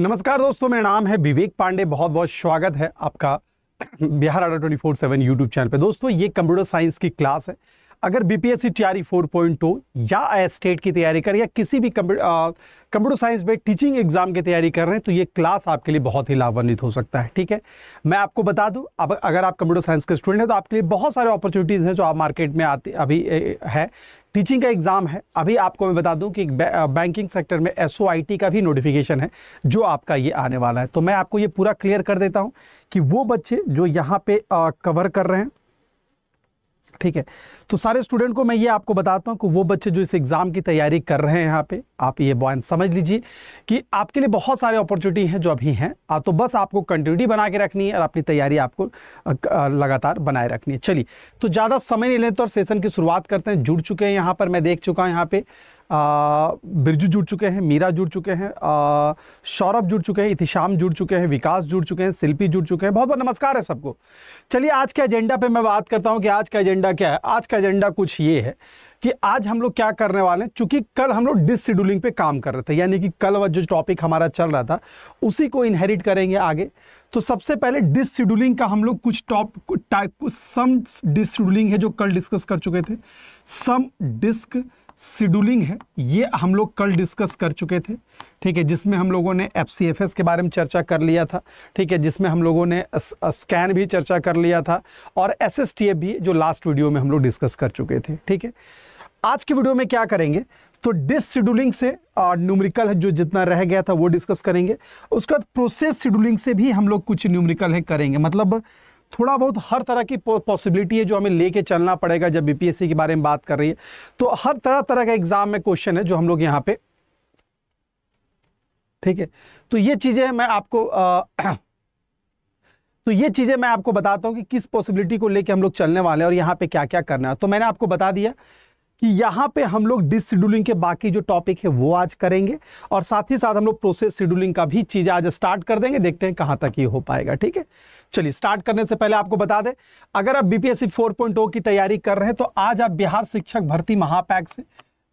नमस्कार दोस्तों मेरा नाम है विवेक पांडे बहुत बहुत स्वागत है आपका Bihar Adda twenty four seven YouTube channel पे दोस्तों ये कंप्यूटर साइंस की क्लास है अगर बीपीएससी पॉइंट टू या स्टेट की तैयारी कर या किसी भी कंप्यूटर साइंस में टीचिंग एग्जाम की तैयारी कर रहे हैं तो ये क्लास आपके लिए बहुत ही लाभान्वित हो सकता है ठीक है मैं आपको बता दूं अब अगर आप कंप्यूटर साइंस के स्टूडेंट हैं तो आपके लिए बहुत सारे अपॉर्चुनिटीज़ हैं जो आप मार्केट में आते अभी है टीचिंग का एग्ज़ाम है अभी आपको मैं बता दूं कि बैंकिंग सेक्टर में एस का भी नोटिफिकेशन है जो आपका ये आने वाला है तो मैं आपको ये पूरा क्लियर कर देता हूँ कि वो बच्चे जो यहाँ पे कवर कर रहे हैं ठीक है तो सारे स्टूडेंट को मैं ये आपको बताता हूँ कि वो बच्चे जो इस एग्ज़ाम की तैयारी कर रहे हैं यहाँ पे आप ये पॉइंट समझ लीजिए कि आपके लिए बहुत सारे अपॉर्चुनिटी हैं जो अभी हैं तो बस आपको कंटिन्यूटी बना के रखनी है और अपनी तैयारी आपको लगातार बनाए रखनी है चलिए तो ज़्यादा समय नहीं लेते और सेशन की शुरुआत करते हैं जुड़ चुके हैं यहाँ पर मैं देख चुका हूँ यहाँ पर बिरजू जुड़ चुके हैं मीरा जुड़ चुके हैं सौरभ जुड़ चुके हैं इतिशाम जुड़ चुके हैं विकास जुड़ चुके हैं शिल्पी जुड़ चुके हैं बहुत बहुत नमस्कार है सबको चलिए आज के एजेंडा पे मैं बात करता हूँ कि आज का एजेंडा क्या है आज का एजेंडा कुछ ये है कि आज हम लोग क्या करने वाले हैं चूंकि कल हम लोग डिसशेड्यूलिंग पे काम कर रहे थे यानी कि कल जो टॉपिक हमारा चल रहा था उसी को इनहेरिट करेंगे आगे तो सबसे पहले डिस का हम लोग कुछ टॉप टाइप कुछ सम डिस है जो कल डिस्कस कर चुके थे सम डिस्क शेड्यूलिंग है ये हम लोग कल डिस्कस कर चुके थे ठीक है जिसमें हम लोगों ने एफ के बारे में चर्चा कर लिया था ठीक है जिसमें हम लोगों ने स्कैन भी चर्चा कर लिया था और एस भी जो लास्ट वीडियो में हम लोग डिस्कस कर चुके थे ठीक है आज के वीडियो में क्या करेंगे तो डिस शेड्यूलिंग से न्यूमरिकल है जो जितना रह गया था वो डिस्कस करेंगे उसके बाद प्रोसेस शेड्यूलिंग से भी हम लोग कुछ न्यूमरिकल है करेंगे मतलब थोड़ा बहुत हर तरह की पॉसिबिलिटी है जो हमें लेके चलना पड़ेगा जब बीपीएससी के बारे में बात कर रही है तो हर तरह तरह का एग्ज़ाम में क्वेश्चन है जो हम लोग यहाँ पे ठीक है तो ये चीज़ें मैं आपको आ, तो ये चीज़ें मैं आपको बताता हूं कि किस पॉसिबिलिटी को लेके हम लोग चलने वाले हैं और यहां पे क्या क्या करना है तो मैंने आपको बता दिया कि यहाँ पे हम लोग डिसशेड्यूलिंग के बाकी जो टॉपिक है वो आज करेंगे और साथ ही साथ हम लोग प्रोसेस शेड्यूलिंग का भी चीज़ आज स्टार्ट कर देंगे देखते हैं कहाँ तक ये हो पाएगा ठीक है चलिए स्टार्ट करने से पहले आपको बता दें अगर आप बीपीएससी 4.0 की तैयारी कर रहे हैं तो आज आप बिहार शिक्षक भर्ती महापैक से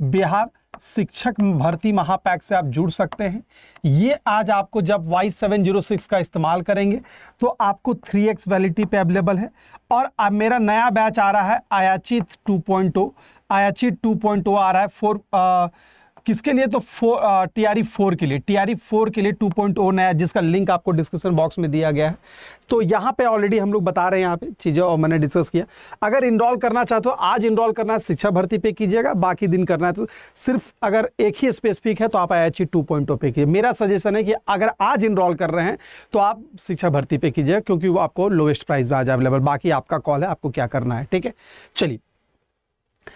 बिहार शिक्षक भर्ती महापैक से आप जुड़ सकते हैं ये आज आपको जब वाई सेवन जीरो सिक्स का इस्तेमाल करेंगे तो आपको थ्री एक्स वैलिटी पे अवेलेबल है और अब मेरा नया बैच आ रहा है आयाचित टू पॉइंट ओ आयाचित टू पॉइंट ओ आ रहा है फोर किसके लिए तो टी आर ई फोर के लिए टी आर ई फोर के लिए टू पॉइंट ओ नया जिसका लिंक आपको डिस्क्रिप्शन बॉक्स में दिया गया है तो यहाँ पे ऑलरेडी हम लोग बता रहे हैं यहाँ पे चीज़ें और मैंने डिस्कस किया अगर इनरॉल करना चाहते हो आज इनरॉल करना है शिक्षा भर्ती पे कीजिएगा बाकी दिन करना है तो सिर्फ अगर एक ही स्पेसिफिक है तो आप आई एच टू पॉइंट पे कीजिए मेरा सजेशन है कि अगर आज इनरॉल कर रहे हैं तो आप शिक्षा भर्ती पे कीजिएगा क्योंकि वो आपको लोएस्ट प्राइस में आज अवेलेबल बाकी आपका कॉल है आपको क्या करना है ठीक है चलिए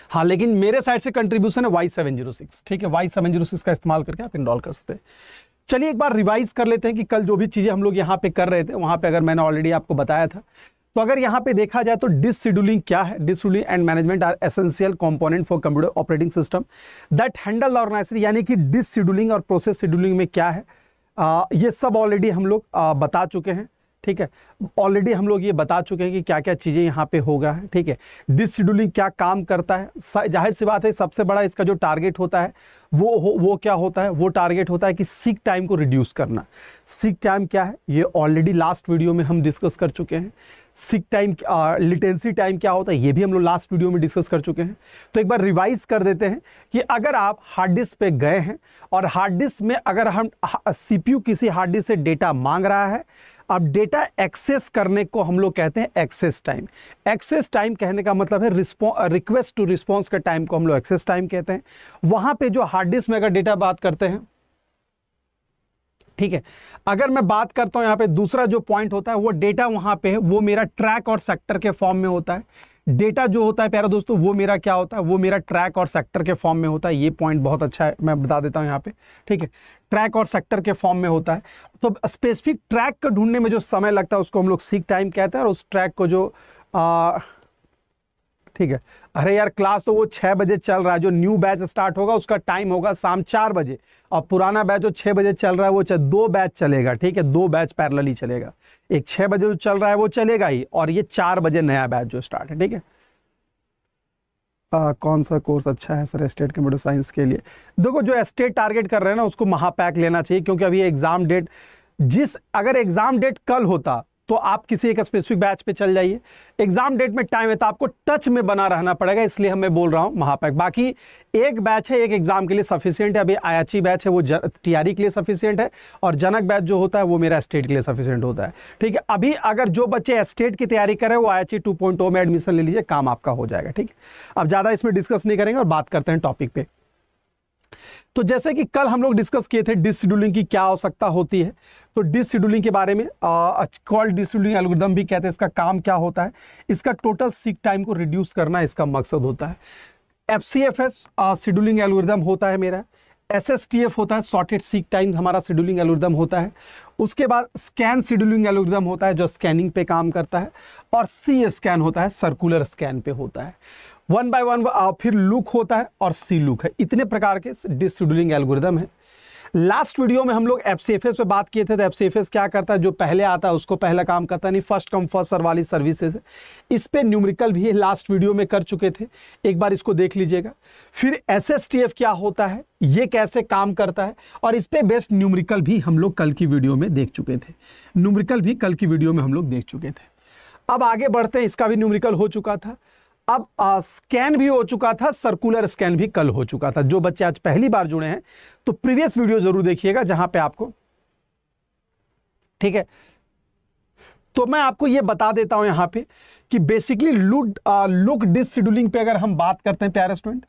हाँ लेकिन मेरे साइड से कंट्रीब्यूशन है वाई सेवन जीरो सिक्स ठीक है वाई सेवन जीरो सिक्स का इस्तेमाल करके आप इंडॉल कर सकते हैं चलिए एक बार रिवाइज कर लेते हैं कि कल जो भी चीज़ें हम लोग यहाँ पे कर रहे थे वहां पे अगर मैंने ऑलरेडी आपको बताया था तो अगर यहाँ पे देखा जाए तो डिसशेड्यूलिंग क्या है disk scheduling and management are essential component for computer operating system that handle organizer यानी कि डिसशेड्यूलिंग और प्रोसेस शेड्यूलिंग में क्या है आ, ये सब ऑलरेडी हम लोग आ, बता चुके हैं ठीक है ऑलरेडी हम लोग ये बता चुके हैं कि क्या क्या चीज़ें यहाँ पे होगा है ठीक है डिस क्या काम करता है जाहिर सी बात है सबसे बड़ा इसका जो टारगेट होता है वो हो, वो क्या होता है वो टारगेट होता है कि सिक टाइम को रिड्यूस करना सिक टाइम क्या है ये ऑलरेडी लास्ट वीडियो में हम डिस्कस कर चुके हैं सिक टाइम लिटेंसी टाइम क्या होता है ये भी हम लोग लास्ट वीडियो में डिस्कस कर चुके हैं तो एक बार रिवाइज कर देते हैं कि अगर आप हार्ड डिस्क पे गए हैं और हार्ड डिस्क में अगर हम सीपीयू किसी हार्ड डिस्क से डेटा मांग रहा है अब डेटा एक्सेस करने को हम लोग कहते हैं एक्सेस टाइम एक्सेस टाइम कहने का मतलब है रिक्वेस्ट टू रिस्पॉन्स के टाइम को हम लोग एक्सेस टाइम कहते हैं वहां पे जो हार्ड डिस्क में अगर डेटा बात करते हैं ठीक है अगर मैं बात करता हूं यहां पे दूसरा जो पॉइंट होता है वो डेटा वहां पे है वो मेरा ट्रैक और सेक्टर के फॉर्म में होता है डेटा जो होता है प्यारा दोस्तों वो मेरा क्या होता है वो मेरा ट्रैक और सेक्टर के फॉर्म में होता है ये पॉइंट बहुत अच्छा है मैं बता देता हूँ यहाँ पे ठीक है ट्रैक और सेक्टर के फॉर्म में होता है तो स्पेसिफिक ट्रैक को ढूंढने में जो समय लगता है उसको हम लोग सीक टाइम कहते हैं और उस ट्रैक को जो ठीक है अरे यार क्लास तो वो छः बजे चल रहा है जो न्यू बैच स्टार्ट होगा उसका टाइम होगा शाम चार बजे और पुराना बैच जो छः बजे चल रहा है वो दो बैच चलेगा ठीक है दो बैच ही चलेगा एक छः बजे जो चल रहा है वो चलेगा ही और ये चार बजे नया बैच जो स्टार्ट है ठीक है आ, कौन सा कोर्स अच्छा है सर स्टेट कंप्यूटर साइंस के लिए देखो जो स्टेट टारगेट कर रहे हैं ना उसको महापैक लेना चाहिए क्योंकि अभी एग्ज़ाम डेट जिस अगर एग्ज़ाम डेट कल होता तो आप किसी एक स्पेसिफिक बैच पे चल जाइए एग्जाम डेट में टाइम है तो आपको टच में बना रहना पड़ेगा इसलिए मैं बोल रहा हूँ महापैक बाकी एक बैच है एक एग्जाम के लिए सफिशियंट है अभी आई बैच है वो टीआरई के लिए सफिशियंट है और जनक बैच जो होता है वो मेरा स्टेट के लिए सफिशियंट होता है ठीक है अभी अगर जो बच्चे स्टेट की तैयारी करें वो आई टू oh में एडमिशन ले लीजिए काम आपका हो जाएगा ठीक है अब ज़्यादा इसमें डिस्कस नहीं करेंगे और बात करते हैं टॉपिक पर तो जैसे कि कल हम लोग डिस्कस किए थे डिसशेड्यूलिंग की क्या आवश्यकता होती है तो डिसशेड्यूलिंग के बारे में कॉल्ड डिसशेड्यूलिंग एल्गोरिदम भी कहते हैं इसका काम क्या होता है इसका टोटल सीक टाइम को रिड्यूस करना इसका मकसद होता है F C F S scheduling algorithm होता है मेरा एस एस टी एफ होता है सॉर्टेड सीक टाइम हमारा शेड्यूलिंग एल्गोरिदम होता है उसके बाद स्कैन शेड्यूलिंग एल्गोरिदम होता है जो स्कैनिंग पे काम करता है और सी स्कैन होता है सर्कुलर स्कैन पे होता है वन बाय वन फिर लुक होता है और सी लुक है इतने प्रकार के डिसशेडुलिंग एल्गोरिदम है लास्ट वीडियो में हम लोग एफ सी एफ एस पे बात किए थे तो एफ सी एफ एस क्या करता है जो पहले आता है उसको पहला काम करता है नहीं फर्स्ट कम फर्स्ट सर वाली सर्विसेज इस पर न्यूमरिकल भी लास्ट वीडियो में कर चुके थे एक बार इसको देख लीजिएगा फिर एस एस टी एफ क्या होता है ये कैसे काम करता है और इस पर बेस्ट न्यूमरिकल भी हम लोग कल की वीडियो में देख चुके थे न्यूमरिकल भी कल की वीडियो में हम लोग देख चुके थे अब आगे बढ़ते हैं इसका भी न्यूमरिकल हो चुका था अब आ, स्कैन भी हो चुका था सर्कुलर स्कैन भी कल हो चुका था जो बच्चे आज पहली बार जुड़े हैं तो प्रीवियस वीडियो जरूर देखिएगा जहां पे आपको ठीक है तो मैं आपको यह बता देता हूं यहां पे कि बेसिकली लुड लुक डिस पे अगर हम बात करते हैं प्यारे स्टूडेंट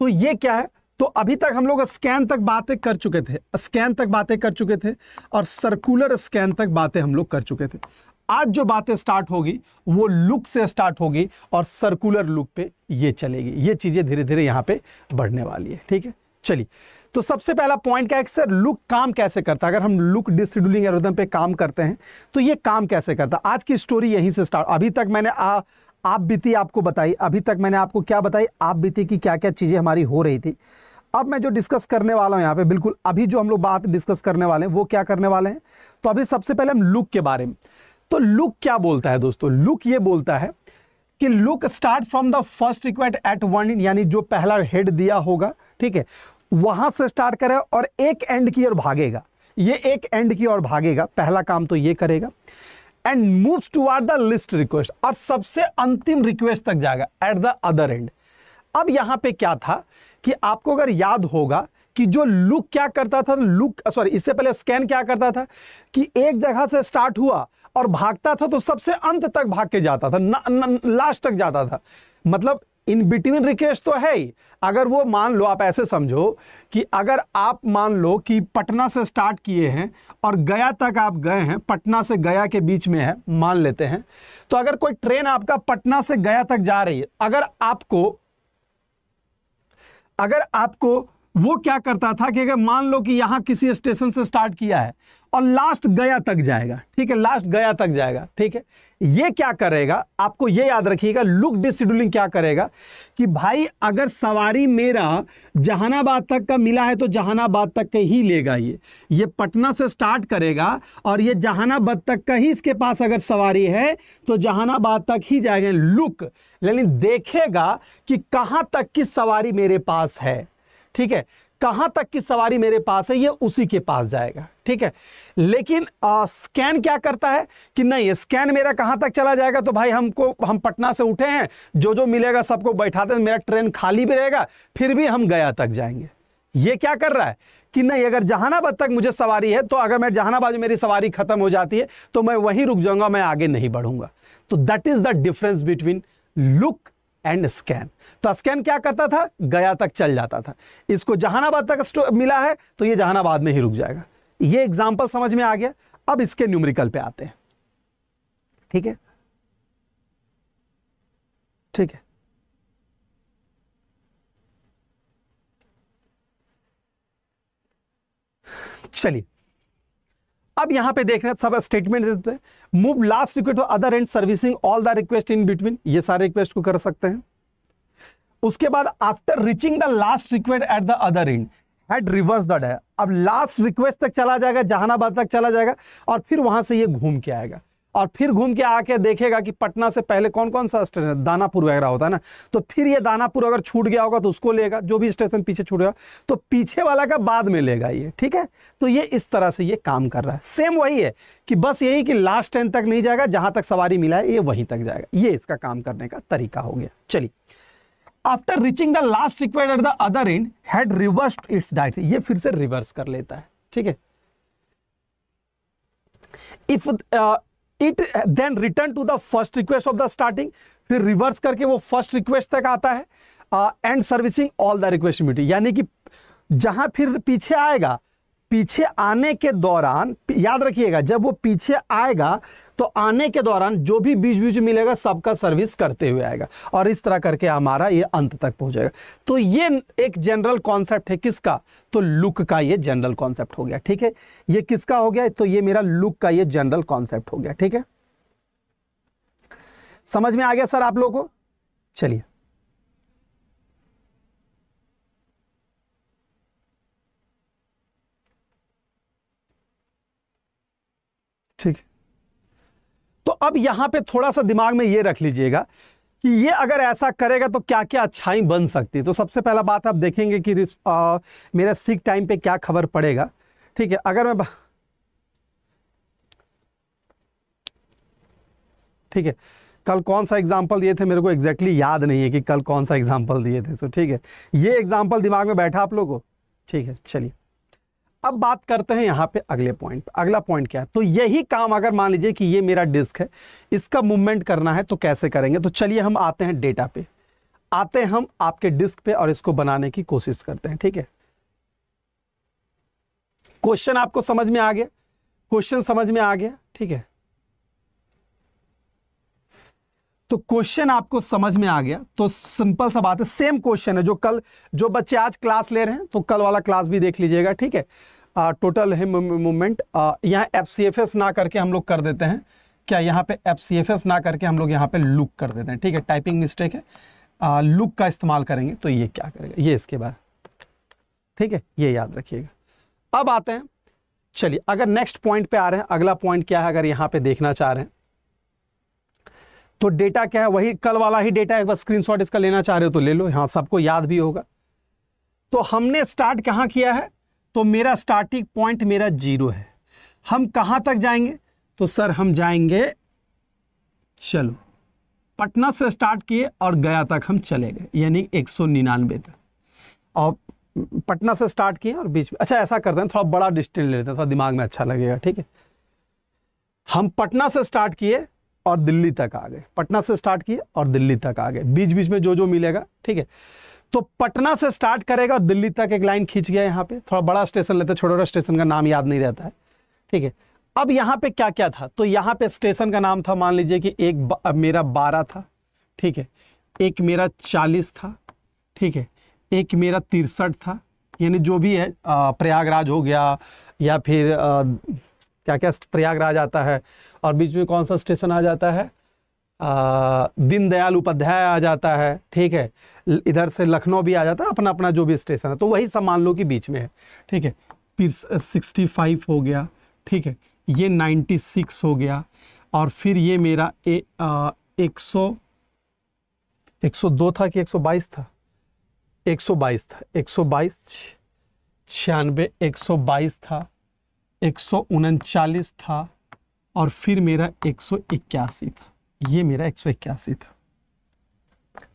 तो यह क्या है तो अभी तक हम लोग स्कैन तक बातें कर चुके थे स्कैन तक बातें कर चुके थे और सर्कुलर स्कैन तक बातें हम लोग कर चुके थे आज जो बातें स्टार्ट होगी वो लुक से स्टार्ट होगी और सर्कुलर लुक पे ये चलेगी ये चीज़ें धीरे धीरे यहाँ पे बढ़ने वाली है ठीक है चलिए तो सबसे पहला पॉइंट क्या है सर लुक काम कैसे करता है अगर हम लुक डिस्ट्रीड्यूलिंग एरोदम पे काम करते हैं तो ये काम कैसे करता है आज की स्टोरी यहीं से स्टार्ट अभी तक मैंने आ, आप बीती आपको बताई अभी तक मैंने आपको क्या बताई आप बीती की क्या क्या चीज़ें हमारी हो रही थी अब मैं जो डिस्कस करने वाला हूँ यहाँ पे बिल्कुल अभी जो हम लोग बात डिस्कस करने वाले हैं वो क्या करने वाले हैं तो अभी सबसे पहले हम लुक के बारे में तो लुक क्या बोलता है दोस्तों लुक ये बोलता है कि look start from the first request at one यानी जो पहला हेड दिया होगा ठीक है वहां से स्टार्ट करे और एक एंड की ओर भागेगा ये एक एंड की ओर भागेगा पहला काम तो ये करेगा and moves toward the list request और सबसे अंतिम रिक्वेस्ट तक जाएगा एट द अदर एंड अब यहां पे क्या था कि आपको अगर याद होगा कि जो लुक क्या करता था लुक सॉरी इससे पहले स्कैन क्या करता था कि एक जगह से स्टार्ट हुआ और भागता था तो सबसे अंत तक भाग के जाता था न, न, लास्ट तक जाता था मतलब इन बिटवीन रिकेश तो है ही अगर वो मान लो आप ऐसे समझो कि अगर आप मान लो कि पटना से स्टार्ट किए हैं और गया तक आप गए हैं पटना से गया के बीच में है मान लेते हैं तो अगर कोई ट्रेन आपका पटना से गया तक जा रही है अगर आपको अगर आपको वो क्या करता था कि अगर मान लो कि यहाँ किसी स्टेशन से स्टार्ट किया है और लास्ट गया तक जाएगा ठीक है लास्ट गया तक जाएगा ठीक है ये क्या करेगा आपको ये याद रखिएगा लुक डिस्ड्यूलिंग क्या करेगा कि भाई अगर सवारी मेरा जहानाबाद तक का मिला है तो जहानाबाद तक का ही लेगा ये ये पटना से स्टार्ट करेगा और ये जहानाबाद तक का ही इसके पास अगर सवारी है तो जहानाबाद तक ही जाएगा लुक लेकिन देखेगा कि कहाँ तक की सवारी मेरे पास है ठीक है कहाँ तक की सवारी मेरे पास है ये उसी के पास जाएगा ठीक है लेकिन आ, स्कैन क्या करता है कि नहीं स्कैन मेरा कहाँ तक चला जाएगा तो भाई हमको हम पटना से उठे हैं जो जो मिलेगा सबको बैठा दें मेरा ट्रेन खाली भी रहेगा फिर भी हम गया तक जाएंगे ये क्या कर रहा है कि नहीं अगर जहानाबाद तक मुझे सवारी है तो अगर मैं जहानाबाद में मेरी सवारी खत्म हो जाती है तो मैं वहीं रुक जाऊंगा मैं आगे नहीं बढ़ूंगा तो that is the difference between look and scan तो स्कैन क्या करता था गया तक चल जाता था इसको जहानाबाद तक मिला है तो ये जहानाबाद में ही रुक जाएगा ये एग्जाम्पल समझ में आ गया अब इसके न्यूमरिकल पे आते हैं ठीक है ठीक है चलिए अब यहां पे देख रहे हैं सब स्टेटमेंट देते हैं move last request to other end servicing all the request in between ये सारे रिक्वेस्ट को कर सकते हैं उसके बाद after reaching the last request at the other end head reverse the डायर अब लास्ट रिक्वेस्ट तक चला जाएगा जहानाबाद तक चला जाएगा और फिर वहां से ये घूम के आएगा और फिर घूम के आके देखेगा कि पटना से पहले कौन कौन सा स्टेशन है दानापुर वगैरह होता है ना तो फिर ये दानापुर अगर छूट गया होगा तो उसको लेगा जो भी स्टेशन पीछे छूट गया तो पीछे वाला का बाद में लेगा ये ठीक है तो ये इस तरह से ये काम कर रहा है सेम वही है कि बस यही कि लास्ट स्टैंड तक नहीं जाएगा जहाँ तक सवारी मिला है ये वहीं तक जाएगा ये इसका काम करने का तरीका हो गया चलिए after reaching the last request at the other end head reversed its डाइट ये फिर से रिवर्स कर लेता है ठीक है if it then return to the first request of the starting फिर रिवर्स करके वो फर्स्ट रिक्वेस्ट तक आता है and servicing all the request meeting यानी कि जहां फिर पीछे आएगा पीछे आने के दौरान याद रखिएगा जब वो पीछे आएगा तो आने के दौरान जो भी बीच बीच मिलेगा सबका सर्विस करते हुए आएगा और इस तरह करके हमारा ये अंत तक पहुंचेगा तो ये एक जनरल कॉन्सेप्ट है किसका तो लुक का ये जनरल कॉन्सेप्ट हो गया ठीक है ये किसका हो गया तो ये मेरा लुक का ये जनरल कॉन्सेप्ट हो गया ठीक है समझ में आ गया सर आप लोगों को चलिए ठीक तो अब यहां पे थोड़ा सा दिमाग में ये रख लीजिएगा कि ये अगर ऐसा करेगा तो क्या क्या अच्छाई बन सकती है तो सबसे पहला बात आप देखेंगे कि आ, मेरा सिक टाइम पे क्या खबर पड़ेगा ठीक है अगर मैं ठीक है कल कौन सा एग्जाम्पल दिए थे मेरे को एग्जैक्टली exactly याद नहीं है कि कल कौन सा एग्जाम्पल दिए थे सो तो ठीक है ये एग्जाम्पल दिमाग में बैठा आप लोगों को ठीक है चलिए अब बात करते हैं यहाँ पे अगले पॉइंट अगला पॉइंट क्या है तो यही काम अगर मान लीजिए कि ये मेरा डिस्क है इसका मूवमेंट करना है तो कैसे करेंगे तो चलिए हम आते हैं डेटा पे आते हैं हम आपके डिस्क पे और इसको बनाने की कोशिश करते हैं ठीक है क्वेश्चन आपको समझ में आ गया क्वेश्चन समझ में आ गया ठीक है तो क्वेश्चन आपको समझ में आ गया तो सिंपल सा बात है सेम क्वेश्चन है जो कल जो बच्चे आज क्लास ले रहे हैं तो कल वाला क्लास भी देख लीजिएगा ठीक है आ, टोटल है मूवमेंट यहाँ एफ ना करके हम लोग कर देते हैं क्या यहाँ पे एफ ना करके हम लोग यहाँ पे लुक कर देते हैं ठीक है टाइपिंग मिस्टेक है आ, लुक का इस्तेमाल करेंगे तो ये क्या करेगा ये इसके बाद ठीक है ये याद रखिएगा अब आते हैं चलिए अगर नेक्स्ट पॉइंट पे आ रहे हैं अगला पॉइंट क्या है अगर यहाँ पे देखना चाह रहे हैं तो डेटा क्या है वही कल वाला ही डेटा है बार स्क्रीनशॉट इसका लेना चाह रहे हो तो ले लो यहाँ सबको याद भी होगा तो हमने स्टार्ट कहाँ किया है तो मेरा स्टार्टिंग पॉइंट मेरा जीरो है हम कहाँ तक जाएंगे तो सर हम जाएंगे चलो पटना से स्टार्ट किए और गया तक हम चले गए यानी एक सौ तक और पटना से स्टार्ट किए और बीच में अच्छा ऐसा करते हैं थोड़ा बड़ा डिस्टेंस ले लेते हैं थोड़ा दिमाग में अच्छा लगेगा ठीक है हम पटना से स्टार्ट किए और दिल्ली तक आ गए पटना से स्टार्ट किए और दिल्ली तक आ गए बीच बीच में जो जो मिलेगा ठीक है तो पटना से स्टार्ट करेगा और दिल्ली तक एक लाइन खींच गया यहाँ पे थोड़ा बड़ा स्टेशन लेते छोटा स्टेशन का नाम याद नहीं रहता है ठीक है अब यहाँ पे क्या क्या था तो यहाँ पे स्टेशन का नाम था मान लीजिए कि एक मेरा बारह था ठीक है एक मेरा चालीस था ठीक है एक मेरा तिरसठ था यानी जो भी है प्रयागराज हो गया या फिर क्या क्या प्रयागराज आता है और बीच में कौन सा स्टेशन आ जाता है दीनदयाल उपाध्याय आ जाता है ठीक है इधर से लखनऊ भी आ जाता है अपना अपना जो भी स्टेशन है तो वही सब मान लो कि बीच में है ठीक है फिर सिक्सटी फाइव हो गया ठीक है ये नाइन्टी सिक्स हो गया और फिर ये मेरा ए, आ, एक सौ एक सौ दो था कि एक सौ बाईस था एक सौ बाईस था एक सौ बाईस छियानवे एक सौ बाईस था एक था और फिर मेरा एक था ये मेरा एक था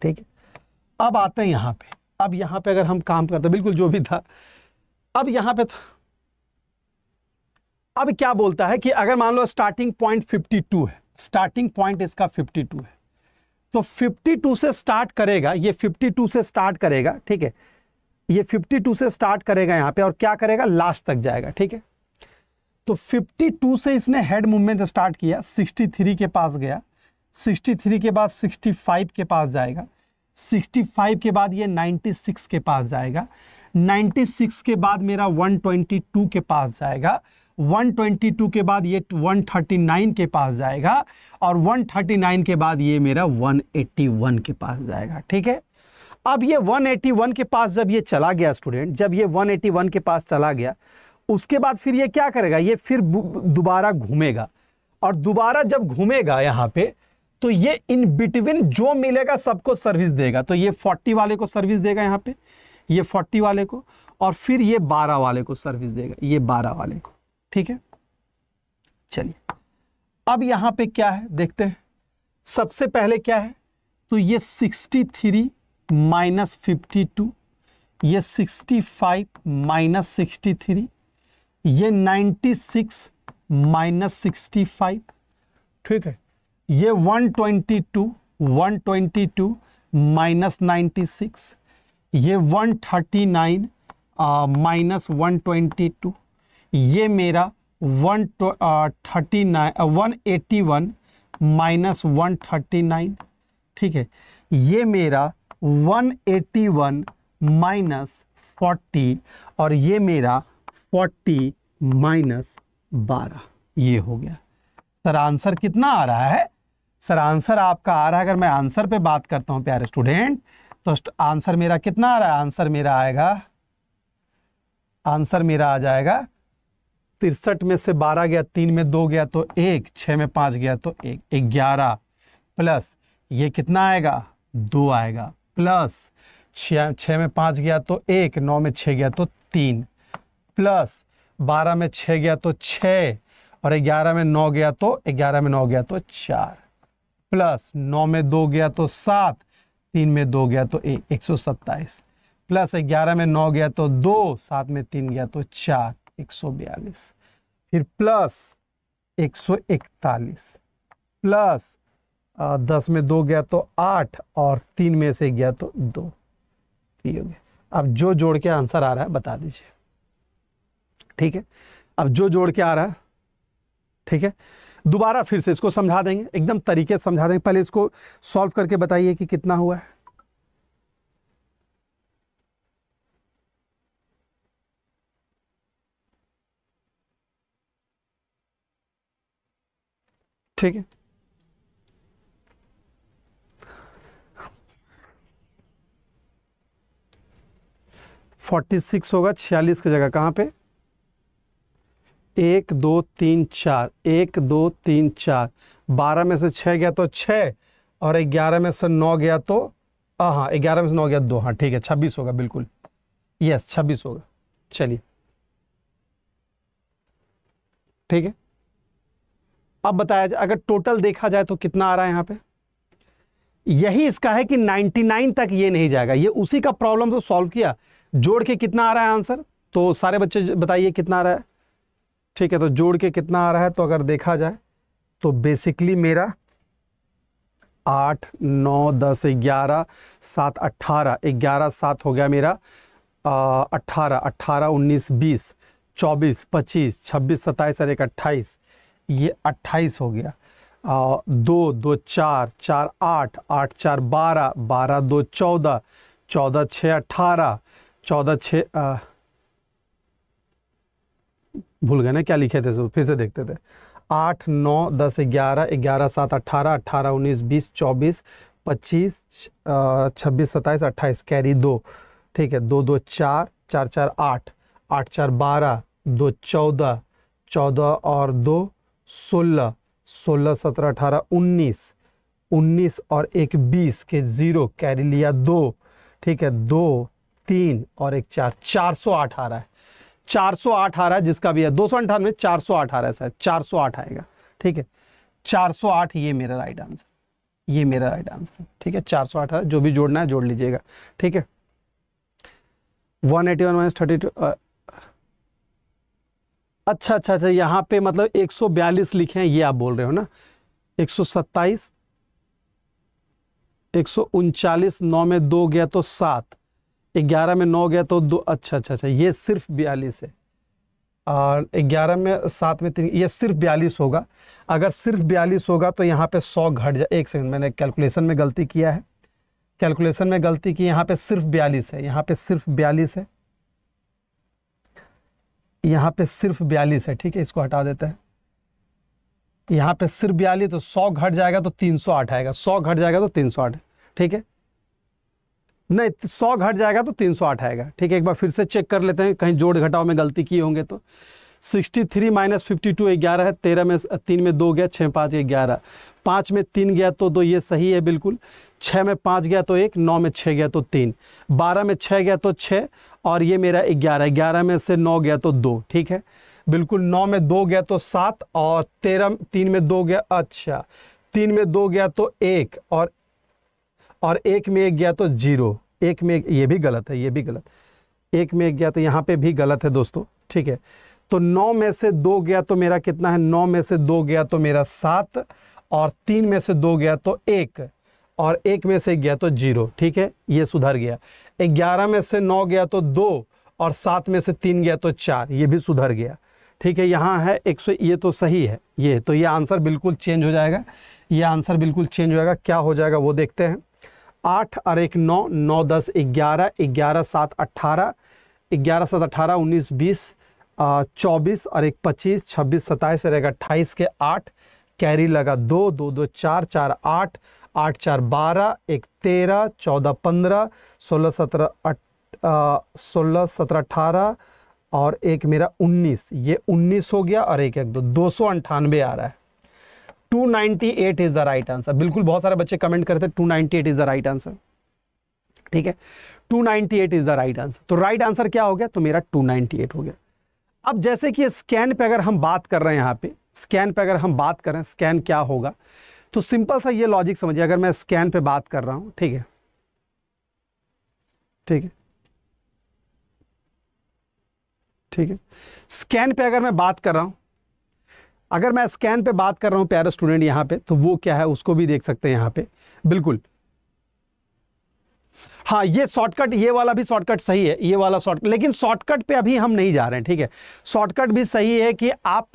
ठीक है अब आते हैं यहाँ पे अब यहाँ पे अगर हम काम करते बिल्कुल जो भी था अब यहाँ पे था तो- अब क्या बोलता है कि अगर मान लो स्टार्टिंग पॉइंट 52 है स्टार्टिंग पॉइंट इसका 52 है तो 52 से स्टार्ट करेगा ये 52 से स्टार्ट करेगा ठीक है ये 52 से स्टार्ट करेगा यहाँ पे और क्या करेगा लास्ट तक जाएगा ठीक है तो 52 से इसने हेड मूवमेंट स्टार्ट किया 63 के पास गया 63 के बाद 65 के पास जाएगा 65 के बाद ये 96 के पास जाएगा 96 के बाद मेरा 122 के पास जाएगा 122 के बाद ये 139 के पास जाएगा और 139 के बाद ये मेरा 181 के पास जाएगा ठीक है अब ये 181 के पास जब ये चला गया स्टूडेंट जब ये 181 के पास चला गया उसके बाद फिर ये क्या करेगा ये फिर दोबारा घूमेगा और दोबारा जब घूमेगा यहां पे तो ये इन बिटवीन जो मिलेगा सबको सर्विस देगा तो ये फोर्टी वाले को सर्विस देगा यहां पे ये फोर्टी वाले को और फिर ये बारह वाले को सर्विस देगा ये बारह वाले को ठीक है चलिए अब यहां पे क्या है देखते हैं सबसे पहले क्या है तो ये sixty three minus fifty two ये sixty five minus sixty three ये 96 माइनस सिक्सटी फाइव ठीक है ये 122 122 माइनस नाइन्टी ये 139 माइनस वन ट्वेंटी टू ये मेरा one thirty nine one eighty one minus one thirty nine ठीक है ये मेरा one eighty one minus forty और ये मेरा फोर्टी माइनस बारह ये हो गया सर आंसर कितना आ रहा है सर आंसर आपका आ रहा है अगर मैं आंसर पे बात करता हूं प्यारे स्टूडेंट तो आंसर मेरा कितना आ रहा है आंसर मेरा आएगा आंसर मेरा आ जाएगा तिरसठ में से बारह गया तीन में दो गया तो एक छह में पांच गया तो एक ग्यारह प्लस ये कितना आएगा दो आएगा प्लस छ छ में पांच गया तो एक नौ में छ गया तो तीन प्लस बारह में छः गया तो छः और ग्यारह में नौ गया तो ग्यारह में नौ गया तो चार प्लस नौ में दो गया तो सात तीन में दो गया तो एक एक सौ सत्ताईस प्लस ग्यारह में नौ गया तो दो सात में तीन गया तो चार एक सौ बयालीस फिर प्लस एक सौ इकतालीस प्लस दस में दो गया तो आठ और तीन में से गया तो दो तो ये हो गया अब जो जोड़ के आंसर आ रहा है बता दीजिए ठीक है अब जो जोड़ के आ रहा है ठीक है दोबारा फिर से इसको समझा देंगे एकदम तरीके से समझा देंगे पहले इसको सॉल्व करके बताइए कि कितना हुआ है ठीक है फोर्टी सिक्स होगा छियालीस की जगह कहां पे एक दो तीन चार एक दो तीन चार बारह में से छः गया तो छः और ग्यारह में से नौ गया तो हाँ, हाँ ग्यारह में से नौ गया दो हाँ ठीक है छब्बीस होगा बिल्कुल यस छब्बीस होगा चलिए ठीक है अब बताया जाए अगर टोटल देखा जाए तो कितना आ रहा है यहाँ पे यही इसका है कि 99 तक ये नहीं जाएगा ये उसी का प्रॉब्लम तो सॉल्व किया जोड़ के कितना आ रहा है आंसर तो सारे बच्चे बताइए कितना आ रहा है ठीक है तो जोड़ के कितना आ रहा है तो अगर देखा जाए तो बेसिकली मेरा आठ नौ दस ग्यारह सात अट्ठारह ग्यारह सात हो गया मेरा अट्ठारह अट्ठारह उन्नीस बीस चौबीस पच्चीस छब्बीस सत्ताईस और एक अट्ठाईस ये अट्ठाईस हो गया आ, दो दो चार चार आठ आठ चार बारह बारह दो चौदह चौदह छः अट्ठारह चौदह छः भूल गए ना क्या लिखे थे फिर से देखते थे आठ नौ दस ग्यारह ग्यारह सात अट्ठारह अट्ठारह उन्नीस बीस चौबीस पच्चीस छब्बीस सत्ताईस अट्ठाईस कैरी दो ठीक है दो दो चार चार चार आठ आठ चार बारह दो चौदह चौदह और दो सोलह सोलह सत्रह अठारह उन्नीस उन्नीस और एक बीस के ज़ीरो कैरी लिया दो ठीक है दो तीन और एक चार चार सौ अठारह है चार सौ आठ आ रहा है जिसका भी है दो सौ अंठानवे चार सौ आठ आ रहा है सर चार सौ आठ आएगा ठीक है चार सौ आठ ये मेरा राइट आंसर ये मेरा राइट आंसर ठीक है चार सौ आठ आ रहा है जो भी जोड़ना है जोड़ लीजिएगा ठीक है one eighty one minus thirty two अच्छा अच्छा अच्छा यहाँ पे मतलब एक सौ बयालीस लिखे हैं ये आप बोल रहे हो ना एक एक सौ सत्ताईस सौ उनचालीस नौ में दो गया तो सात ग्यारह में नौ गया तो दो अच्छा अच्छा अच्छा ये सिर्फ बयालीस है और ग्यारह में सात में तीन ये सिर्फ बयालीस होगा अगर सिर्फ बयालीस होगा तो यहाँ पे सौ घट जाए एक सेकंड मैंने कैलकुलेशन में गलती किया है कैलकुलेशन में गलती की यहाँ पे सिर्फ बयालीस है यहाँ पे सिर्फ बयालीस है यहाँ पे सिर्फ बयालीस है ठीक है इसको हटा देते हैं यहाँ पे सिर्फ बयालीस तो सौ घट जाएगा तो तीन सौ आठ आएगा सौ घट जाएगा तो तीन सौ आठ ठीक है नहीं तो सौ घट जाएगा तो तीन सौ आठ आएगा ठीक है एक बार फिर से चेक कर लेते हैं कहीं जोड़ घटाओ में गलती किए होंगे तो sixty three minus fifty two ग्यारह है तेरह में तीन में दो गया छः पाँच ग्यारह पाँच में तीन गया तो दो ये सही है बिल्कुल छः में पाँच गया तो एक नौ में छः गया तो तीन बारह में छः गया तो छः और ये मेरा ग्यारह ग्यारह में से नौ गया तो दो ठीक है बिल्कुल नौ में दो गया तो सात और तेरह तीन में दो गया अच्छा तीन में दो गया तो एक और और एक में एक गया तो जीरो एक में ये भी गलत है ये भी गलत एक में एक गया तो यहाँ पे भी गलत है दोस्तों ठीक है तो नौ में से दो गया तो मेरा कितना है नौ में से दो गया तो मेरा सात और तीन में से दो गया तो एक और एक में से गया तो जीरो ठीक है ये सुधर गया ग्यारह में से नौ गया तो दो और सात में से तीन गया तो चार ये भी सुधर गया ठीक है यहाँ है एक सौ ये तो सही है ये तो ये आंसर बिल्कुल चेंज हो जाएगा ये आंसर बिल्कुल चेंज हो जाएगा क्या हो जाएगा वो देखते हैं आठ और एक नौ नौ दस ग्यारह ग्यारह सात अट्ठारह ग्यारह सात अट्ठारह उन्नीस बीस चौबीस और एक पच्चीस छब्बीस सत्ताईस और एक अट्ठाईस के आठ कैरी लगा दो दो दो चार चार आठ आठ चार बारह एक तेरह चौदह पंद्रह सोलह सत्रह सोलह सत्रह अठारह और एक मेरा उन्नीस ये उन्नीस हो गया और एक एक दो दो सौ अंठानवे आ रहा है 298 इज द राइट आंसर बिल्कुल बहुत सारे बच्चे कमेंट करते two ninety eight is the right answer ठीक है 298 इज द राइट आंसर तो राइट right आंसर क्या हो गया तो मेरा 298 हो गया अब जैसे कि स्कैन पे अगर हम बात कर रहे हैं यहाँ पे स्कैन पे अगर हम बात करें स्कैन क्या होगा तो सिंपल सा ये लॉजिक समझिए अगर मैं स्कैन पे बात कर रहा हूँ ठीक है ठीक है ठीक है स्कैन पे अगर मैं बात कर रहा हूँ अगर मैं स्कैन पे बात कर रहा हूं प्यारा स्टूडेंट यहां पे तो वो क्या है उसको भी देख सकते हैं यहां पे बिल्कुल हाँ ये शॉर्टकट ये वाला भी शॉर्टकट सही है ये वाला शॉर्टकट लेकिन शॉर्टकट पे अभी हम नहीं जा रहे हैं ठीक है शॉर्टकट भी सही है कि आप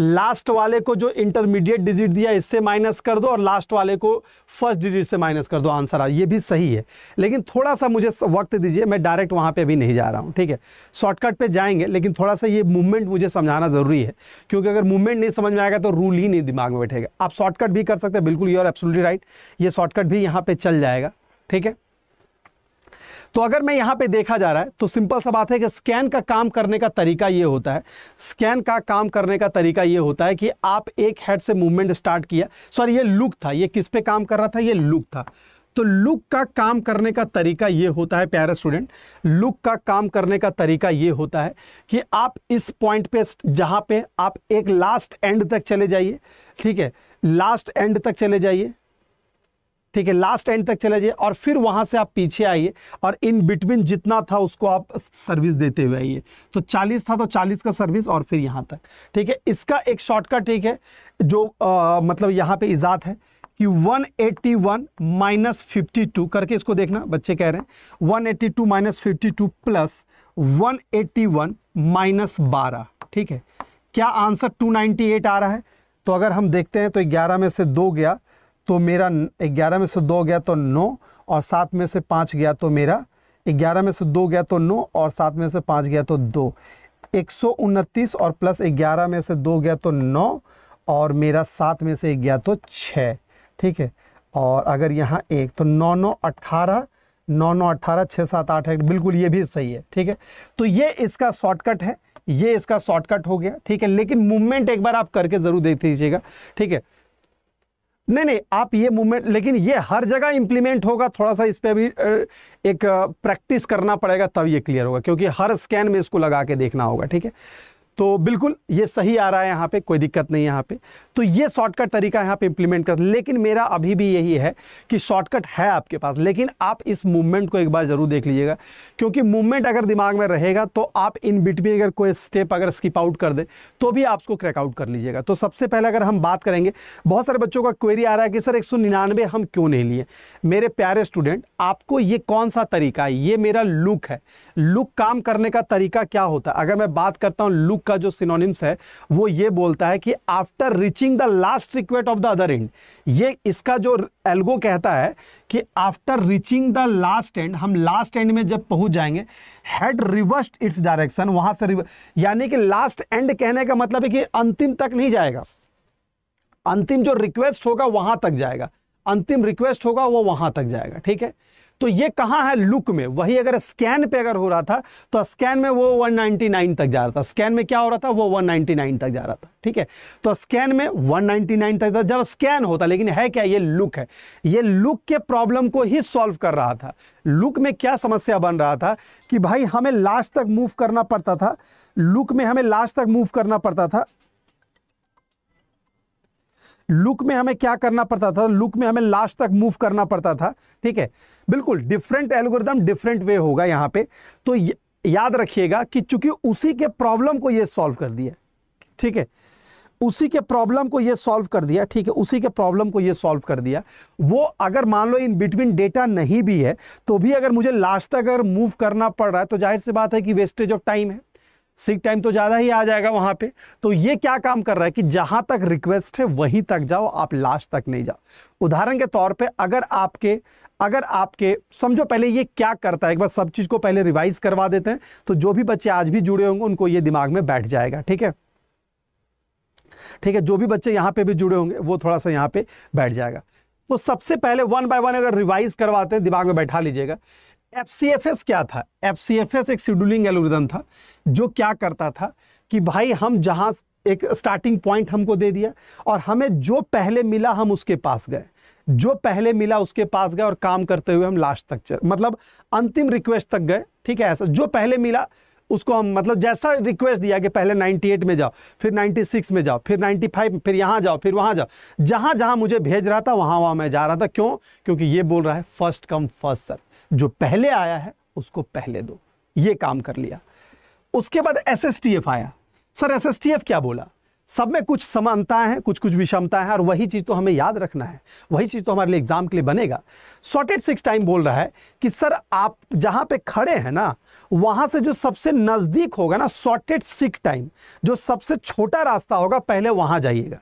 लास्ट वाले को जो इंटरमीडिएट डिजिट दिया इससे माइनस कर दो और लास्ट वाले को फर्स्ट डिजिट से माइनस कर दो आंसर आ ये भी सही है लेकिन थोड़ा सा मुझे वक्त दीजिए मैं डायरेक्ट वहाँ पे अभी नहीं जा रहा हूँ ठीक है शॉर्टकट पे जाएंगे लेकिन थोड़ा सा ये मूवमेंट मुझे समझाना ज़रूरी है क्योंकि अगर मूवमेंट नहीं समझ में आएगा तो रूल ही नहीं दिमाग में बैठेगा आप शॉर्टकट भी कर सकते हैं बिल्कुल यू आर एब्सोल्युटली राइट ये शॉर्टकट भी यहाँ पर चल जाएगा ठीक है तो अगर मैं यहाँ पे देखा जा रहा है तो सिंपल सा बात है कि स्कैन का काम करने का तरीका ये होता है स्कैन का काम करने का तरीका ये होता है कि आप एक हेड से मूवमेंट स्टार्ट किया सॉरी ये लुक था ये किस पे काम कर रहा था ये लुक था तो लुक का काम करने का तरीका ये होता है प्यारे स्टूडेंट लुक का काम करने का तरीका ये होता है कि आप इस पॉइंट पे जहाँ पे आप एक लास्ट एंड तक चले जाइए ठीक है लास्ट एंड तक चले जाइए ठीक है लास्ट एंड तक चले जाइए और फिर वहाँ से आप पीछे आइए और इन बिटवीन जितना था उसको आप सर्विस देते हुए आइए तो 40 था तो 40 का सर्विस और फिर यहाँ तक ठीक है इसका एक शॉर्टकट ठीक है जो आ, मतलब यहाँ पे इजात है कि 181 एट्टी वन माइनस फिफ्टी करके इसको देखना बच्चे कह रहे हैं 182 eighty two minus fifty two plus one eighty one minus बारह ठीक है क्या आंसर 298 आ रहा है तो अगर हम देखते हैं तो 11 में से दो गया तो मेरा ग्यारह में से दो गया तो नौ और सात में से पाँच गया तो मेरा ग्यारह में से दो गया तो नौ और सात में से पाँच गया तो दो एक सौ उनतीस और प्लस ग्यारह में से दो गया तो नौ और मेरा सात में से एक गया तो छः ठीक है और अगर यहाँ एक तो नौ नौ अट्ठारह नौ नौ अट्ठारह छः सात आठ एक बिल्कुल ये भी सही है ठीक है तो ये इसका शॉर्टकट है ये इसका शॉर्टकट हो गया ठीक है लेकिन मूवमेंट एक बार आप करके ज़रूर देख लीजिएगा ठीक है नहीं नहीं आप ये मूवमेंट लेकिन ये हर जगह इम्प्लीमेंट होगा थोड़ा सा इस पर भी एक प्रैक्टिस करना पड़ेगा तब ये क्लियर होगा क्योंकि हर स्कैन में इसको लगा के देखना होगा ठीक है तो बिल्कुल ये सही आ रहा है यहाँ पे कोई दिक्कत नहीं है यहाँ पे तो ये शॉर्टकट तरीका यहाँ पे इम्प्लीमेंट कर लेकिन मेरा अभी भी यही है कि शॉर्टकट है आपके पास लेकिन आप इस मूवमेंट को एक बार ज़रूर देख लीजिएगा क्योंकि मूवमेंट अगर दिमाग में रहेगा तो आप इन बिटवीन अगर कोई स्टेप अगर स्किप आउट कर दे तो भी आपको क्रैकआउट कर लीजिएगा तो सबसे पहले अगर हम बात करेंगे बहुत सारे बच्चों का क्वेरी आ रहा है कि सर एक हम क्यों नहीं लिए मेरे प्यारे स्टूडेंट आपको ये कौन सा तरीका है ये मेरा लुक है लुक काम करने का तरीका क्या होता है अगर मैं बात करता हूँ लुक उसका जो सिनोनिम्स है वो ये बोलता है कि after reaching the last request of the other end ये इसका जो एल्गो कहता है कि after reaching the last end हम लास्ट एंड में जब पहुंच जाएंगे हेड रिवर्स्ड इट्स डायरेक्शन वहां से यानी कि लास्ट एंड कहने का मतलब है कि अंतिम तक नहीं जाएगा अंतिम जो रिक्वेस्ट होगा वहां तक जाएगा अंतिम रिक्वेस्ट होगा वो वहां तक जाएगा ठीक है तो ये कहाँ है लुक में वही अगर स्कैन पे अगर हो रहा था तो स्कैन में वो 199 तक जा रहा था स्कैन में क्या हो रहा था वो 199 तक जा रहा था ठीक है तो स्कैन में 199 तक था जब स्कैन होता लेकिन है क्या ये लुक है ये लुक के प्रॉब्लम को ही सॉल्व कर रहा था लुक में क्या समस्या बन रहा था कि भाई हमें लास्ट तक मूव करना पड़ता था लुक में हमें लास्ट तक मूव करना पड़ता था लुक में हमें क्या करना पड़ता था लुक में हमें लास्ट तक मूव करना पड़ता था ठीक है बिल्कुल डिफरेंट एल्गोरिदम डिफरेंट वे होगा यहां पे तो याद रखिएगा कि चूंकि उसी के प्रॉब्लम को ये सॉल्व कर दिया ठीक है उसी के प्रॉब्लम को ये सॉल्व कर दिया ठीक है उसी के प्रॉब्लम को ये सॉल्व कर दिया वो अगर मान लो इन बिटवीन डेटा नहीं भी है तो भी अगर मुझे लास्ट तक अगर मूव करना पड़ रहा है तो जाहिर सी बात है कि वेस्टेज ऑफ टाइम है सिक टाइम तो ज़्यादा ही आ जाएगा वहां पे तो ये क्या काम कर रहा है कि जहां तक रिक्वेस्ट है वहीं तक जाओ आप लास्ट तक नहीं जाओ उदाहरण के तौर पे अगर आपके अगर आपके समझो पहले ये क्या करता है एक बार सब चीज़ को पहले रिवाइज करवा देते हैं तो जो भी बच्चे आज भी जुड़े होंगे उनको ये दिमाग में बैठ जाएगा ठीक है ठीक है जो भी बच्चे यहां पर भी जुड़े होंगे वो थोड़ा सा यहां पर बैठ जाएगा तो सबसे पहले वन बाय वन अगर रिवाइज करवाते हैं दिमाग में बैठा लीजिएगा एफ क्या था एफ एक शेड्यूलिंग एलोरिदम था जो क्या करता था कि भाई हम जहाँ एक स्टार्टिंग पॉइंट हमको दे दिया और हमें जो पहले मिला हम उसके पास गए जो पहले मिला उसके पास गए और काम करते हुए हम लास्ट तक चल मतलब अंतिम रिक्वेस्ट तक गए ठीक है ऐसा जो पहले मिला उसको हम मतलब जैसा रिक्वेस्ट दिया कि पहले 98 में जाओ फिर 96 में जाओ फिर 95 फिर यहाँ जाओ फिर वहाँ जाओ जहाँ जहाँ मुझे भेज रहा था वहाँ वहाँ मैं जा रहा था क्यों क्योंकि ये बोल रहा है फर्स्ट कम फर्स्ट सर जो पहले आया है उसको पहले दो ये काम कर लिया उसके बाद एसएसटीएफ आया सर एसएसटीएफ क्या बोला सब में कुछ समानताएं हैं कुछ कुछ विषमताएं हैं और वही चीज़ तो हमें याद रखना है वही चीज़ तो हमारे लिए एग्जाम के लिए बनेगा शॉर्टेड सिक्स टाइम बोल रहा है कि सर आप जहां पे खड़े हैं ना वहां से जो सबसे नज़दीक होगा ना शॉर्टेड सिक्स टाइम जो सबसे छोटा रास्ता होगा पहले वहां जाइएगा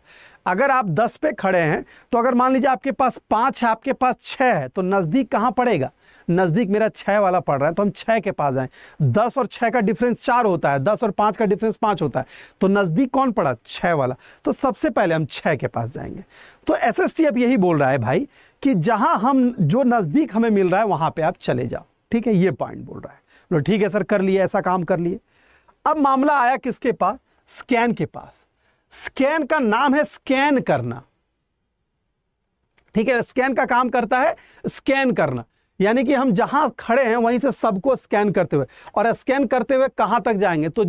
अगर आप दस पे खड़े हैं तो अगर मान लीजिए आपके पास पाँच है आपके पास छः है तो नज़दीक कहाँ पड़ेगा नज़दीक मेरा छः वाला पड़ रहा है तो हम छः के पास आएँ दस और छः का डिफरेंस चार होता है दस और पाँच का डिफरेंस पाँच होता है तो नज़दीक कौन पड़ा छः वाला तो सबसे पहले हम छः के पास जाएंगे तो एस एस अब यही बोल रहा है भाई कि जहाँ हम जो नज़दीक हमें मिल रहा है वहाँ पर आप चले जाओ ठीक है ये पॉइंट बोल रहा है बोलो ठीक है सर कर लिए ऐसा काम कर लिए अब मामला आया किसके पास स्कैन के पास स्कैन का नाम है स्कैन करना ठीक है स्कैन का काम करता है स्कैन करना यानी कि हम जहाँ खड़े हैं वहीं से सबको स्कैन करते हुए और स्कैन करते हुए कहाँ तक जाएंगे तो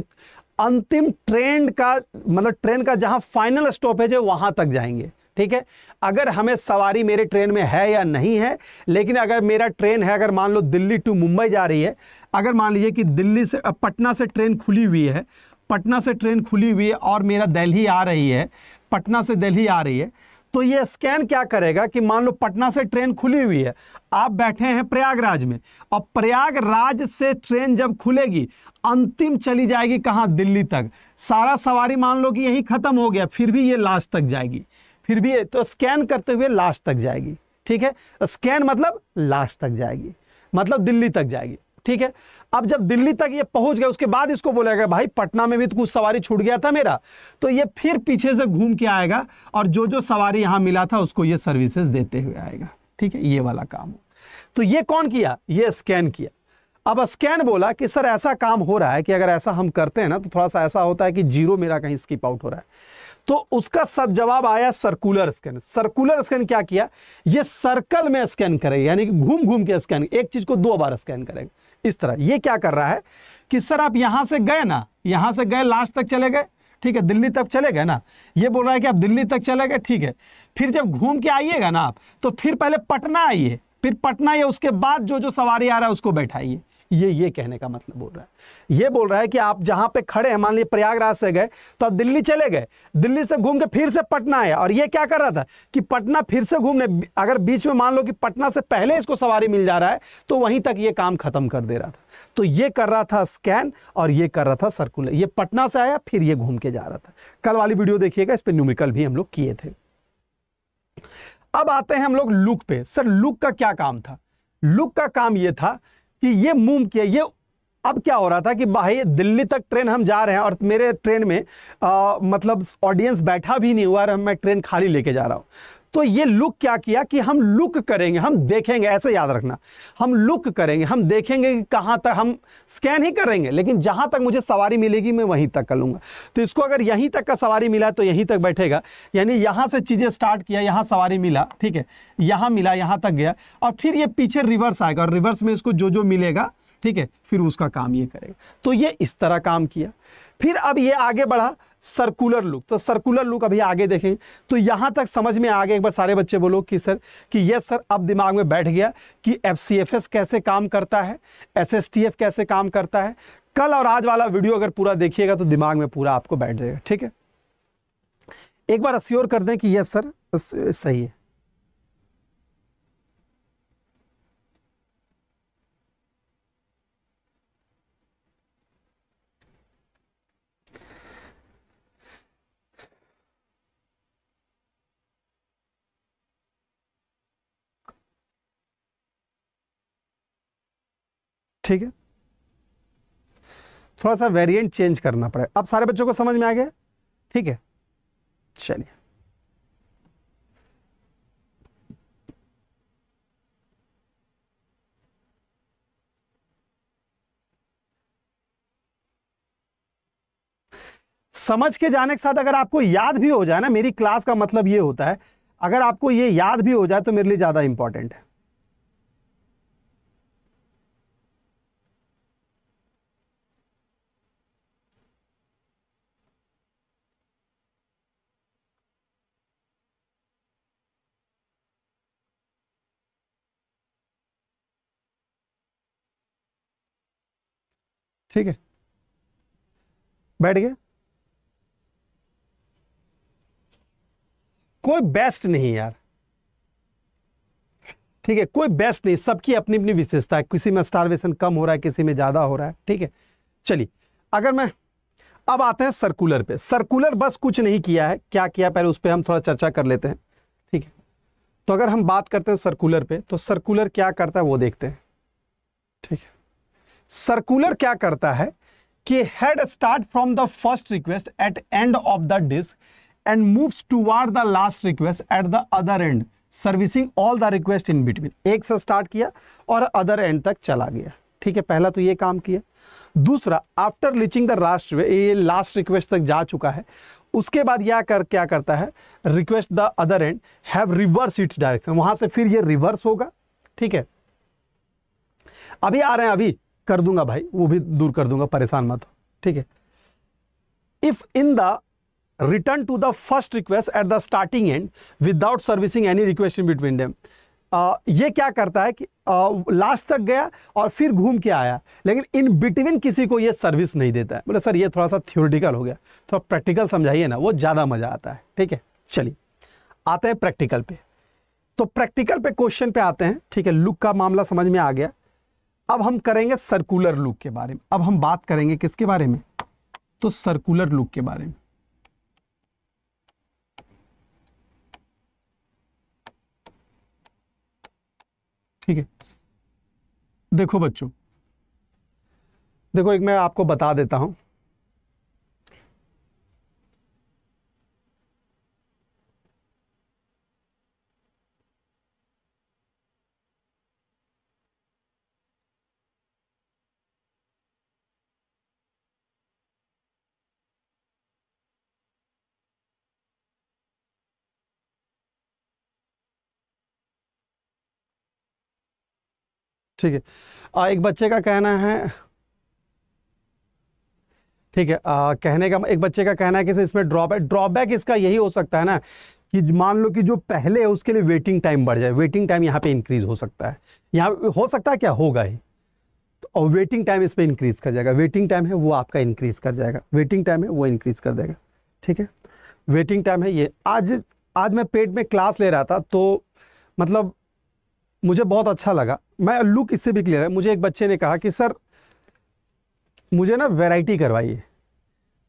अंतिम ट्रेन का मतलब ट्रेन का जहाँ फाइनल स्टॉपेज है वहाँ तक जाएंगे ठीक है अगर हमें सवारी मेरे ट्रेन में है या नहीं है लेकिन अगर मेरा ट्रेन है अगर मान लो दिल्ली टू मुंबई जा रही है अगर मान लीजिए कि दिल्ली से पटना से ट्रेन खुली हुई है पटना से ट्रेन खुली हुई है और मेरा दिल्ली आ रही है पटना से दिल्ली आ रही है तो ये स्कैन क्या करेगा कि मान लो पटना से ट्रेन खुली हुई है आप बैठे हैं प्रयागराज में और प्रयागराज से ट्रेन जब खुलेगी अंतिम चली जाएगी कहाँ दिल्ली तक सारा सवारी मान लो कि यही ख़त्म हो गया फिर भी ये लास्ट तक जाएगी फिर भी तो स्कैन करते हुए लास्ट तक जाएगी ठीक है स्कैन मतलब लास्ट तक जाएगी मतलब दिल्ली तक जाएगी ठीक है अब जब दिल्ली तक ये पहुंच गया उसके बाद इसको बोला गया भाई पटना में भी तो कुछ सवारी छूट गया था मेरा तो ये फिर पीछे से घूम के आएगा और जो जो सवारी यहां मिला था उसको ये सर्विसेज देते हुए आएगा ठीक है ये वाला काम तो ये कौन किया ये स्कैन किया अब स्कैन बोला कि सर ऐसा काम हो रहा है कि अगर ऐसा हम करते हैं ना तो थोड़ा सा ऐसा होता है कि जीरो मेरा कहीं स्किप आउट हो रहा है तो उसका सब जवाब आया सर्कुलर स्कैन सर्कुलर स्कैन क्या किया ये सर्कल में स्कैन करेगा यानी कि घूम घूम के स्कैन एक चीज को दो बार स्कैन करेगा इस तरह ये क्या कर रहा है कि सर आप यहाँ से गए ना यहाँ से गए लास्ट तक चले गए ठीक है दिल्ली तक चले गए ना ये बोल रहा है कि आप दिल्ली तक चले गए ठीक है फिर जब घूम के आइएगा ना आप तो फिर पहले पटना आइए फिर पटना या उसके बाद जो जो सवारी आ रहा है उसको बैठाइए ये ये कहने का मतलब बोल रहा है ये बोल रहा है कि आप जहां पे खड़े हैं मान लीजिए प्रयागराज से गए तो आप दिल्ली चले गए दिल्ली से घूम के फिर से पटना आया और ये क्या कर रहा था कि पटना फिर से घूमने अगर बीच में मान लो कि पटना से पहले इसको सवारी मिल जा रहा है तो वहीं तक ये काम खत्म कर दे रहा था तो ये कर रहा था स्कैन और ये कर रहा था सर्कुलर ये पटना से आया फिर ये घूम के जा रहा था कल वाली वीडियो देखिएगा इस पर न्यूमिकल भी हम लोग किए थे अब आते हैं हम लोग लुक पे सर लुक का क्या काम था लुक का काम यह था कि ये मूव किया ये अब क्या हो रहा था कि भाई दिल्ली तक ट्रेन हम जा रहे हैं और मेरे ट्रेन में आ, मतलब ऑडियंस बैठा भी नहीं हुआ और मैं ट्रेन खाली लेके जा रहा हूँ तो ये लुक क्या किया कि हम लुक करेंगे हम देखेंगे ऐसे याद रखना हम लुक करेंगे हम देखेंगे कि कहाँ तक हम स्कैन ही करेंगे लेकिन जहाँ तक मुझे सवारी मिलेगी मैं वहीं तक कर लूँगा तो इसको अगर यहीं तक का सवारी मिला तो यहीं तक बैठेगा यानी यहाँ से चीज़ें स्टार्ट किया यहाँ सवारी मिला ठीक है यहाँ मिला यहाँ तक गया और फिर ये पीछे रिवर्स आएगा और रिवर्स में इसको जो जो मिलेगा ठीक है फिर उसका काम ये करेगा तो ये इस तरह काम किया फिर अब ये आगे बढ़ा सर्कुलर लुक तो सर्कुलर लुक अभी आगे देखें तो यहां तक समझ में आ गए एक बार सारे बच्चे बोलो कि सर कि यस सर अब दिमाग में बैठ गया कि एफ कैसे काम करता है एस कैसे काम करता है कल और आज वाला वीडियो अगर पूरा देखिएगा तो दिमाग में पूरा आपको बैठ जाएगा ठीक है एक बार अस्योर कर दें कि यस सर सही है ठीक है थोड़ा सा वेरिएंट चेंज करना पड़े अब सारे बच्चों को समझ में आ गया ठीक है चलिए समझ के जाने के साथ अगर आपको याद भी हो जाए ना मेरी क्लास का मतलब ये होता है अगर आपको ये याद भी हो जाए तो मेरे लिए ज़्यादा इंपॉर्टेंट है ठीक है बैठ गया कोई बेस्ट नहीं यार ठीक है कोई बेस्ट नहीं सबकी अपनी अपनी विशेषता है किसी में स्टारवेशन कम हो रहा है किसी में ज़्यादा हो रहा है ठीक है चलिए अगर मैं अब आते हैं सर्कुलर पे सर्कुलर बस कुछ नहीं किया है क्या किया पहले उस पर हम थोड़ा चर्चा कर लेते हैं ठीक है तो अगर हम बात करते हैं सर्कुलर पे तो सर्कुलर क्या करता है वो देखते हैं ठीक है सर्कुलर क्या करता है कि head start from the first request at end of the disk and moves toward the last request at the other end servicing all the request in between एक से स्टार्ट किया और अदर एंड तक चला गया ठीक है पहला तो ये काम किया दूसरा आफ्टर रीचिंग द लास्ट ये लास्ट रिक्वेस्ट तक जा चुका है उसके बाद यह कर क्या करता है request the other end have reverse its direction वहां से फिर ये रिवर्स होगा ठीक है अभी आ रहे हैं अभी कर दूंगा भाई वो भी दूर कर दूंगा परेशान मत हो ठीक है if in the return to the first request at the starting end without servicing any request in between them ये क्या करता है कि लास्ट तक गया और फिर घूम के आया लेकिन इन बिटवीन किसी को ये सर्विस नहीं देता है बोले सर ये थोड़ा सा थ्योरिटिकल हो गया थोड़ा प्रैक्टिकल समझाइए ना वो ज़्यादा मज़ा आता है ठीक है चलिए आते हैं प्रैक्टिकल पे तो प्रैक्टिकल पे क्वेश्चन पे आते हैं ठीक है लुक का मामला समझ में आ गया अब हम करेंगे सर्कुलर लुक के बारे में अब हम बात करेंगे किसके बारे में तो सर्कुलर लुक के बारे में ठीक है देखो बच्चों देखो एक मैं आपको बता देता हूं ठीक है आ, एक बच्चे का कहना है ठीक है आ, कहने का एक बच्चे का कहना है कि इसमें ड्रॉबैक ड्रॉबैक इसका यही हो सकता है ना कि मान लो कि जो पहले है उसके लिए वेटिंग टाइम बढ़ जाए वेटिंग टाइम यहाँ पे इंक्रीज हो सकता है यहाँ हो सकता है क्या होगा ही तो और वेटिंग टाइम इस पर इंक्रीज़ कर जाएगा वेटिंग टाइम है वो आपका इंक्रीज़ कर जाएगा वेटिंग टाइम है वो इंक्रीज़ कर देगा ठीक है वेटिंग टाइम है ये आज आज मैं पेट में क्लास ले रहा था तो मतलब मुझे बहुत अच्छा लगा मैं लुक इससे भी क्लियर है मुझे एक बच्चे ने कहा कि सर मुझे ना वैरायटी करवाइए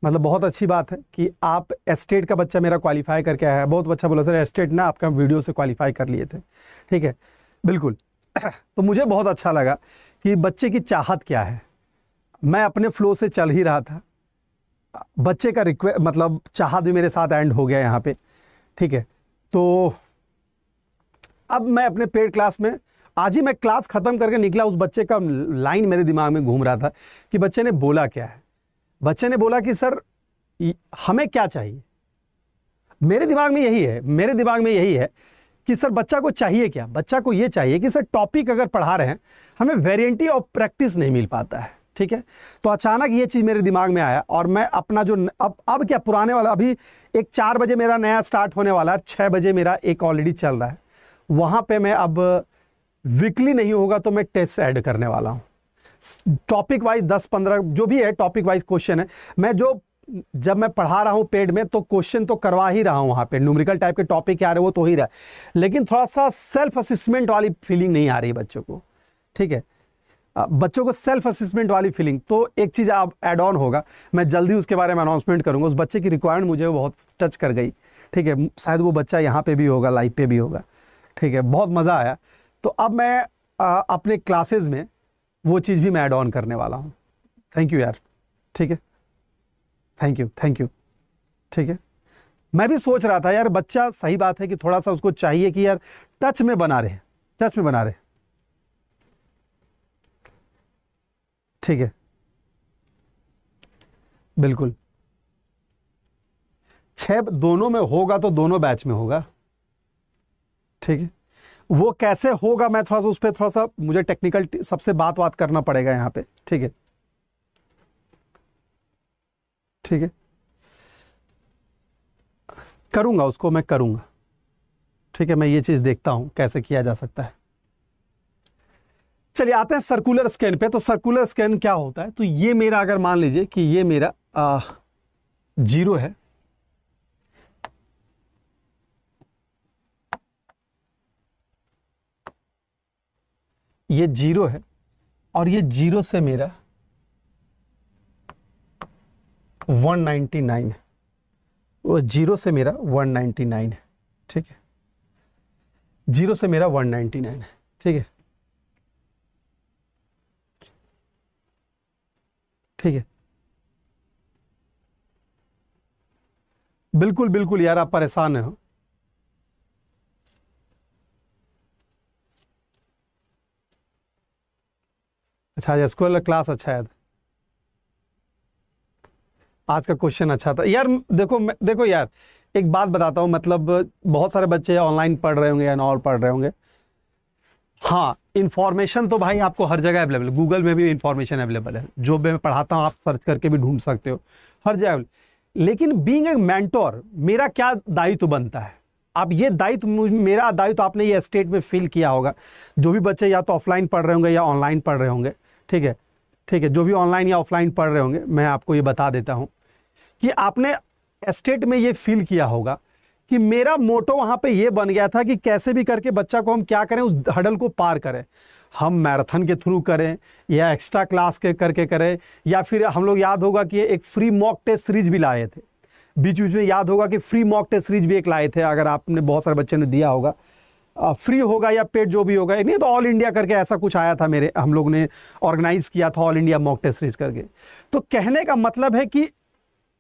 मतलब बहुत अच्छी बात है कि आप एस्टेट का बच्चा मेरा क्वालिफाई करके आया है बहुत अच्छा बोला सर एस्टेट ना आपका वीडियो से क्वालिफाई कर लिए थे ठीक है बिल्कुल तो मुझे बहुत अच्छा लगा कि बच्चे की चाहत क्या है मैं अपने फ्लो से चल ही रहा था बच्चे का रिक्वे मतलब चाहत भी मेरे साथ एंड हो गया यहाँ पे ठीक है तो अब मैं अपने पेड क्लास में आज ही मैं क्लास ख़त्म करके निकला उस बच्चे का लाइन मेरे दिमाग में घूम रहा था कि बच्चे ने बोला क्या है बच्चे ने बोला कि सर हमें क्या चाहिए मेरे दिमाग में यही है मेरे दिमाग में यही है कि सर बच्चा को चाहिए क्या बच्चा को ये चाहिए कि सर टॉपिक अगर पढ़ा रहे हैं हमें वेरियंटी ऑफ प्रैक्टिस नहीं मिल पाता है ठीक है तो अचानक ये चीज़ मेरे दिमाग में आया और मैं अपना जो अब अब क्या पुराने वाला अभी एक चार बजे मेरा नया स्टार्ट होने वाला है छः बजे मेरा एक ऑलरेडी चल रहा है वहां पे मैं अब वीकली नहीं होगा तो मैं टेस्ट ऐड करने वाला हूँ टॉपिक वाइज दस पंद्रह जो भी है टॉपिक वाइज क्वेश्चन है मैं जो जब मैं पढ़ा रहा हूँ पेड में तो क्वेश्चन तो करवा ही रहा हूँ वहाँ पे न्यूमरिकल टाइप के टॉपिक क्या रहे वो तो ही रहा है लेकिन थोड़ा सा सेल्फ असिसमेंट वाली फीलिंग नहीं आ रही बच्चों को ठीक है बच्चों को सेल्फ असिसमेंट वाली फीलिंग तो एक चीज़ आप एड ऑन होगा मैं जल्दी उसके बारे में अनाउंसमेंट करूँगा उस बच्चे की रिक्वायरमेंट मुझे बहुत टच कर गई ठीक है शायद वो बच्चा यहाँ पे भी होगा लाइफ पे भी होगा ठीक है बहुत मज़ा आया तो अब मैं आ, अपने क्लासेस में वो चीज़ भी मैं ऐड ऑन करने वाला हूँ थैंक यू यार ठीक है थैंक यू थैंक यू ठीक है मैं भी सोच रहा था यार बच्चा सही बात है कि थोड़ा सा उसको चाहिए कि यार टच में बना रहे टच में बना रहे ठीक है बिल्कुल छह दोनों में होगा तो दोनों बैच में होगा ठीक है वो कैसे होगा मैं थोड़ा सा उस पर थोड़ा सा मुझे टेक्निकल सबसे बात बात करना पड़ेगा यहां पे ठीक है ठीक है करूंगा उसको मैं करूंगा ठीक है मैं ये चीज़ देखता हूं कैसे किया जा सकता है चलिए आते हैं सर्कुलर स्कैन पे तो सर्कुलर स्कैन क्या होता है तो ये मेरा अगर मान लीजिए कि ये मेरा आ, जीरो है ये जीरो है और ये जीरो से मेरा 199 है वो जीरो से मेरा 199 है ठीक है जीरो से मेरा 199 है ठीक है ठीक है बिल्कुल बिल्कुल यार आप परेशान हो अच्छा आज का क्लास अच्छा है आज का क्वेश्चन अच्छा था यार देखो देखो यार एक बात बताता हूँ मतलब बहुत सारे बच्चे ऑनलाइन पढ़ रहे होंगे या नॉल पढ़ रहे होंगे हाँ इन्फॉर्मेशन तो भाई आपको हर जगह अवेलेबल गूगल में भी इन्फॉर्मेशन अवेलेबल है जो भी मैं पढ़ाता हूँ आप सर्च करके भी ढूंढ सकते हो हर जगह लेकिन बींग ए मैंटोर मेरा क्या दायित्व बनता है आप ये दायित्व मेरा दायित्व आपने ये स्टेट में फील किया होगा जो भी बच्चे या तो ऑफलाइन पढ़ रहे होंगे या ऑनलाइन पढ़ रहे होंगे ठीक है ठीक है जो भी ऑनलाइन या ऑफलाइन पढ़ रहे होंगे मैं आपको ये बता देता हूँ कि आपने एस्टेट में ये फील किया होगा कि मेरा मोटो वहाँ पे ये बन गया था कि कैसे भी करके बच्चा को हम क्या करें उस हडल को पार करें हम मैराथन के थ्रू करें या एक्स्ट्रा क्लास के करके करें या फिर हम लोग याद होगा कि एक फ्री मॉक टेस्ट सीरीज भी लाए थे बीच बीच में याद होगा कि फ्री मॉक टेस्ट सीरीज भी एक लाए थे अगर आपने बहुत सारे बच्चे ने दिया होगा फ्री होगा या पेड जो भी होगा नहीं तो ऑल इंडिया करके ऐसा कुछ आया था मेरे हम लोग ने ऑर्गेनाइज किया था all India mock test series करके तो कहने का मतलब है कि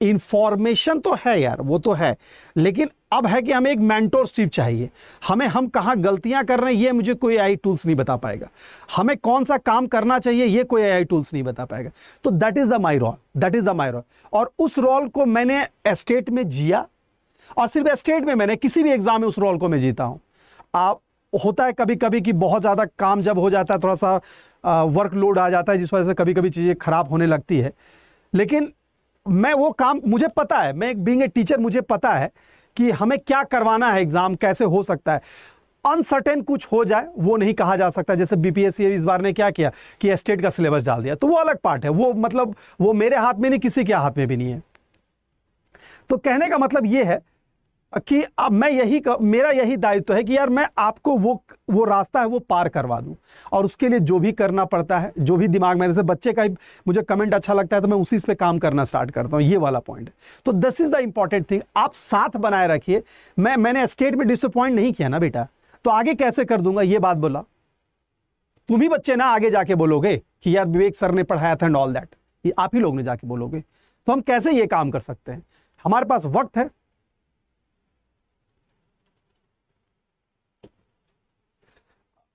इन्फॉर्मेशन तो है यार वो तो है लेकिन अब है कि हमें एक मैंटोरशिप चाहिए हमें हम कहाँ गलतियाँ कर रहे हैं ये मुझे कोई आई टूल्स नहीं बता पाएगा हमें कौन सा काम करना चाहिए ये कोई आई टूल्स नहीं बता पाएगा तो that is the my role that is the my role और उस रोल को मैंने एस्टेट में जिया और सिर्फ एस्टेट में मैंने किसी भी एग्ज़ाम में उस रोल को मैं जीता हूँ आप होता है कभी कभी कि बहुत ज़्यादा काम जब हो जाता है थोड़ा सा वर्कलोड आ जाता है जिस वजह से कभी कभी चीज़ें खराब होने लगती है लेकिन मैं वो काम मुझे पता है मैं एक बींग ए टीचर मुझे पता है कि हमें क्या करवाना है एग्ज़ाम कैसे हो सकता है अनसर्टेन कुछ हो जाए वो नहीं कहा जा सकता जैसे बीपीएससी इस बार ने क्या किया कि स्टेट का सिलेबस डाल दिया तो वो अलग पार्ट है वो मतलब वो मेरे हाथ में नहीं किसी के हाथ में भी नहीं है तो कहने का मतलब ये है कि अब मैं यही कर, मेरा यही दायित्व तो है कि यार मैं आपको वो वो रास्ता है वो पार करवा दूं और उसके लिए जो भी करना पड़ता है जो भी दिमाग में जैसे बच्चे का मुझे कमेंट अच्छा लगता है तो मैं उसी पे काम करना स्टार्ट करता हूं ये वाला पॉइंट है तो this is the important thing आप साथ बनाए रखिए मैं मैंने स्टेट में डिसअपॉइंट नहीं किया ना बेटा तो आगे कैसे कर दूंगा ये बात बोला तुम ही बच्चे ना आगे जाके बोलोगे कि यार विवेक सर ने पढ़ाया था एंड ऑल दैट ये आप ही लोग ने जाके बोलोगे तो हम कैसे ये काम कर सकते हैं हमारे पास वक्त है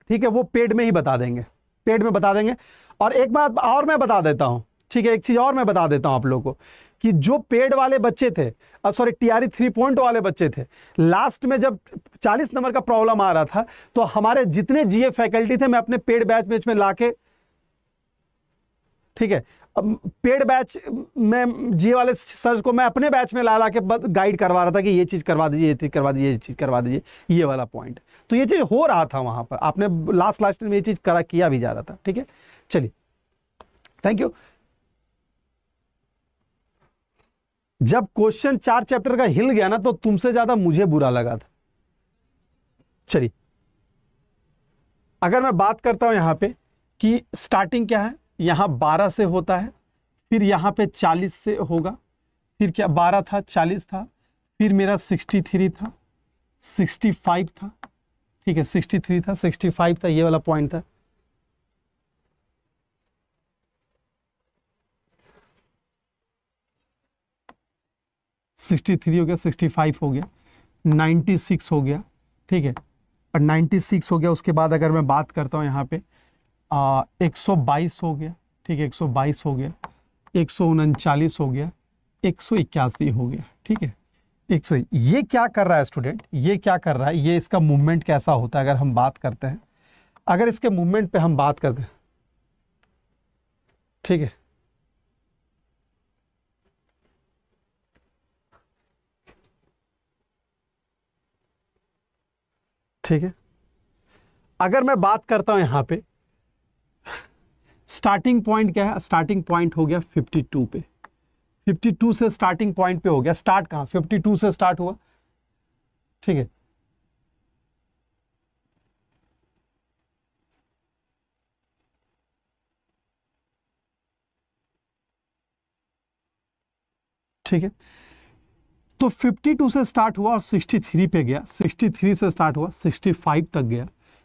ठीक है वो पेड में ही बता देंगे पेड में बता देंगे और एक बात और मैं बता देता हूँ ठीक है एक चीज़ और मैं बता देता हूँ आप लोगों को कि जो पेड वाले बच्चे थे सॉरी टीआरई थ्री पॉइंट वाले बच्चे थे लास्ट में जब 40 नंबर का प्रॉब्लम आ रहा था तो हमारे जितने जीए फैकल्टी थे मैं अपने पेड बैच में ला के ठीक है अब पेड बैच में जी वाले सर को मैं अपने बैच में ला ला के गाइड करवा रहा था कि ये चीज़ करवा दीजिए ये चीज़ करवा दीजिए ये चीज़ करवा दीजिए ये वाला पॉइंट तो ये चीज़ हो रहा था वहाँ पर आपने लास्ट लास्ट में ये चीज़ करा किया भी जा रहा था ठीक है चलिए थैंक यू जब क्वेश्चन चार चैप्टर का हिल गया ना तो तुमसे ज़्यादा मुझे बुरा लगा था चलिए अगर मैं बात करता हूं यहां पे कि स्टार्टिंग क्या है यहाँ बारह से होता है फिर यहाँ पे चालीस से होगा फिर क्या बारह था चालीस था फिर मेरा सिक्सटी थ्री था सिक्सटी फाइव था ठीक है सिक्सटी थ्री था सिक्सटी फाइव था ये वाला पॉइंट था सिक्सटी थ्री हो गया सिक्सटी फाइव हो गया नाइन्टी सिक्स हो गया ठीक है और नाइन्टी सिक्स हो गया उसके बाद अगर मैं बात करता हूँ यहाँ पे एक सौ बाईस हो गया ठीक है एक सौ बाईस हो गया एक सौ उनचालीस हो गया एक सौ इक्यासी हो गया ठीक है एक सौ ये क्या कर रहा है स्टूडेंट ये क्या कर रहा है ये इसका मूवमेंट कैसा होता है अगर हम बात करते हैं अगर इसके मूवमेंट पे हम बात करते हैं ठीक है ठीक है अगर मैं बात करता हूं यहां पे स्टार्टिंग पॉइंट क्या है स्टार्टिंग पॉइंट हो गया 52 पे 52 से स्टार्टिंग पॉइंट पे हो गया स्टार्ट कहाँ 52 से स्टार्ट हुआ ठीक है ठीक है तो 52 से स्टार्ट हुआ और 63 पे गया 63 से स्टार्ट हुआ 65 तक गया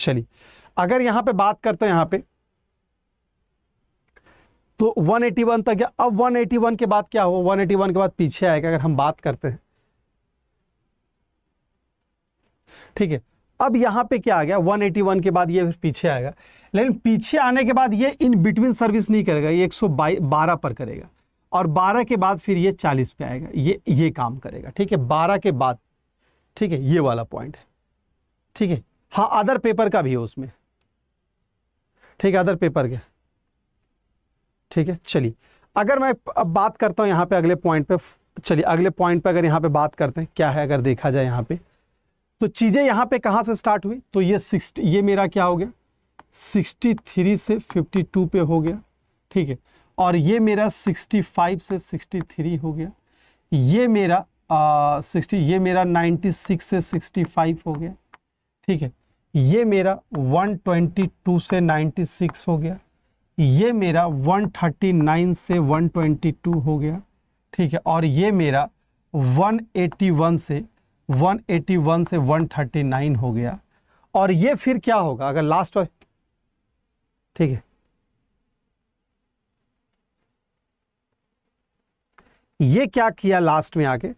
चलिए अगर यहां पे बात करते हैं यहां पे तो 181 तक गया अब 181 के बाद क्या हो 181 के बाद पीछे आएगा अगर हम बात करते हैं ठीक है अब यहां पे क्या आ गया 181 के बाद ये फिर पीछे आएगा लेकिन पीछे आने के बाद ये इन बिटवीन सर्विस नहीं करेगा ये 112 पर करेगा और 12 के बाद फिर ये 40 पे आएगा ये ये काम करेगा ठीक है 12 के बाद ठीक है ये वाला पॉइंट है ठीक है हाँ अदर पेपर का भी है उसमें ठीक है अदर पेपर का ठीक है चलिए अगर मैं अब बात करता हूँ यहाँ पे अगले पॉइंट पे चलिए अगले पॉइंट पे अगर यहाँ पे बात करते हैं क्या है अगर देखा जाए यहाँ पे तो चीज़ें यहाँ पे कहाँ से स्टार्ट हुई तो ये सिक्सटी ये मेरा क्या हो गया सिक्सटी थ्री से फिफ्टी टू पे हो गया ठीक है और ये मेरा सिक्सटी फाइव से सिक्सटी थ्री हो गया ये मेरा सिक्सटी ये मेरा नाइन्टी सिक्स से सिक्सटी फाइव हो गया ठीक है ये मेरा 122 से 96 हो गया ये मेरा 139 से 122 हो गया ठीक है और ये मेरा 181 से 181 से 139 हो गया और ये फिर क्या होगा अगर लास्ट हो ठीक है ये क्या किया लास्ट में आके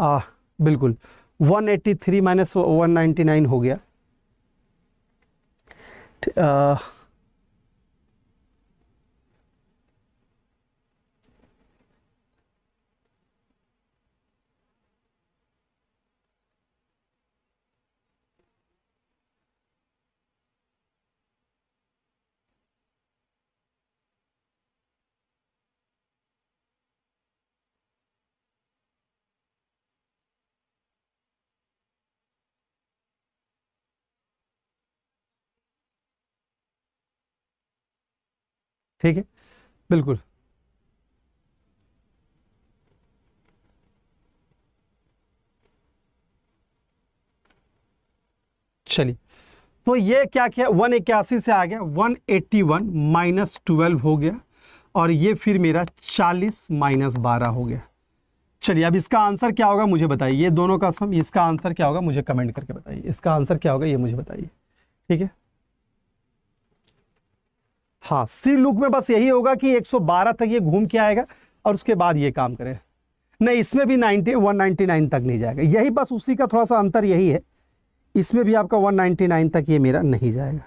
आ, बिल्कुल 183 एटी थ्री माइनस वन हो गया uh, ठीक है बिल्कुल चलिए तो ये क्या किया वन इक्यासी से आ गया one eighty one minus twelve हो गया और ये फिर मेरा चालीस माइनस बारह हो गया चलिए अब इसका आंसर क्या होगा मुझे बताइए ये दोनों का सम इसका आंसर क्या होगा मुझे कमेंट करके बताइए इसका आंसर क्या होगा ये मुझे बताइए ठीक है हाँ सी लुक में बस यही होगा कि 112 तक ये घूम के आएगा और उसके बाद ये काम करें नहीं इसमें भी 90 199 तक नहीं जाएगा यही बस उसी का थोड़ा सा अंतर यही है इसमें भी आपका 199 तक ये मेरा नहीं जाएगा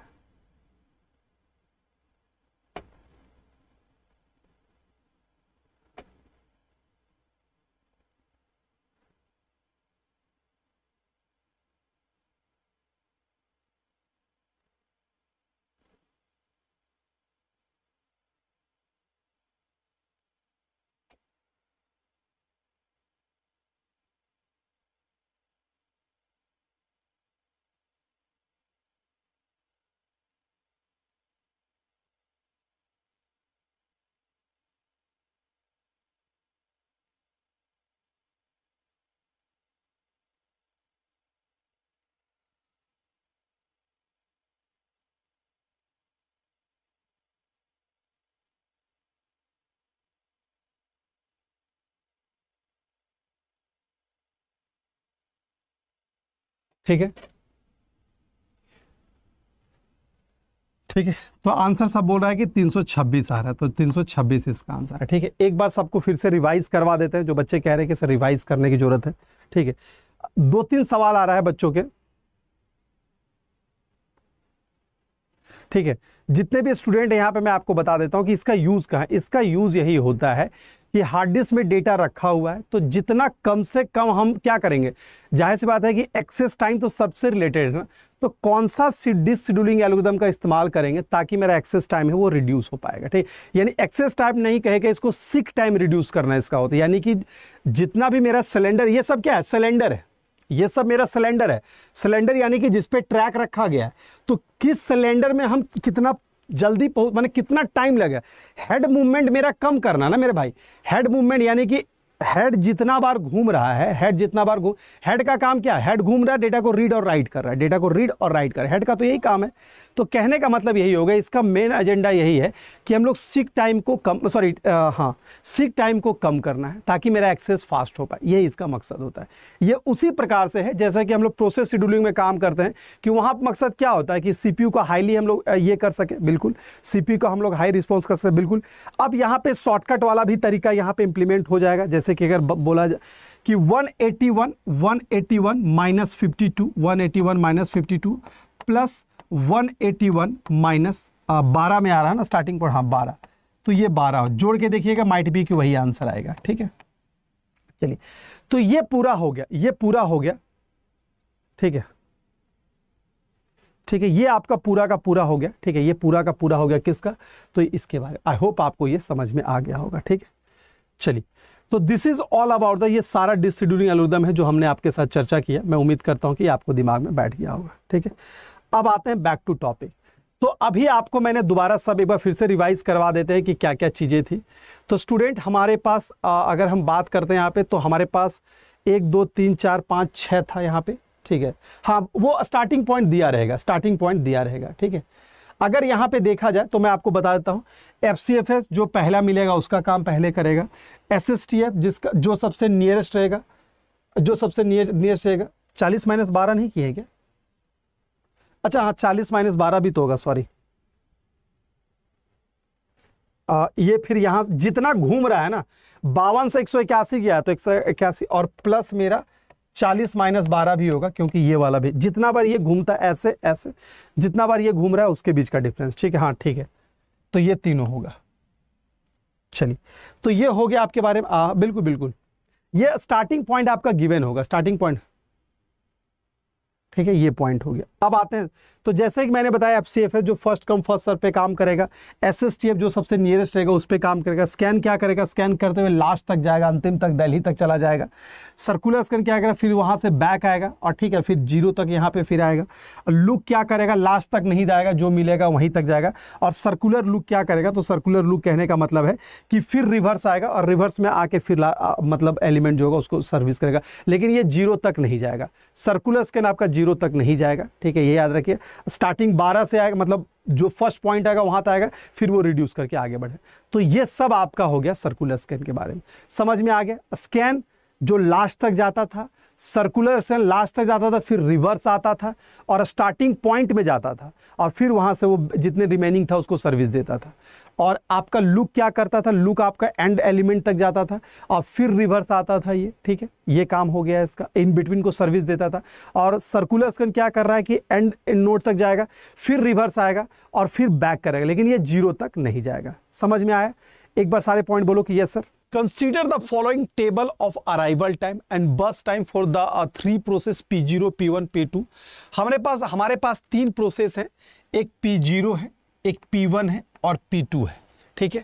ठीक है ठीक है तो आंसर सब बोल रहा है कि 326 आ रहा है तो 326 इसका आंसर है ठीक है एक बार सबको फिर से रिवाइज करवा देते हैं जो बच्चे कह रहे हैं कि सर रिवाइज करने की जरूरत है ठीक है दो तीन सवाल आ रहा है बच्चों के ठीक है जितने भी स्टूडेंट यहाँ पे मैं आपको बता देता हूँ कि इसका यूज़ कहाँ इसका यूज़ यही होता है कि हार्ड डिस्क में डेटा रखा हुआ है तो जितना कम से कम हम क्या करेंगे जाहिर सी बात है कि एक्सेस टाइम तो सबसे रिलेटेड है ना तो कौन सा डिस्क शेड्यूलिंग एल्गोदम का इस्तेमाल करेंगे ताकि मेरा एक्सेस टाइम है वो रिड्यूस हो पाएगा ठीक यानी एक्सेस टाइम नहीं कहेगा इसको सिक टाइम रिड्यूस करना इसका होता है यानी कि जितना भी मेरा सिलेंडर ये सब क्या है सिलेंडर है ये सब मेरा सिलेंडर है सिलेंडर यानी कि जिस पे ट्रैक रखा गया है तो किस सिलेंडर में हम कितना जल्दी पहुंच माने कितना टाइम लगा हेड मूवमेंट मेरा कम करना ना मेरे भाई हेड मूवमेंट यानी कि हेड जितना बार घूम रहा है हेड जितना बार घूम हेड का काम क्या हेड घूम रहा है डेटा को रीड और राइट कर रहा है डेटा को रीड और राइट कर रहा है हेड का तो यही काम है तो कहने का मतलब यही होगा इसका मेन एजेंडा यही है कि हम लोग सिक टाइम को कम सॉरी हाँ सिक टाइम को कम करना है ताकि मेरा एक्सेस फास्ट हो पाए यही इसका मकसद होता है ये उसी प्रकार से है जैसा कि हम लोग प्रोसेस शेड्यूलिंग में काम करते हैं कि वहाँ मकसद क्या होता है कि सी का हाईली हम लोग ये कर सकें बिल्कुल सी का हम लोग हाई रिस्पॉन्स कर सकें बिल्कुल अब यहाँ पर शॉर्टकट वाला भी तरीका यहाँ पर इम्प्लीमेंट हो जाएगा जैसे जैसे कि अगर बोला जाए कि 181 181 minus fifty two 52 181 minus 52 plus 181 minus बारह में आ रहा है ना स्टार्टिंग पर हाँ बारह तो ये बारह जोड़ के देखिएगा माइट बी की वही आंसर आएगा ठीक है चलिए तो ये पूरा हो गया ये पूरा हो गया ठीक है ठीक है ये आपका पूरा का पूरा हो गया ठीक है ये पूरा का पूरा हो गया किसका तो इसके बारे आई होप आपको ये समझ में आ गया होगा ठीक है चलिए तो this is all about the ये सारा डिस्ट्रीब्यूटिंग एलोरिदम है जो हमने आपके साथ चर्चा किया मैं उम्मीद करता हूँ कि आपको दिमाग में बैठ गया होगा ठीक है अब आते हैं बैक टू टॉपिक तो अभी आपको मैंने दोबारा सब एक बार फिर से रिवाइज करवा देते हैं कि क्या क्या चीज़ें थी तो स्टूडेंट हमारे पास अगर हम बात करते हैं यहाँ पे तो हमारे पास एक दो तीन चार पाँच छः था यहाँ पे ठीक है हाँ वो स्टार्टिंग पॉइंट दिया रहेगा स्टार्टिंग पॉइंट दिया रहेगा ठीक है अगर यहाँ पे देखा जाए तो मैं आपको बता देता हूँ एफ जो पहला मिलेगा उसका काम पहले करेगा एस जिसका जो सबसे नियरेस्ट रहेगा जो सबसे नियर नियरेस्ट रहेगा चालीस माइनस बारह नहीं किए क्या अच्छा हाँ चालीस माइनस बारह भी तो होगा सॉरी ये फिर यहाँ जितना घूम रहा है ना बावन से एक सौ इक्यासी गया तो एक सौ इक्यासी और प्लस मेरा चालीस माइनस बारह भी होगा क्योंकि ये वाला भी जितना बार ये घूमता है ऐसे ऐसे जितना बार ये घूम रहा है उसके बीच का डिफरेंस ठीक है हाँ ठीक है तो ये तीनों होगा चलिए तो ये हो गया आपके बारे में आ, हाँ, बिल्कुल बिल्कुल ये स्टार्टिंग पॉइंट आपका गिवेन होगा स्टार्टिंग पॉइंट ठीक है ये पॉइंट हो गया अब आते हैं तो जैसे कि मैंने बताया एफ जो फर्स्ट कम फर्स्ट सर पे काम करेगा एस जो सबसे नियरेस्ट रहेगा उस पर काम करेगा स्कैन क्या करेगा स्कैन करते हुए लास्ट तक जाएगा अंतिम तक दिल्ली तक चला जाएगा सर्कुलर स्कैन क्या करेगा फिर वहाँ से बैक आएगा और ठीक है फिर जीरो तक यहाँ पर फिर आएगा और लुक क्या करेगा लास्ट तक नहीं जाएगा जो मिलेगा वहीं तक जाएगा और सर्कुलर लुक क्या करेगा तो सर्कुलर लुक कहने का मतलब है कि फिर रिवर्स आएगा और रिवर्स में आके फिर मतलब एलिमेंट जो होगा उसको सर्विस करेगा लेकिन ये जीरो तक नहीं जाएगा सर्कुलर स्कैन आपका जीरो तक नहीं जाएगा ठीक है ये याद रखिए स्टार्टिंग 12 से आएगा मतलब जो फर्स्ट पॉइंट आएगा वहां तक आएगा फिर वो रिड्यूस करके आगे बढ़े तो ये सब आपका हो गया सर्कुलर स्कैन के बारे में समझ में आ गया स्कैन जो लास्ट तक जाता था सर्कुलर से लास्ट तक जाता था फिर रिवर्स आता था और स्टार्टिंग पॉइंट में जाता था और फिर वहाँ से वो जितने रिमेनिंग था उसको सर्विस देता था और आपका लुक क्या करता था लुक आपका एंड एलिमेंट तक जाता था और फिर रिवर्स आता था ये ठीक है ये काम हो गया इसका इन बिटवीन को सर्विस देता था और सर्कुलर स्कन क्या कर रहा है कि एंड नोट तक जाएगा फिर रिवर्स आएगा और फिर बैक करेगा लेकिन ये जीरो तक नहीं जाएगा समझ में आया एक बार सारे पॉइंट बोलो कि yes sir Consider the following table of arrival time and bus time for the uh, three process P0, P1, P2. हमारे पास हमारे पास तीन प्रोसेस हैं एक P0 है एक P1 है और P2 है ठीक है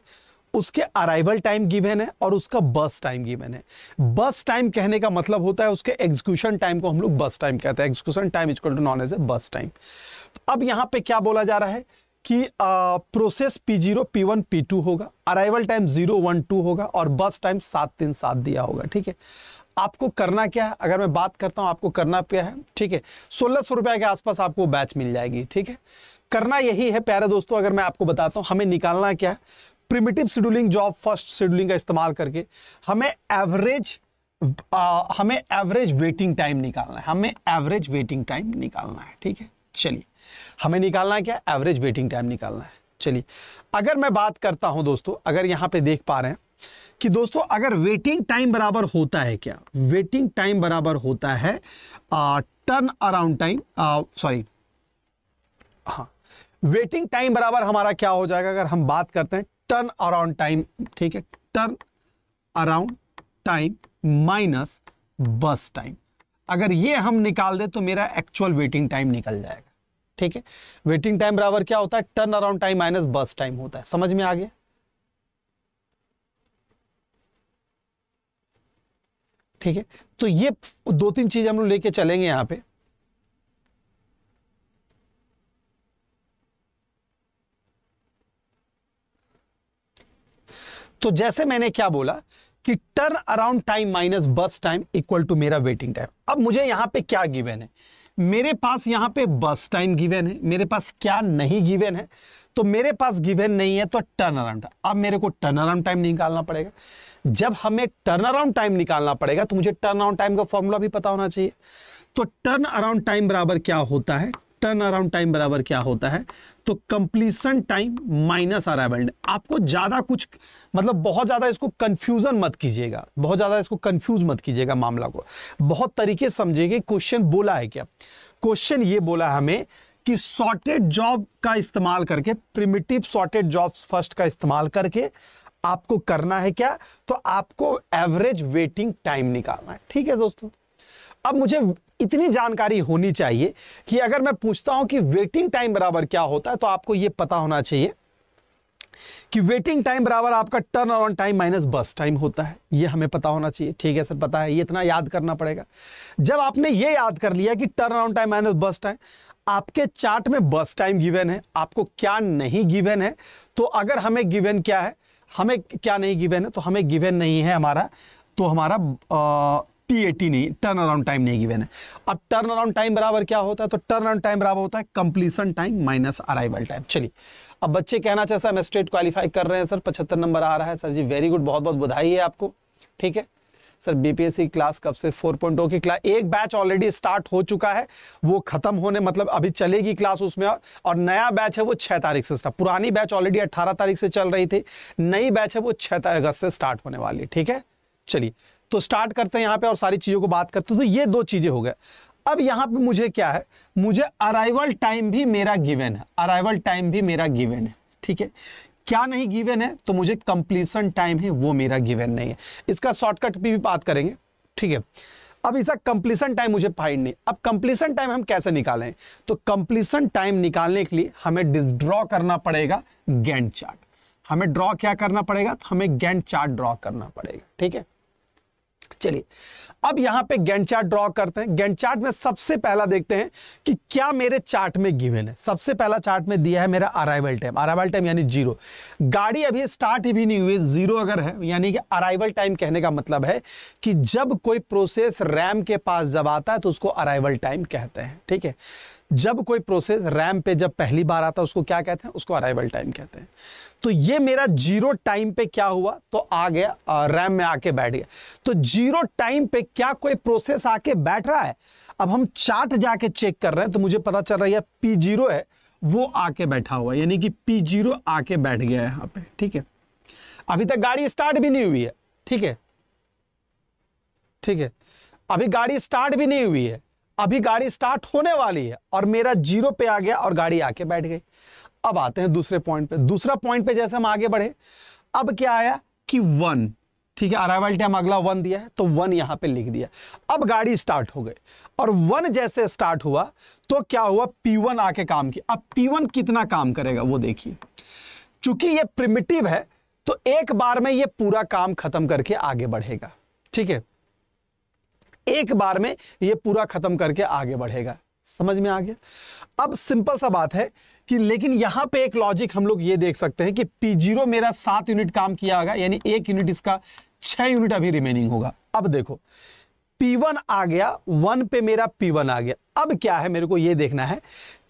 उसके अराइवल टाइम गिवेन है और उसका बस टाइम गिवेन है बस टाइम कहने का मतलब होता है उसके एग्जीक्यूशन टाइम को हम लोग बस टाइम कहते हैं execution time is too known as a burst time तो अब यहाँ पे क्या बोला जा रहा है कि process P zero P one P two होगा arrival time zero one two होगा और बस टाइम सात तीन सात दिया होगा ठीक है आपको करना क्या है अगर मैं बात करता हूँ आपको करना क्या है ठीक है सोलह सौ रुपये के आसपास आपको बैच मिल जाएगी ठीक है करना यही है प्यारे दोस्तों अगर मैं आपको बताता हूँ हमें निकालना क्या है primitive scheduling job first scheduling का इस्तेमाल करके हमें एवरेज आ, हमें एवरेज वेटिंग टाइम निकालना है हमें एवरेज वेटिंग टाइम निकालना है ठीक है चलिए हमें निकालना है क्या एवरेज वेटिंग टाइम निकालना है चलिए अगर मैं बात करता हूं दोस्तों अगर यहां पे देख पा रहे हैं कि दोस्तों अगर वेटिंग टाइम बराबर होता है क्या वेटिंग टाइम बराबर होता है टर्न अराउंड टाइम सॉरी हाँ वेटिंग टाइम बराबर हमारा क्या हो जाएगा अगर हम बात करते हैं टर्न अराउंड टाइम ठीक है turn around time minus burst time अगर ये हम निकाल दें तो मेरा एक्चुअल वेटिंग टाइम निकल जाएगा ठीक है वेटिंग टाइम बराबर क्या होता है turn around time minus burst time होता है समझ में आ गया ठीक है तो ये दो तीन चीज हम लोग लेके चलेंगे यहां पे तो जैसे मैंने क्या बोला कि turn around time minus burst time equal to मेरा वेटिंग टाइम अब मुझे यहां पे क्या गिवन है मेरे पास यहाँ पे बस टाइम गिवेन है मेरे पास क्या नहीं गिवेन है तो मेरे पास गिवेन नहीं है तो टर्न अराउंड अब मेरे को टर्न अराउंड टाइम निकालना पड़ेगा जब हमें टर्न अराउंड टाइम निकालना पड़ेगा तो मुझे टर्न अराउंड टाइम का फॉर्मूला भी पता होना चाहिए तो टर्न अराउंड टाइम बराबर क्या होता है टर्न अराउंड टाइम बराबर क्या होता है तो कंप्लीसन टाइम माइनस अराइवल आपको ज़्यादा कुछ मतलब बहुत ज़्यादा इसको कंफ्यूजन मत कीजिएगा बहुत ज़्यादा इसको कंफ्यूज मत कीजिएगा मामला को बहुत तरीके समझिएगा क्वेश्चन बोला है क्या क्वेश्चन ये बोला हमें कि सॉर्टेड जॉब का इस्तेमाल करके प्रिमिटिव सॉर्टेड जॉब्स फर्स्ट का इस्तेमाल करके आपको करना है क्या तो आपको एवरेज वेटिंग टाइम निकालना है ठीक है दोस्तों अब मुझे इतनी जानकारी होनी चाहिए कि अगर मैं पूछता हूं कि वेटिंग टाइम बराबर क्या होता है तो आपको यह पता होना चाहिए कि वेटिंग टाइम बराबर आपका turn around time minus burst time होता है यह हमें पता होना चाहिए ठीक है सर पता है ये इतना याद करना पड़ेगा जब आपने यह याद कर लिया कि turn around time minus burst time आपके चार्ट में बस टाइम गिवेन है आपको क्या नहीं गिवेन है तो अगर हमें गिवेन क्या है हमें क्या नहीं गिवेन है तो हमें गिवेन नहीं है हमारा तो हमारा टी एटी नहीं टर्न अराउंड टाइम नहीं गिवेन है अब टर्न अराउंड टाइम बराबर क्या होता है तो टर्न अराउंड टाइम बराबर होता है completion time minus arrival time चलिए अब बच्चे कहना चाहे सर हम स्टेट क्वालिफाई कर रहे हैं सर पचहत्तर नंबर आ रहा है सर जी वेरी गुड बहुत बहुत बधाई है आपको ठीक है सर बीपीएससी क्लास कब से 4.0 की क्लास एक बैच ऑलरेडी स्टार्ट हो चुका है वो खत्म होने मतलब अभी चलेगी क्लास उसमें और, और नया बैच है वो 6 तारीख से स्टार्ट पुरानी बैच ऑलरेडी 18 तारीख से चल रही थी नई बैच है वो 6 अगस्त से स्टार्ट होने वाली ठीक है चलिए तो स्टार्ट करते हैं यहाँ पे और सारी चीज़ों को बात करते हैं तो ये दो चीज़ें हो गए अब यहाँ पे मुझे क्या है मुझे अराइवल टाइम भी मेरा गिवेन है अराइवल टाइम भी मेरा गिवेन है ठीक है क्या नहीं गिवेन है तो मुझे कंप्लीसन टाइम है वो मेरा गिवेन नहीं है इसका शॉर्टकट भी, भी बात करेंगे ठीक है अब इसका कंप्लीसन टाइम मुझे फाइंड नहीं अब कंप्लीसन टाइम हम कैसे निकालें तो कंप्लीसन टाइम निकालने के लिए हमें ड्रॉ करना पड़ेगा गैंड चार्ट हमें ड्रॉ क्या करना पड़ेगा तो हमें गैंड चार्ट ड्रॉ करना पड़ेगा ठीक है चलिए अब यहां पे गेंट चार्ट ड्रॉ करते हैं गेंट चार्ट में सबसे पहला देखते हैं कि क्या मेरे चार्ट में गिवन है सबसे पहला चार्ट में दिया है मेरा अराइवल टाइम अराइवल टाइम यानी जीरो गाड़ी अभी स्टार्ट ही भी नहीं हुई जीरो अगर है यानी कि अराइवल टाइम कहने का मतलब है कि जब कोई प्रोसेस रैम के पास जब आता है तो उसको अराइवल टाइम कहते हैं ठीक है जब कोई प्रोसेस रैम पे जब पहली बार आता है उसको क्या कहते हैं उसको अराइवल टाइम कहते हैं तो ये मेरा जीरो टाइम पे क्या हुआ तो आ गया रैम में आके बैठ गया तो जीरो टाइम पे क्या कोई प्रोसेस आके बैठ रहा है अब हम चार्ट जाके चेक कर रहे हैं तो मुझे पता चल रहा है पी जीरो है वो आके बैठा हुआ यानी कि पी जीरो आके बैठ गया है यहां पर ठीक है अभी तक गाड़ी स्टार्ट भी नहीं हुई है ठीक है ठीक है अभी गाड़ी स्टार्ट भी नहीं हुई है अभी गाड़ी स्टार्ट होने वाली है और मेरा जीरो पे आ गया और गाड़ी आके बैठ गई अब आते हैं दूसरे पॉइंट पे दूसरा पॉइंट पे जैसे हम आगे बढ़े अब क्या आया कि वन ठीक है अराइवल टाइम अगला वन दिया है तो वन यहां पे लिख दिया अब गाड़ी स्टार्ट हो गई और वन जैसे स्टार्ट हुआ तो क्या हुआ पी वन आके काम किया अब पी वन कितना काम करेगा वो देखिए चूंकि ये प्रिमिटिव है तो एक बार में ये पूरा काम खत्म करके आगे बढ़ेगा ठीक है एक बार में ये पूरा खत्म करके आगे बढ़ेगा समझ में आ गया अब सिंपल सा बात है कि लेकिन यहां पे एक लॉजिक हम लोग ये देख सकते हैं कि पी जीरो मेरा सात यूनिट काम किया होगा यानी एक यूनिट इसका छह यूनिट अभी रिमेनिंग होगा अब देखो P1 आ गया वन पे मेरा P1 आ गया अब क्या है मेरे को ये देखना है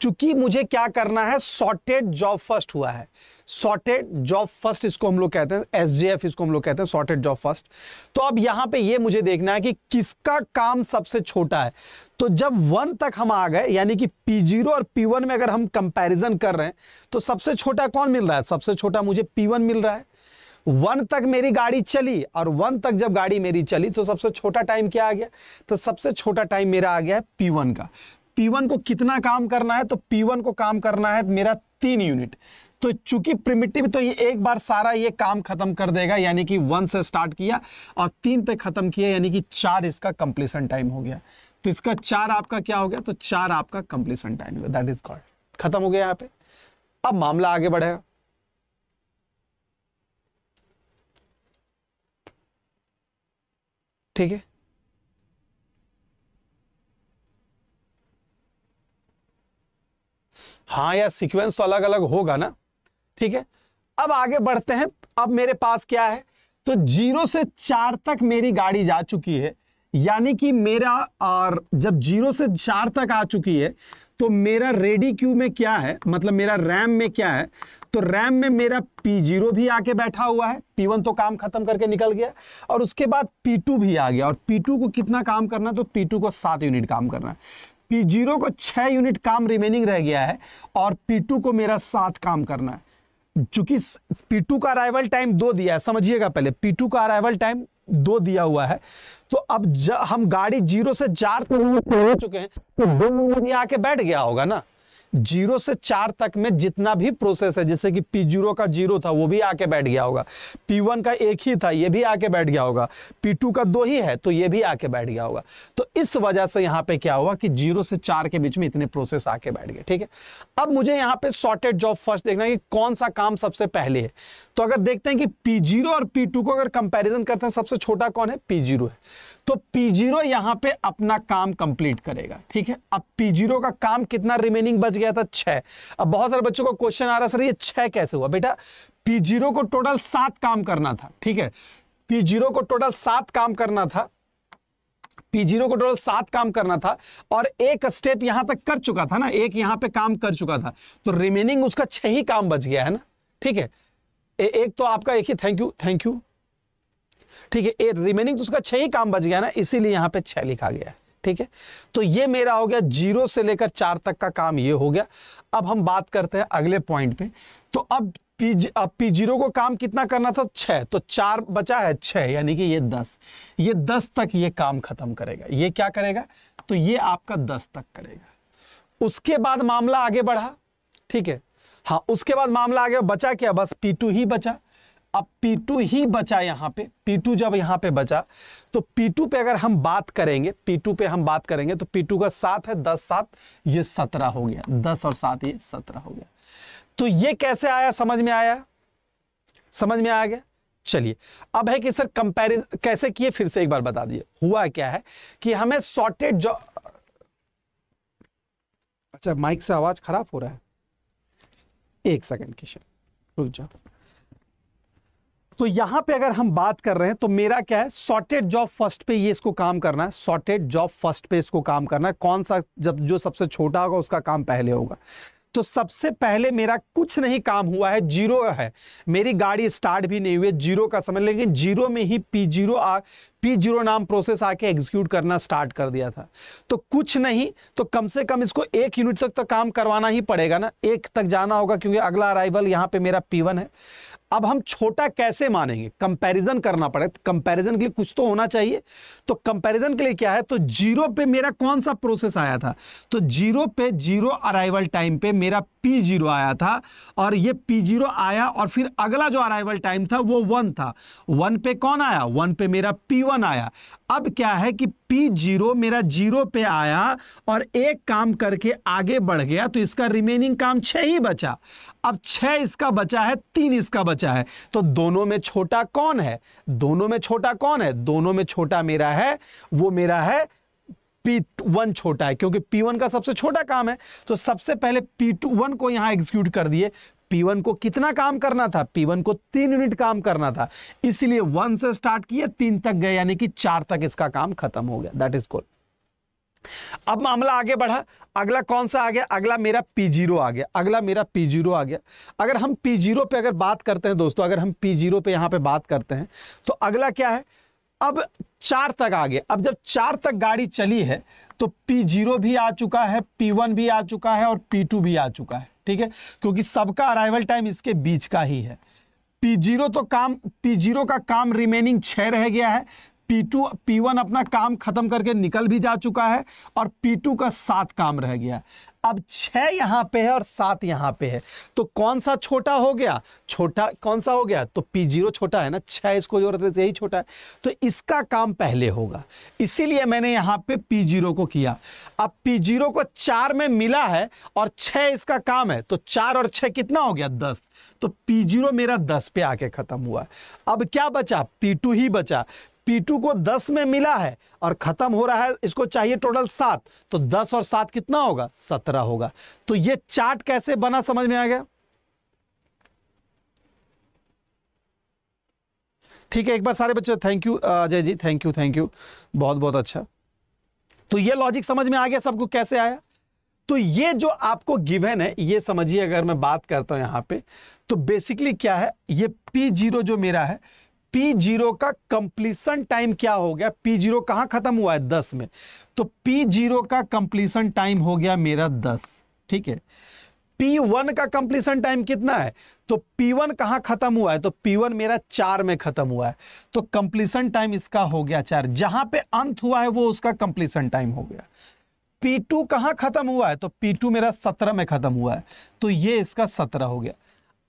चूंकि मुझे क्या करना है सॉर्टेड जॉब फर्स्ट हुआ है सॉर्टेड जॉब फर्स्ट इसको हम लोग कहते हैं एसजेएफ इसको हम लोग कहते हैं सॉर्टेड जॉब फर्स्ट तो अब यहां पे ये मुझे देखना है कि किसका काम सबसे छोटा है तो जब वन तक हम आ गए यानी कि पी जीरो और पी वन में अगर हम कंपैरिजन कर रहे हैं तो सबसे छोटा कौन मिल रहा है सबसे छोटा मुझे पी वन मिल रहा है वन तक मेरी गाड़ी चली और वन तक जब गाड़ी मेरी चली तो सबसे छोटा टाइम क्या आ गया तो सबसे छोटा टाइम मेरा आ गया है पी वन का पी वन को कितना काम करना है तो पी वन को काम करना है मेरा तीन यूनिट तो चूंकि प्रिमिटिव तो ये एक बार सारा ये काम खत्म कर देगा यानी कि वन से स्टार्ट किया और तीन पे खत्म किया यानी कि चार इसका कंप्लीसन टाइम हो गया तो इसका चार आपका क्या हो गया तो चार आपका कंप्लीसन टाइम हो गया दैट इज कॉल्ड खत्म हो गया यहां पे अब मामला आगे बढ़ेगा ठीक है हाँ यार सीक्वेंस तो अलग अलग होगा ना ठीक है अब आगे बढ़ते हैं अब मेरे पास क्या है तो जीरो से चार तक मेरी गाड़ी जा चुकी है यानी कि मेरा और जब जीरो से चार तक आ चुकी है तो मेरा रेडी क्यू में क्या है मतलब मेरा रैम में क्या है तो रैम में मेरा पी जीरो भी आके बैठा हुआ है पी वन तो काम खत्म करके निकल गया और उसके बाद पी टू भी आ गया और पी टू को कितना काम करना है तो पी टू को सात यूनिट काम करना है पी जीरो को छः यूनिट काम रिमेनिंग रह गया है और पी टू को मेरा सात काम करना है चूंकि P2 का अराइवल टाइम दो दिया है समझिएगा पहले P2 का अराइवल टाइम दो दिया हुआ है तो अब हम गाड़ी जीरो से चार हो चुके हैं तो दो मिनट आके बैठ गया होगा ना जीरो से चार तक में जितना भी प्रोसेस है जैसे कि पी जीरो का जीरो था वो भी आके बैठ गया होगा पी वन का एक ही था ये भी आके बैठ गया होगा पी टू का दो ही है तो ये भी आके बैठ गया होगा तो इस वजह से यहाँ पे क्या हुआ कि जीरो से चार के बीच में इतने प्रोसेस आके बैठ गए ठीक है अब मुझे यहाँ पे शॉर्टेड जॉब फर्स्ट देखना है कि कौन सा काम सबसे पहले है तो अगर देखते हैं कि पी जीरो और पी टू को अगर कंपेरिजन करते हैं सबसे छोटा कौन है पी जीरो है तो P0 यहां पे अपना काम कंप्लीट करेगा ठीक है अब P0 का काम कितना रिमेनिंग बच गया था छह अब बहुत सारे बच्चों का क्वेश्चन आ रहा सर ये छह कैसे हुआ बेटा P0 को टोटल सात काम करना था ठीक है P0 को टोटल सात काम करना था P0 को टोटल सात काम करना था और एक स्टेप यहां तक कर चुका था ना एक यहां पर काम कर चुका था तो रिमेनिंग उसका छह ही काम बच गया है ना ठीक है ए, एक तो आपका एक ही थैंक यू थैंक यू ठीक है ए रिमेनिंग तो उसका छह ही काम बच गया ना इसीलिए यहाँ पे छह लिखा गया ठीक है तो ये मेरा हो गया जीरो से लेकर चार तक का काम ये हो गया अब हम बात करते हैं अगले पॉइंट पे तो अब पी अब पी जीरो को काम कितना करना था छह तो चार बचा है छह यानी कि ये दस ये दस तक ये काम खत्म करेगा ये क्या करेगा तो ये आपका दस तक करेगा उसके बाद मामला आगे बढ़ा ठीक है हाँ उसके बाद मामला आगे बचा क्या बस पी टू ही बचा अब P2 ही बचा यहां पे P2 जब यहां पे बचा तो P2 पे अगर हम बात करेंगे P2 पे हम बात करेंगे तो P2 का सात है दस सात ये सत्रह हो गया दस और सात ये सत्रह हो गया तो ये कैसे आया समझ में आया समझ में आ गया चलिए अब है कि सर कंपेरिजन कैसे किए फिर से एक बार बता दिए हुआ क्या है कि हमें सॉर्टेड जो अच्छा माइक से आवाज खराब हो रहा है एक सेकेंड किशन रुक जाओ तो यहां पे अगर हम बात कर रहे हैं तो मेरा क्या है सॉर्टेड जॉब फर्स्ट पे ये इसको काम करना है सॉर्टेड जॉब फर्स्ट पे इसको काम करना है कौन सा जब जो सबसे छोटा होगा उसका काम पहले होगा तो सबसे पहले मेरा कुछ नहीं काम हुआ है जीरो है मेरी गाड़ी स्टार्ट भी नहीं हुई जीरो का समय लेकिन जीरो में ही पी जीरो आ पी जीरो नाम प्रोसेस आके एग्जीक्यूट करना स्टार्ट कर दिया था तो कुछ नहीं तो कम से कम इसको एक यूनिट तक तो काम करवाना ही पड़ेगा ना एक तक जाना होगा क्योंकि अगला अराइवल यहाँ पे मेरा पी वन है अब हम छोटा कैसे मानेंगे कंपैरिजन करना पड़े कंपैरिजन तो के लिए कुछ तो होना चाहिए तो कंपैरिजन के लिए क्या है तो जीरो पे मेरा कौन सा प्रोसेस आया था तो जीरो पे जीरो अराइवल टाइम पे मेरा पी जीरो आया था और ये पी जीरो आया और फिर अगला जो अराइवल टाइम था वो वन था वन पे कौन आया वन पे मेरा पी वन आया अब क्या है कि पी जीरो मेरा जीरो पे आया और एक काम करके आगे बढ़ गया तो इसका रिमेनिंग काम छ ही बचा अब छः इसका बचा है तीन इसका बचा है तो दोनों में छोटा कौन है दोनों में छोटा कौन है दोनों में छोटा मेरा है वो मेरा है पी वन छोटा है क्योंकि पी वन का सबसे छोटा काम है तो सबसे पहले पी टू वन को यहां एग्जीक्यूट कर दिए P1 को कितना काम करना था P1 को तीन यूनिट काम करना था इसलिए वन से स्टार्ट किया तीन तक गए यानी कि चार तक इसका काम खत्म हो गया दैट इज कॉल अब मामला आगे बढ़ा अगला कौन सा आ गया अगला मेरा P0 आ गया अगला मेरा P0 आ गया अगर हम P0 पे अगर बात करते हैं दोस्तों अगर हम P0 पे यहां पे बात करते हैं तो अगला क्या है अब चार तक आ गए अब जब चार तक गाड़ी चली है तो पी जीरो भी आ चुका है पी वन भी आ चुका है और पी टू भी आ चुका है ठीक है क्योंकि सबका अराइवल टाइम इसके बीच का ही है पी जीरो तो काम पी जीरो का काम रिमेनिंग छः रह गया है पी टू पी वन अपना काम खत्म करके निकल भी जा चुका है और पी टू का सात काम रह गया है अब छह यहां पे है और सात यहाँ पे है तो कौन सा छोटा हो गया छोटा कौन सा हो गया तो पी जीरो छोटा है ना छह इसको जो रहते यही छोटा है तो इसका काम पहले होगा इसीलिए मैंने यहाँ पे पी जीरो को किया अब पी जीरो को चार में मिला है और छह इसका काम है तो चार और छह कितना हो गया दस तो पी जीरो मेरा दस पे आके ख़त्म हुआ अब क्या बचा पी टू ही बचा P2 को 10 में मिला है और खत्म हो रहा है इसको चाहिए टोटल सात तो 10 और सात कितना होगा सत्रह होगा तो ये चार्ट कैसे बना समझ में आ गया ठीक है एक बार सारे बच्चे thank you Ajay ji thank you thank you बहुत बहुत अच्छा तो ये लॉजिक समझ में आ गया सबको कैसे आया तो ये जो आपको गिवन है ये समझिए अगर मैं बात करता हूं यहां पे तो बेसिकली क्या है ये P0 जो मेरा है P0 का कंप्लीसन टाइम क्या हो गया P0 जीरो कहां खत्म हुआ है दस में तो P0 का कंप्लीसन टाइम हो गया मेरा दस ठीक है P1 का कंप्लीसन टाइम कितना है तो P1 वन कहां खत्म हुआ है तो P1 मेरा चार में खत्म हुआ है तो कंप्लीसन टाइम इसका हो गया चार जहां पे अंत हुआ है वो उसका कंप्लीसन टाइम हो गया P2 टू कहां खत्म हुआ है तो P2 मेरा सत्रह में खत्म हुआ है तो ये इसका सत्रह हो गया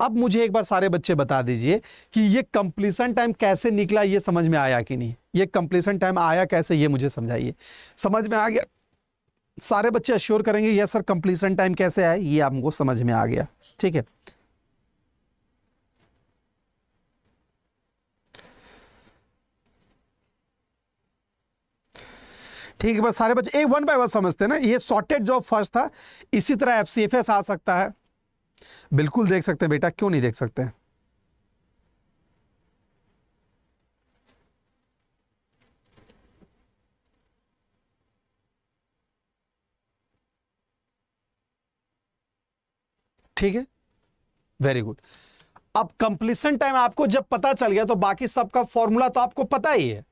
अब मुझे एक बार सारे बच्चे बता दीजिए कि ये कंप्लीसन टाइम कैसे निकला ये समझ में आया कि नहीं ये कंप्लीसन टाइम आया कैसे ये मुझे समझाइए समझ में आ गया सारे बच्चे अश्योर करेंगे यस सर कंप्लीसन टाइम कैसे आया ये आपको समझ में आ गया ठीक है ठीक है बस सारे बच्चे एक वन बाय वन समझते हैं ना ये सॉर्टेड जॉब फर्स्ट था इसी तरह एफ आ सकता है बिल्कुल देख सकते हैं बेटा क्यों नहीं देख सकते ठीक है वेरी गुड अब कंप्लीसन टाइम आपको जब पता चल गया तो बाकी सबका फॉर्मूला तो आपको पता ही है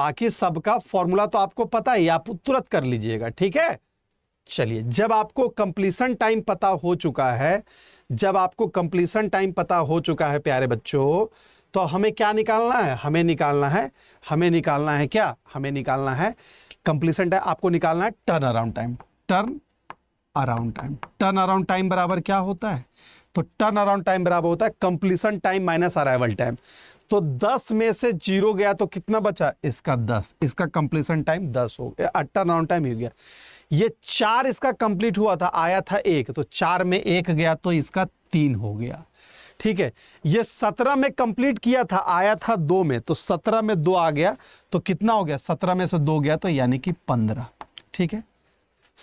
बाकी सबका फॉर्मूला तो आपको पता ही है आप तुरंत कर लीजिएगा ठीक है चलिए जब आपको कंप्लीसन टाइम पता हो चुका है जब आपको कंप्लीसन टाइम पता हो चुका है प्यारे बच्चों तो हमें क्या निकालना है हमें निकालना है हमें निकालना है क्या हमें निकालना है कंप्लीसन टाइम आपको निकालना है turn around time turn around time turn around time बराबर क्या होता है तो टर्न अराउंड टाइम बराबर होता है completion time minus arrival time तो 10 में से जीरो गया तो कितना बचा इसका 10 इसका कंप्लीसन टाइम 10 हो गया टर्न अराउंड टाइम हो गया ये चार इसका कंप्लीट हुआ था आया था एक तो चार में एक गया तो इसका तीन हो गया ठीक है ये सत्रह में कंप्लीट किया था आया था दो में तो सत्रह में दो आ गया तो कितना हो गया सत्रह में से दो गया तो यानी कि पंद्रह ठीक है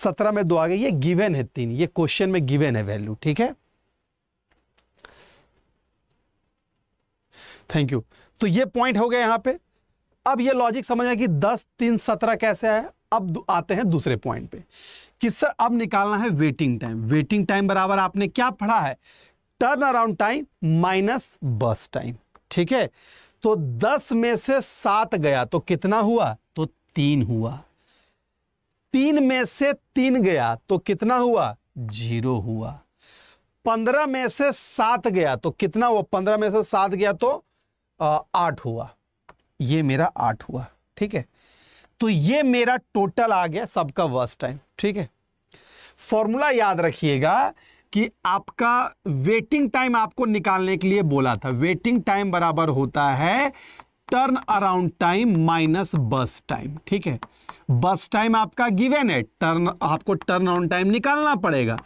सत्रह में दो आ गया ये गिवेन है तीन ये क्वेश्चन में गिवेन है वैल्यू ठीक है थैंक यू तो ये पॉइंट हो गया यहां पे अब ये लॉजिक समझ आए कि दस तीन सत्रह कैसे आया अब आते हैं दूसरे पॉइंट पे कि सर अब निकालना है वेटिंग टाइम वेटिंग टाइम बराबर आपने क्या पढ़ा है turn around time minus burst time ठीक है तो दस में से सात गया तो कितना हुआ तो तीन हुआ तीन में से तीन गया तो कितना हुआ जीरो हुआ पंद्रह में से सात गया तो कितना हुआ पंद्रह में से सात गया तो आठ हुआ ये मेरा आठ हुआ ठीक है तो ये मेरा टोटल आ गया सबका वर्स्ट टाइम ठीक है फॉर्मूला याद रखिएगा कि आपका वेटिंग टाइम आपको निकालने के लिए बोला था वेटिंग टाइम बराबर होता है turn around time minus burst time ठीक है बस टाइम आपका गिवेन है टर्न आपको टर्न अराउंड टाइम निकालना पड़ेगा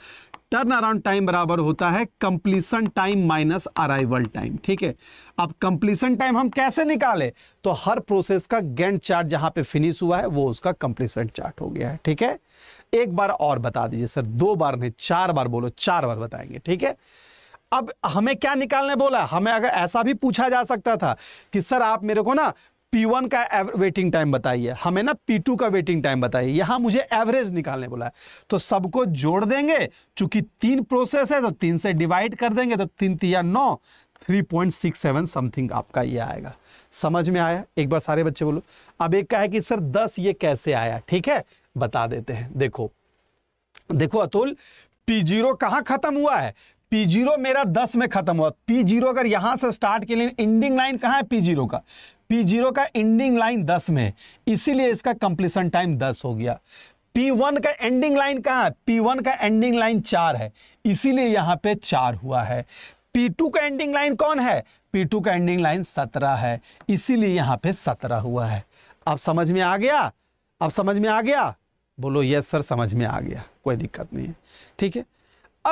टर्न अराउंड टाइम बराबर होता है completion time minus arrival time ठीक है अब कंप्लीसन टाइम हम कैसे निकाले तो हर प्रोसेस का गेंट चार्ट जहां पे फिनिश हुआ है वो उसका कंप्लीसन चार्ट हो गया है ठीक है एक बार और बता दीजिए सर दो बार नहीं चार बार बोलो चार बार बताएंगे ठीक है अब हमें क्या निकालने बोला हमें अगर ऐसा भी पूछा जा सकता था कि सर आप मेरे को ना P1 का वेटिंग टाइम बताइए हमें ना P2 का वेटिंग टाइम बताइए यहां मुझे एवरेज निकालने बोला है तो सबको जोड़ देंगे चूंकि तीन प्रोसेस है तो तीन से डिवाइड कर देंगे तो तीन तीन नौ 3.67 समथिंग आपका ये आएगा समझ में आया एक बार सारे बच्चे बोलो अब एक का है कि सर 10 ये कैसे आया ठीक है बता देते हैं देखो देखो अतुल पी जीरो कहां खत्म हुआ है P0 मेरा 10 में खत्म हुआ P0 अगर यहां से स्टार्ट के लिए एंडिंग लाइन कहां है P0 का पी जीरो का एंडिंग लाइन दस में इसीलिए इसका कंप्लीसन टाइम दस हो गया पी वन का एंडिंग लाइन कहाँ है पी वन का एंडिंग लाइन चार है इसीलिए यहाँ पे चार हुआ है पी टू का एंडिंग लाइन कौन है पी टू का एंडिंग लाइन सत्रह है इसीलिए यहाँ पे सत्रह हुआ है अब समझ में आ गया अब समझ में आ गया बोलो यस सर समझ में आ गया कोई दिक्कत नहीं है ठीक है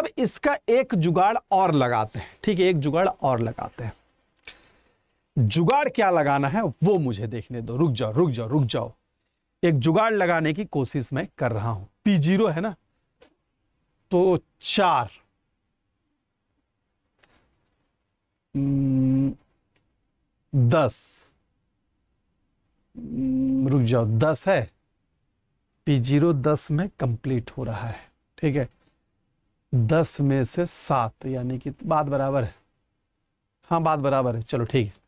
अब इसका एक जुगाड़ और लगाते हैं ठीक है एक जुगाड़ और लगाते हैं जुगाड़ क्या लगाना है वो मुझे देखने दो रुक जाओ रुक जाओ रुक जाओ एक जुगाड़ लगाने की कोशिश मैं कर रहा हूं पी जीरो है ना तो चार हम्म, दस हम्म, रुक जाओ दस है पी जीरो दस में कंप्लीट हो रहा है ठीक है दस में से सात यानी कि बात बराबर है हाँ बात बराबर है चलो ठीक है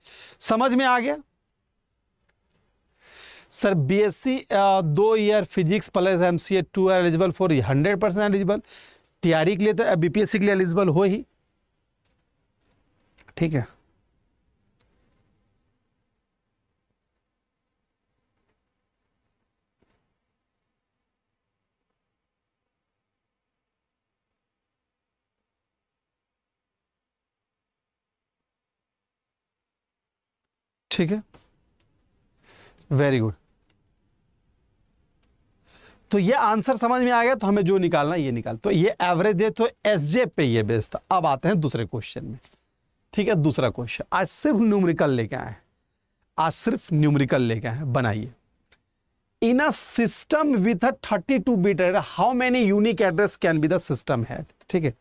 समझ में आ गया सर बीएससी दो year physics plus M C A two are eligible for hundred percent eligible TRE के लिए तो बीपीएससी के लिए एलिजिबल हो ही ठीक है ठीक है वेरी गुड तो ये आंसर समझ में आ गया तो हमें जो निकालना ये निकाल तो ये एवरेज दे तो एस जे पे ये बेस था अब आते हैं दूसरे क्वेश्चन में ठीक है दूसरा क्वेश्चन आज सिर्फ न्यूमरिकल लेके आए आज सिर्फ न्यूमरिकल लेके आए बनाइए in a system with a thirty two bit address how many unique address can be the system had ठीक है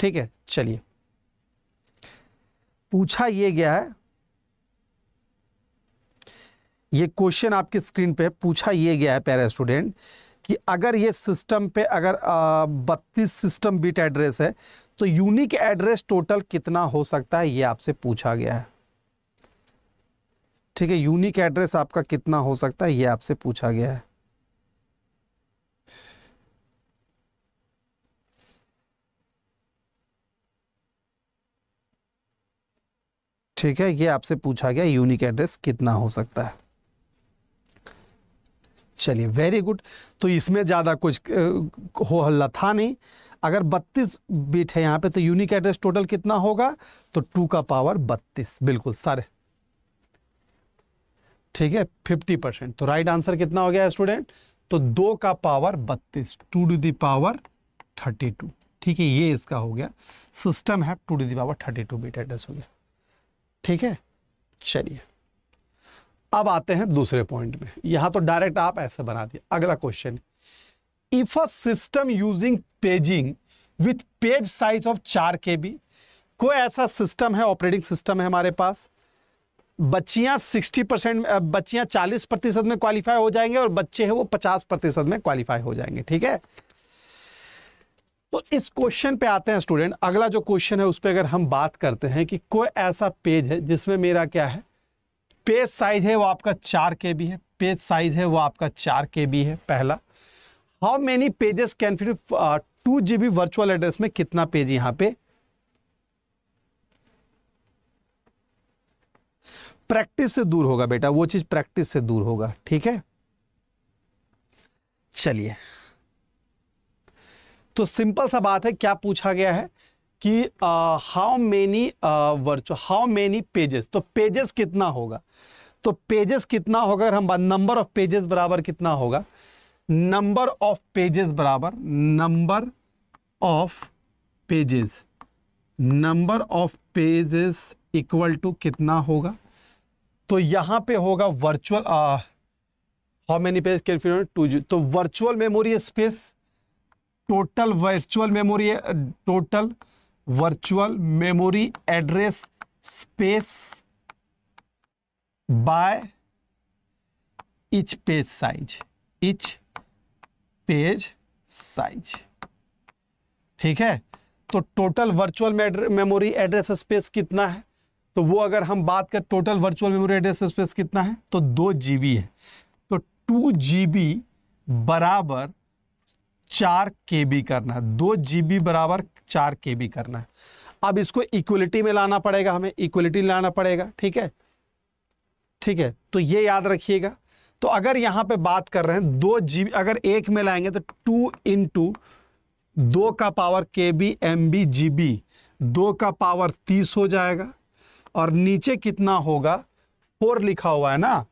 ठीक है चलिए पूछा ये गया है ये क्वेश्चन आपकी स्क्रीन पे पूछा ये गया है पैरा स्टूडेंट कि अगर ये सिस्टम पे अगर बत्तीस सिस्टम बिट एड्रेस है तो यूनिक एड्रेस टोटल कितना हो सकता है ये आपसे पूछा गया है ठीक है यूनिक एड्रेस आपका कितना हो सकता है ये आपसे पूछा गया है ठीक है ये आपसे पूछा गया यूनिक एड्रेस कितना हो सकता है चलिए वेरी गुड तो इसमें ज़्यादा कुछ हो हल्ला था नहीं अगर 32 बिट है यहाँ पे तो यूनिक एड्रेस टोटल कितना होगा तो टू का पावर 32 बिल्कुल सारे ठीक है 50 परसेंट तो राइट आंसर कितना हो गया स्टूडेंट तो दो का पावर 32 टू टू दावर 32 ठीक है ये इसका हो गया सिस्टम है two to the power 32 bit address हो गया ठीक है चलिए अब आते हैं दूसरे पॉइंट में यहां तो डायरेक्ट आप ऐसे बना दिए अगला question if a system using paging with page size of चार के बी कोई ऐसा सिस्टम है ऑपरेटिंग सिस्टम है हमारे पास बच्चियां 60 परसेंट बच्चियां 40 प्रतिशत में क्वालिफाई हो जाएंगे और बच्चे हैं वो 50 प्रतिशत में क्वालिफाई हो जाएंगे ठीक है तो इस क्वेश्चन पे आते हैं स्टूडेंट अगला जो क्वेश्चन है उस पर अगर हम बात करते हैं कि कोई ऐसा पेज है जिसमें मेरा क्या है पेज साइज है वो आपका चार के बी है पेज साइज है वो आपका चार के बी है पहला how many pages can fit two G B virtual address में कितना पेज यहां पे प्रैक्टिस से दूर होगा बेटा वो चीज प्रैक्टिस से दूर होगा ठीक है चलिए तो सिंपल सा बात है क्या पूछा गया है कि how many virtual how many pages तो पेजेस कितना होगा तो पेजेस कितना होगा अगर हम नंबर ऑफ पेजेस बराबर कितना होगा नंबर ऑफ पेजेस बराबर number of pages number of pages equal to कितना होगा तो यहां पे होगा virtual how many page can fit two G तो virtual memory space total virtual memory total virtual memory address space by each page size each page size ठीक है तो total virtual memory address space कितना है तो वो अगर हम बात कर total virtual memory address space कितना है तो दो जी है तो टू जी बराबर चार के बी करना है दो जी बी बराबर चार के बी करना है अब इसको इक्वलिटी में लाना पड़ेगा हमें इक्वलिटी लाना पड़ेगा ठीक है ठीक है तो ये याद रखिएगा तो अगर यहां पे बात कर रहे हैं दो जी अगर एक में लाएंगे तो टू इन टू दो का power K B M B G B दो का पावर तीस हो जाएगा और नीचे कितना होगा फोर लिखा हुआ है ना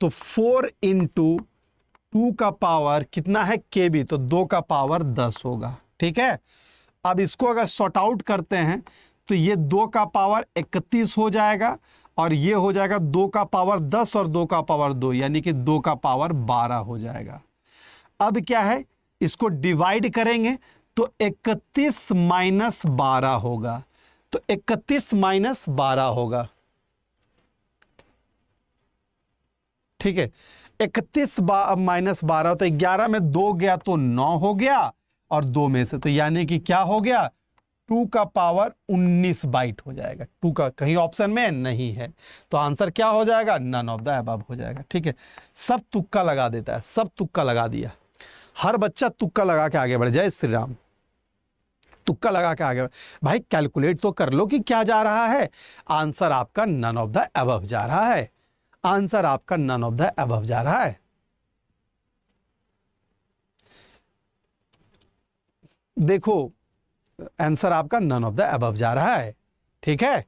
तो फोर इन टू टू का पावर कितना है के बी तो दो का पावर दस होगा ठीक है अब इसको अगर शॉर्ट आउट करते हैं तो ये दो का पावर इकतीस हो जाएगा और ये हो जाएगा दो का पावर दस और दो का पावर दो यानी कि दो का पावर बारह हो जाएगा अब क्या है इसको डिवाइड करेंगे तो इकतीस माइनस बारह होगा तो इकतीस माइनस बारह होगा ठीक है इकतीस माइनस बारह तो ग्यारह में दो गया तो नौ हो गया और दो में से तो यानी कि क्या हो गया टू का पावर उन्नीस बाइट हो जाएगा टू का कहीं ऑप्शन में नहीं है तो आंसर क्या हो जाएगा नन ऑफ द अबब हो जाएगा ठीक है सब तुक्का लगा देता है सब तुक्का लगा दिया हर बच्चा तुक्का लगा के आगे बढ़ जाए श्री राम तुक्का लगा के आगे भाई कैलकुलेट तो कर लो कि क्या जा रहा है आंसर आपका नन ऑफ द अबव जा रहा है आंसर आपका नन ऑफ द एबव जा रहा है देखो आंसर आपका नन ऑफ द एबव जा रहा है ठीक है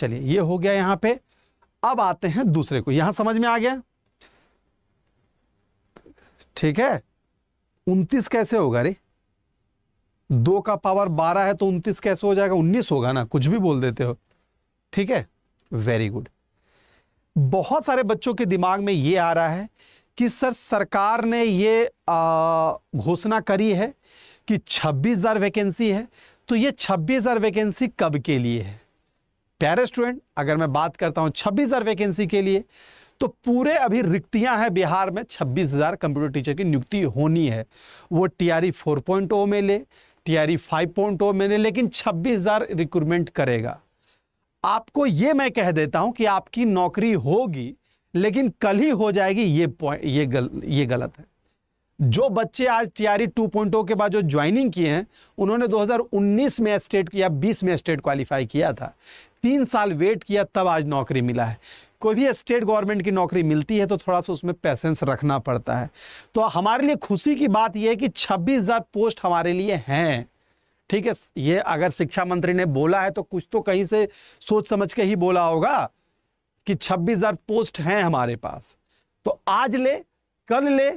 चलिए ये हो गया यहां पे अब आते हैं दूसरे को यहां समझ में आ गया ठीक है उन्तीस कैसे होगा रे दो का पावर बारह है तो उन्तीस कैसे हो जाएगा उन्नीस होगा ना कुछ भी बोल देते हो ठीक है वेरी गुड बहुत सारे बच्चों के दिमाग में ये आ रहा है कि सर सरकार ने ये घोषणा करी है कि छब्बीस हज़ार वैकेंसी है तो ये छब्बीस हज़ार वैकेंसी कब के लिए है प्यारे स्टूडेंट अगर मैं बात करता हूँ छब्बीस हज़ार वैकेंसी के लिए तो पूरे अभी रिक्तियां हैं बिहार में छब्बीस हज़ार कंप्यूटर टीचर की नियुक्ति होनी है वो T R E four point O में ले T R E five point O में ले लेकिन छब्बीस हज़ार रिक्रूटमेंट करेगा आपको ये मैं कह देता हूं कि आपकी नौकरी होगी लेकिन कल ही हो जाएगी ये पॉइंट ये गल ये गलत है जो बच्चे आज टी आर e oh के बाद जो ज्वाइनिंग किए हैं उन्होंने 2019 में स्टेट या 20 में स्टेट क्वालिफाई किया था तीन साल वेट किया तब आज नौकरी मिला है कोई भी स्टेट गवर्नमेंट की नौकरी मिलती है तो थोड़ा सा उसमें पैसेंस रखना पड़ता है तो हमारे लिए खुशी की बात यह है कि छब्बीस पोस्ट हमारे लिए हैं ठीक है ये अगर शिक्षा मंत्री ने बोला है तो कुछ तो कहीं से सोच समझ के ही बोला होगा कि छब्बीस हजार पोस्ट हैं हमारे पास तो आज ले कल ले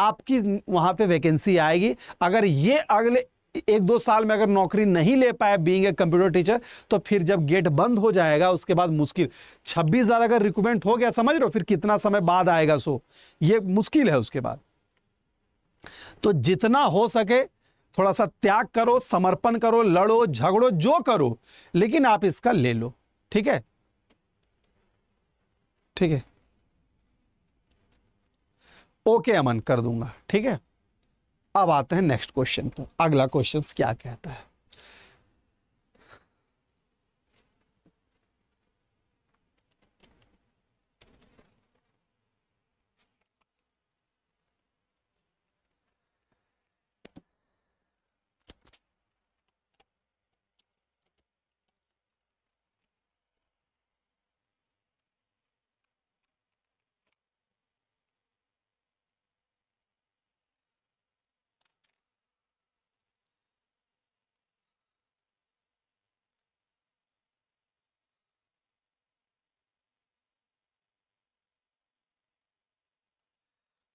आपकी वहां पे वैकेंसी आएगी अगर ये अगले एक दो साल में अगर नौकरी नहीं ले पाए बीइंग ए कंप्यूटर टीचर तो फिर जब गेट बंद हो जाएगा उसके बाद मुश्किल छब्बीस हज़ार अगर रिक्रूटमेंट हो गया समझ लो फिर कितना समय बाद आएगा सो ये मुश्किल है उसके बाद तो जितना हो सके थोड़ा सा त्याग करो समर्पण करो लड़ो झगड़ो जो करो लेकिन आप इसका ले लो ठीक है ठीक है ओके अमन कर दूंगा ठीक है अब आते हैं नेक्स्ट क्वेश्चन पर अगला क्वेश्चन क्या कहता है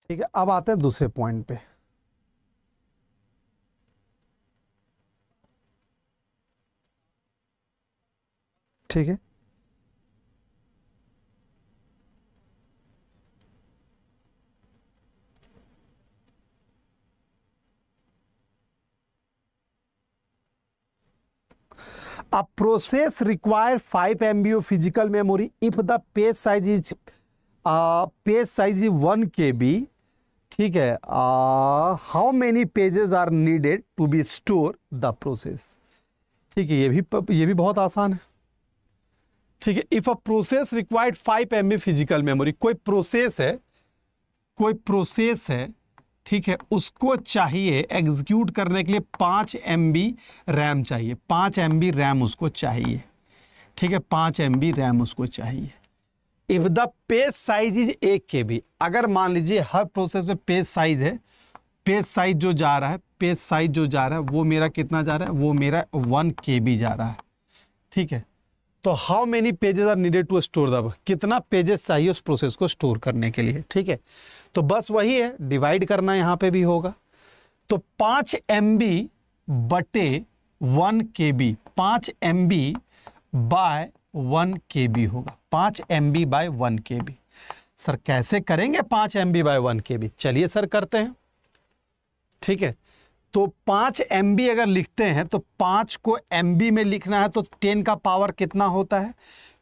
ठीक है अब आते हैं दूसरे पॉइंट पे ठीक है अब process require 5 M physical memory if the page size is page size is one K B ठीक है how many pages are needed to be store the process ठीक है ये भी ये भी बहुत आसान है ठीक है if a process required five M physical memory कोई प्रोसेस है कोई प्रोसेस है ठीक है उसको चाहिए एग्जीक्यूट करने के लिए पाँच एम रैम चाहिए पाँच एम रैम उसको चाहिए ठीक है पाँच एम रैम उसको चाहिए if the page size is एक के बी अगर मान लीजिए हर प्रोसेस में पेज साइज है पेज साइज जो जा रहा है पेज साइज जो जा रहा है वो मेरा कितना जा रहा है वो मेरा वन के बी जा रहा है ठीक है तो how many pages are needed to store the कितना पेजेस चाहिए उस प्रोसेस को स्टोर करने के लिए ठीक है तो बस वही है डिवाइड करना यहाँ पे भी होगा तो पाँच एम बी बटे वन के बी पाँच M B by one K B होगा पाँच M B by one K B sir कैसे करेंगे पाँच M B by one K B चलिए सर करते हैं ठीक है तो पाँच एम बी अगर लिखते हैं तो पाँच को एम बी में लिखना है तो टेन का पावर कितना होता है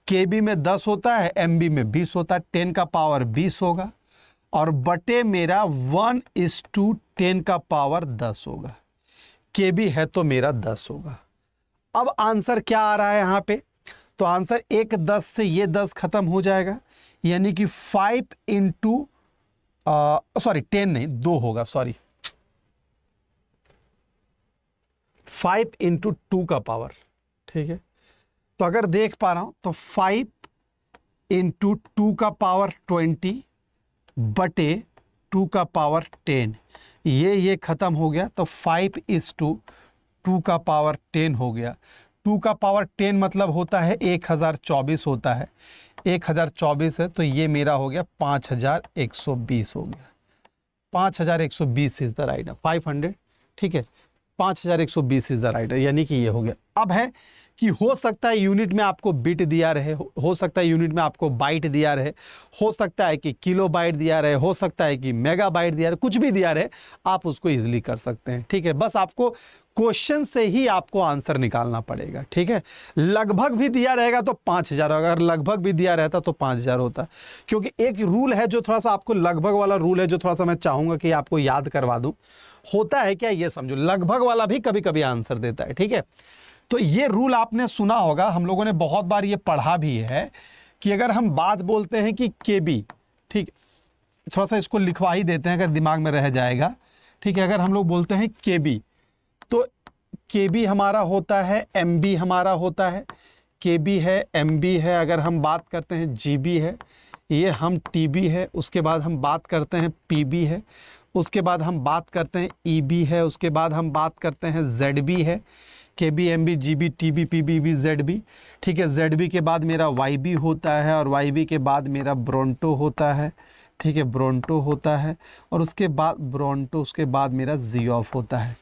के बी में दस होता है एम बी में बीस होता है टेन का पावर बीस होगा और बटे मेरा वन इस टू टेन का पावर दस होगा के बी है तो मेरा दस होगा अब आंसर क्या आ रहा है यहाँ पे तो आंसर एक दस से ये दस खत्म हो जाएगा यानी कि फाइव इंटू सॉरी टेन नहीं दो होगा सॉरी फाइव इंटू टू का पावर ठीक है तो अगर देख पा रहा हूं तो फाइव इंटू टू का पावर ट्वेंटी बटे टू का पावर टेन ये ये ख़त्म हो गया तो फाइव इज टू टू का पावर टेन हो गया टू का पावर टेन मतलब होता है एक हज़ार चौबीस होता है एक हज़ार चौबीस है तो ये मेरा हो गया पाँच हज़ार एक सौ बीस हो गया पाँच हज़ार एक सौ बीस is the right five hundred ठीक है पाँच हज़ार एक सौ बीस इज़ द राइट यानी कि ये हो गया अब है कि हो सकता है यूनिट में आपको बिट दिया रहे हो सकता है यूनिट में आपको बाइट दिया रहे हो सकता है कि किलो बाइट दिया रहे हो सकता है कि मेगा बाइट दिया रहे कुछ भी दिया रहे आप उसको ईजिली कर सकते हैं ठीक है बस आपको क्वेश्चन से ही आपको आंसर निकालना पड़ेगा ठीक है लगभग भी दिया रहेगा तो पाँच हज़ार होगा अगर लगभग भी दिया रहता तो पाँच हज़ार होता क्योंकि एक रूल है जो थोड़ा सा आपको लगभग वाला रूल है जो थोड़ा सा मैं चाहूँगा कि आपको याद करवा दूँ होता है क्या ये समझो लगभग वाला भी कभी कभी आंसर देता है ठीक है तो ये रूल आपने सुना होगा हम लोगों ने बहुत बार ये पढ़ा भी है कि अगर हम बात बोलते हैं कि के बी ठीक थोड़ा सा इसको लिखवा ही देते हैं अगर दिमाग में रह जाएगा ठीक है अगर हम लोग बोलते हैं के बी तो के बी हमारा होता है एम बी हमारा होता है के बी है एम बी है अगर हम बात करते हैं जी बी है ये हम टी बी है उसके बाद हम बात करते हैं पी बी है उसके बाद हम बात करते हैं ई बी है उसके बाद हम बात करते हैं जेड बी है K B M B G B T B P B B Z B ठीक है जेड बी के बाद मेरा वाई बी होता है और वाई बी के बाद मेरा ब्रोंटो होता है ठीक है ब्रोंटो होता है और उसके बाद ब्रोंटो उसके बाद मेरा जी ऑफ होता है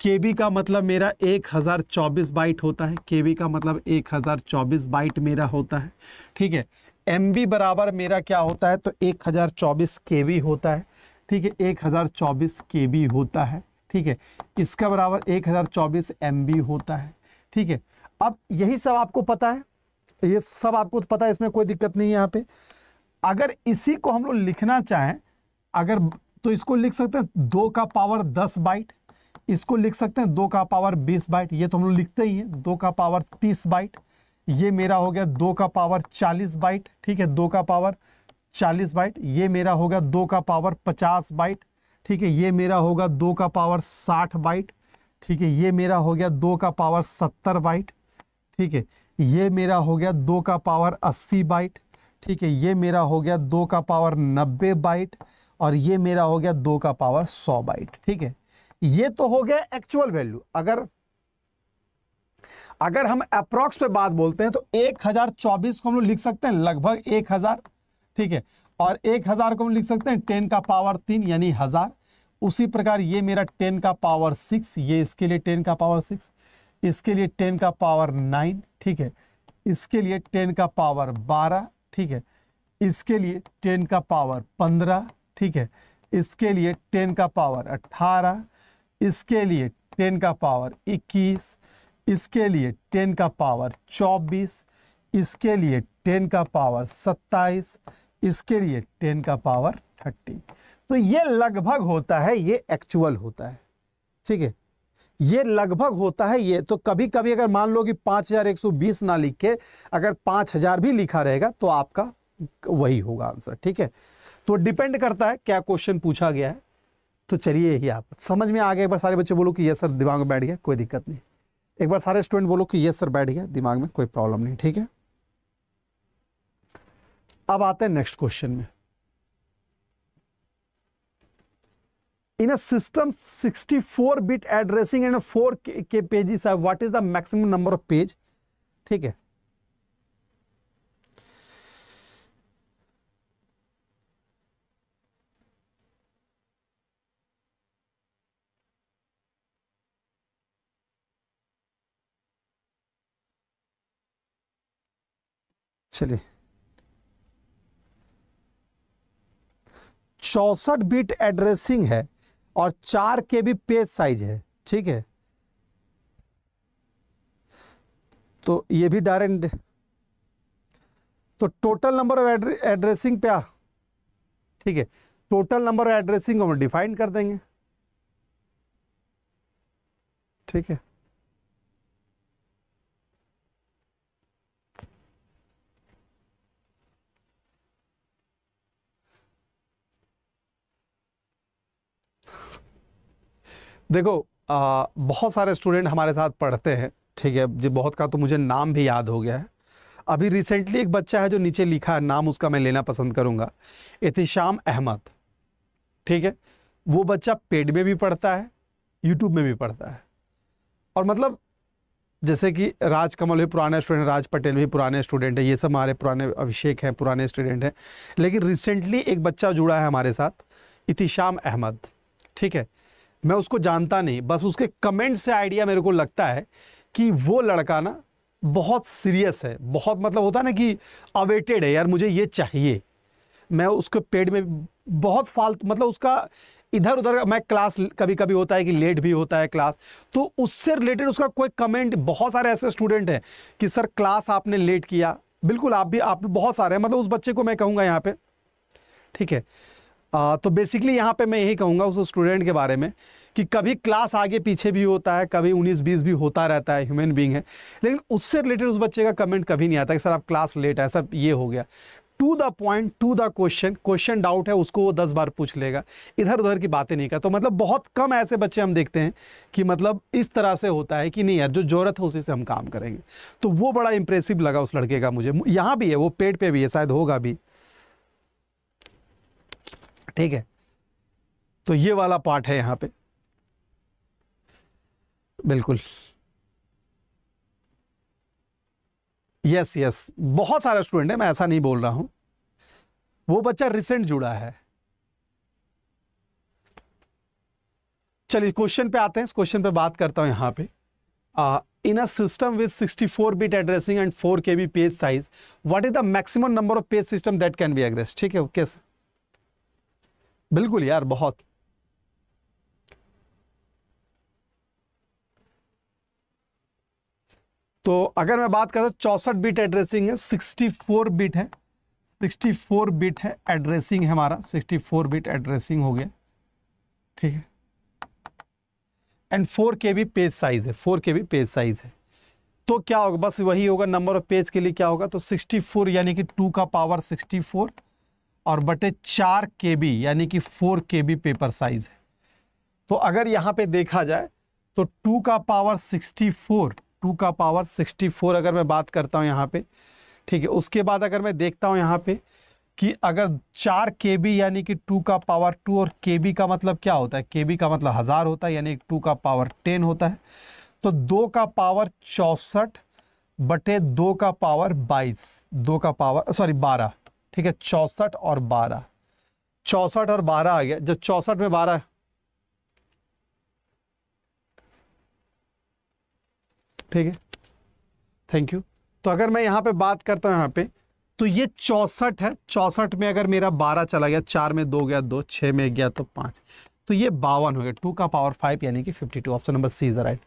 के बी का मतलब मेरा एक हज़ार चौबीस बाइट होता है के बी का मतलब एक हज़ार चौबीस बाइट मेरा होता है ठीक है एम बी बराबर मेरा क्या होता है तो एक हज़ार चौबीस के बी होता है ठीक है एक हज़ार चौबीस के बी होता है ठीक है इसका बराबर एक हज़ार चौबीस एम बी होता है ठीक है अब यही सब आपको पता है ये सब आपको तो पता है इसमें कोई दिक्कत नहीं है यहाँ पे अगर इसी को हम लोग लिखना चाहें अगर तो इसको लिख सकते हैं दो का पावर दस बाइट इसको लिख सकते हैं दो का पावर बीस बाइट ये तो हम लोग लिखते ही हैं दो का पावर तीस बाइट ये मेरा हो गया दो का पावर चालीस बाइट ठीक है दो का पावर चालीस बाइट ये मेरा हो गया दो का पावर पचास बाइट ठीक है ये मेरा होगा दो का पावर साठ बाइट ठीक है ये मेरा हो गया दो का पावर सत्तर बाइट ठीक है ये मेरा हो गया दो का पावर अस्सी बाइट ठीक है ये मेरा हो गया दो का पावर नब्बे बाइट और ये मेरा हो गया दो का पावर सौ बाइट ठीक है ये तो हो गया एक्चुअल वैल्यू अगर अगर हम अप्रोक्स पे बात बोलते हैं तो एक हजार चौबीस को हम लोग लिख सकते हैं लगभग एक हजार ठीक है और एक हज़ार को हम लिख सकते हैं टेन का पावर तीन यानी हज़ार उसी प्रकार ये मेरा टेन का पावर सिक्स ये इसके लिए टेन का पावर सिक्स इसके लिए टेन का पावर नाइन ठीक है इसके लिए टेन का पावर बारह ठीक है इसके लिए टेन का पावर पंद्रह ठीक है इसके लिए टेन का पावर अट्ठारह इसके लिए टेन का पावर इक्कीस इसके लिए टेन का पावर चौबीस इसके लिए टेन का पावर सत्ताईस इसके लिए टेन का पावर थर्टी तो ये लगभग होता है ये एक्चुअल होता है ठीक है ये लगभग होता है ये तो कभी कभी अगर मान लो कि पांच हजार एक सौ बीस ना लिख के अगर पांच हजार भी लिखा रहेगा तो आपका वही होगा आंसर ठीक है तो डिपेंड करता है क्या क्वेश्चन पूछा गया है तो चलिए ही आप समझ में आ गया एक बार सारे बच्चे बोलो कि यह सर दिमाग में बैठ गया कोई दिक्कत नहीं एक बार सारे स्टूडेंट बोलो कि ये सर बैठ गया दिमाग में कोई प्रॉब्लम नहीं ठीक है अब आते हैं नेक्स्ट क्वेश्चन में in a system 64 bit addressing and four K, K pages है what is the maximum number of page ठीक है चलिए 64 बिट एड्रेसिंग है और चार के भी पेज साइज है ठीक है तो ये भी डायरेक्ट तो टोटल नंबर ऑफ एड्रेसिंग पे ठीक है टोटल नंबर ऑफ एड्रेसिंग को हम डिफाइन कर देंगे ठीक है देखो आ, बहुत सारे स्टूडेंट हमारे साथ पढ़ते हैं ठीक है जी बहुत का तो मुझे नाम भी याद हो गया है अभी रिसेंटली एक बच्चा है जो नीचे लिखा है नाम उसका मैं लेना पसंद करूँगा एहतिशाम अहमद ठीक है वो बच्चा पेड में भी पढ़ता है यूट्यूब में भी पढ़ता है और मतलब जैसे कि राज कमल भी पुराने स्टूडेंट राज पटेल भी पुराने स्टूडेंट हैं ये सब हमारे पुराने अभिषेक हैं पुराने स्टूडेंट हैं लेकिन रिसेंटली एक बच्चा जुड़ा है हमारे साथ इतिशाम अहमद ठीक है मैं उसको जानता नहीं बस उसके कमेंट से आइडिया मेरे को लगता है कि वो लड़का ना बहुत सीरियस है बहुत मतलब होता है ना कि अवेटेड है यार मुझे ये चाहिए मैं उसके पेट में बहुत फालतू मतलब उसका इधर उधर मैं क्लास कभी कभी होता है कि लेट भी होता है क्लास तो उससे रिलेटेड उसका कोई कमेंट बहुत सारे ऐसे स्टूडेंट हैं कि सर क्लास आपने लेट किया बिल्कुल आप भी आप बहुत सारे हैं मतलब उस बच्चे को मैं कहूँगा यहाँ पे ठीक है आ, तो बेसिकली यहाँ पे मैं यही कहूँगा उस स्टूडेंट के बारे में कि कभी क्लास आगे पीछे भी होता है कभी 19-20 भी होता रहता है ह्यूमन बीइंग है लेकिन उससे रिलेटेड उस बच्चे का कमेंट कभी नहीं आता कि सर आप क्लास लेट आए सर ये हो गया to the point to the question question doubt है उसको वो दस बार पूछ लेगा इधर उधर की बातें नहीं कर तो मतलब बहुत कम ऐसे बच्चे हम देखते हैं कि मतलब इस तरह से होता है कि नहीं यार जो ज़रूरत है उसी से हम काम करेंगे तो वो बड़ा इंप्रेसिव लगा उस लड़के का मुझे यहाँ भी है वो पेट पे भी है शायद होगा भी ठीक है तो ये वाला पार्ट है यहां पे बिल्कुल यस यस बहुत सारा स्टूडेंट है मैं ऐसा नहीं बोल रहा हूं वो बच्चा रिसेंट जुड़ा है चलिए क्वेश्चन पे आते हैं इस क्वेश्चन पे बात करता हूं यहां पे in a system with 64 bit addressing and 4 K B page size what is the maximum number of page system that can be addressed ठीक है ओके okay, बिल्कुल यार बहुत तो अगर मैं बात करूँ चौसठ बिट एड्रेसिंग है सिक्सटी फोर बिट है सिक्सटी फोर बिट है एड्रेसिंग है हमारा सिक्सटी फोर बिट एड्रेसिंग हो गया ठीक है and four K B page size है four K B page size है तो क्या होगा बस वही होगा नंबर ऑफ पेज के लिए क्या होगा तो सिक्सटी फोर यानी कि टू का पावर सिक्सटी फोर और बटे चार के बी यानी कि four K B paper size है तो अगर यहाँ पे देखा जाए तो टू का पावर सिक्सटी फोर टू का पावर सिक्सटी फोर अगर मैं बात करता हूँ यहाँ पे ठीक है उसके बाद अगर मैं देखता हूँ यहाँ पे कि अगर चार के बी यानी कि टू का पावर टू और के बी का मतलब क्या होता है के बी का मतलब हज़ार होता है यानी टू का पावर टेन होता है तो दो का पावर चौंसठ बटे दो का पावर बाईस दो का पावर सॉरी बारह ठीक है चौसठ और बारह चौसठ और बारह आ गया जब चौसठ में बारह ठीक है थैंक यू तो अगर मैं यहां पे बात करता हूं यहां पे तो ये चौसठ है चौसठ में अगर मेरा बारह चला गया चार में दो गया दो छह में गया तो पांच तो ये बावन हो गया टू का पावर फाइव यानी कि fifty two option number C is the right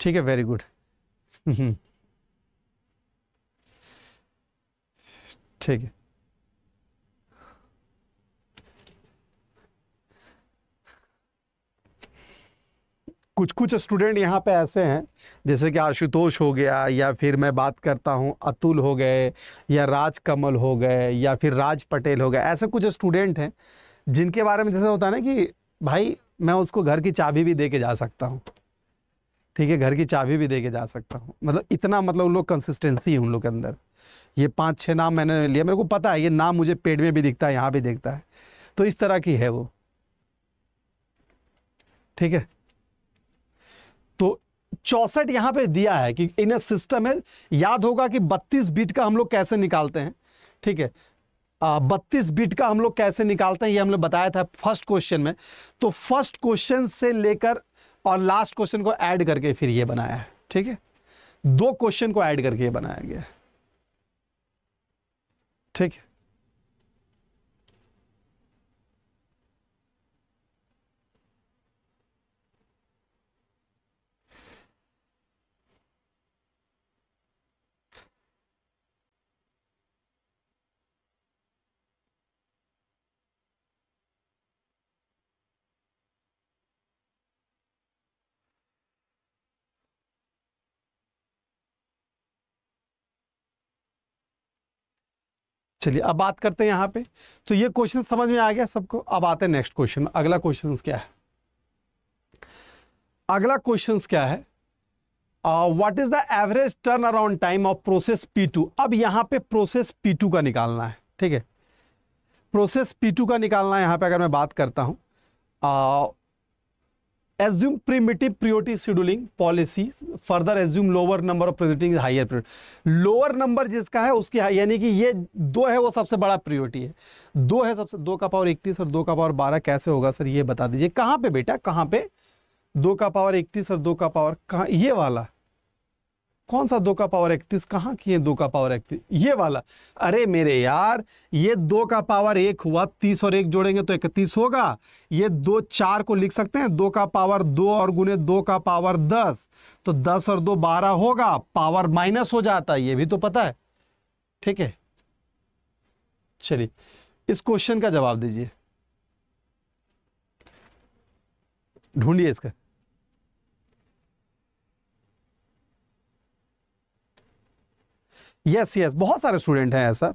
ठीक है वेरी गुड ठीक है कुछ कुछ स्टूडेंट यहाँ पे ऐसे हैं जैसे कि आशुतोष हो गया या फिर मैं बात करता हूँ अतुल हो गए या राज कमल हो गए या फिर राज पटेल हो गए ऐसे कुछ स्टूडेंट हैं जिनके बारे में जैसे होता है ना कि भाई मैं उसको घर की चाबी भी दे के जा सकता हूँ ठीक है घर की चाबी भी दे के जा सकता हूँ मतलब इतना मतलब उन लोग कंसिस्टेंसी है उन लोग के अंदर ये पाँच छः नाम मैंने लिया मेरे को पता है ये नाम मुझे पेड़ में भी दिखता है यहाँ भी दिखता है तो इस तरह की है वो ठीक है चौसठ यहां पे दिया है कि इन सिस्टम है याद होगा कि 32 बीट का हम लोग कैसे निकालते हैं ठीक है बत्तीस बीट का हम लोग कैसे निकालते हैं ये हमने बताया था फर्स्ट क्वेश्चन में तो फर्स्ट क्वेश्चन से लेकर और लास्ट क्वेश्चन को ऐड करके फिर ये बनाया है ठीक है दो क्वेश्चन को ऐड करके ये बनाया गया ठीक है चलिए अब बात करते हैं यहाँ पे तो ये क्वेश्चन समझ में आ गया सबको अब आते हैं नेक्स्ट क्वेश्चन अगला क्वेश्चन क्या है अगला क्वेश्चन क्या है what is the average turn around time of process P two अब यहाँ पे प्रोसेस पी टू का निकालना है ठीक है प्रोसेस पी टू का निकालना है यहाँ पे अगर मैं बात करता हूँ assume preemptive priority scheduling policy further assume lower number of priority higher priority lower number जिसका है उसकी यानी कि ये दो है वो सबसे बड़ा प्रियोरिटी है दो है सबसे दो का पावर इकतीस और दो का पावर बारह कैसे होगा सर ये बता दीजिए कहाँ पे बेटा कहाँ पे दो का पावर इकतीस और दो का पावर कहाँ ये वाला कौन सा दो का पावर इकतीस कहाँ किए दो का पावर इकतीस ये वाला अरे मेरे यार ये दो का पावर एक हुआ तीस और एक जोड़ेंगे तो इकतीस होगा ये दो चार को लिख सकते हैं दो का पावर दो और गुने दो का पावर दस तो दस और दो बारह होगा पावर माइनस हो जाता है ये भी तो पता है ठीक है चलिए इस क्वेश्चन का जवाब दीजिए ढूंढिए इसका यस यस बहुत सारे स्टूडेंट हैं ऐसा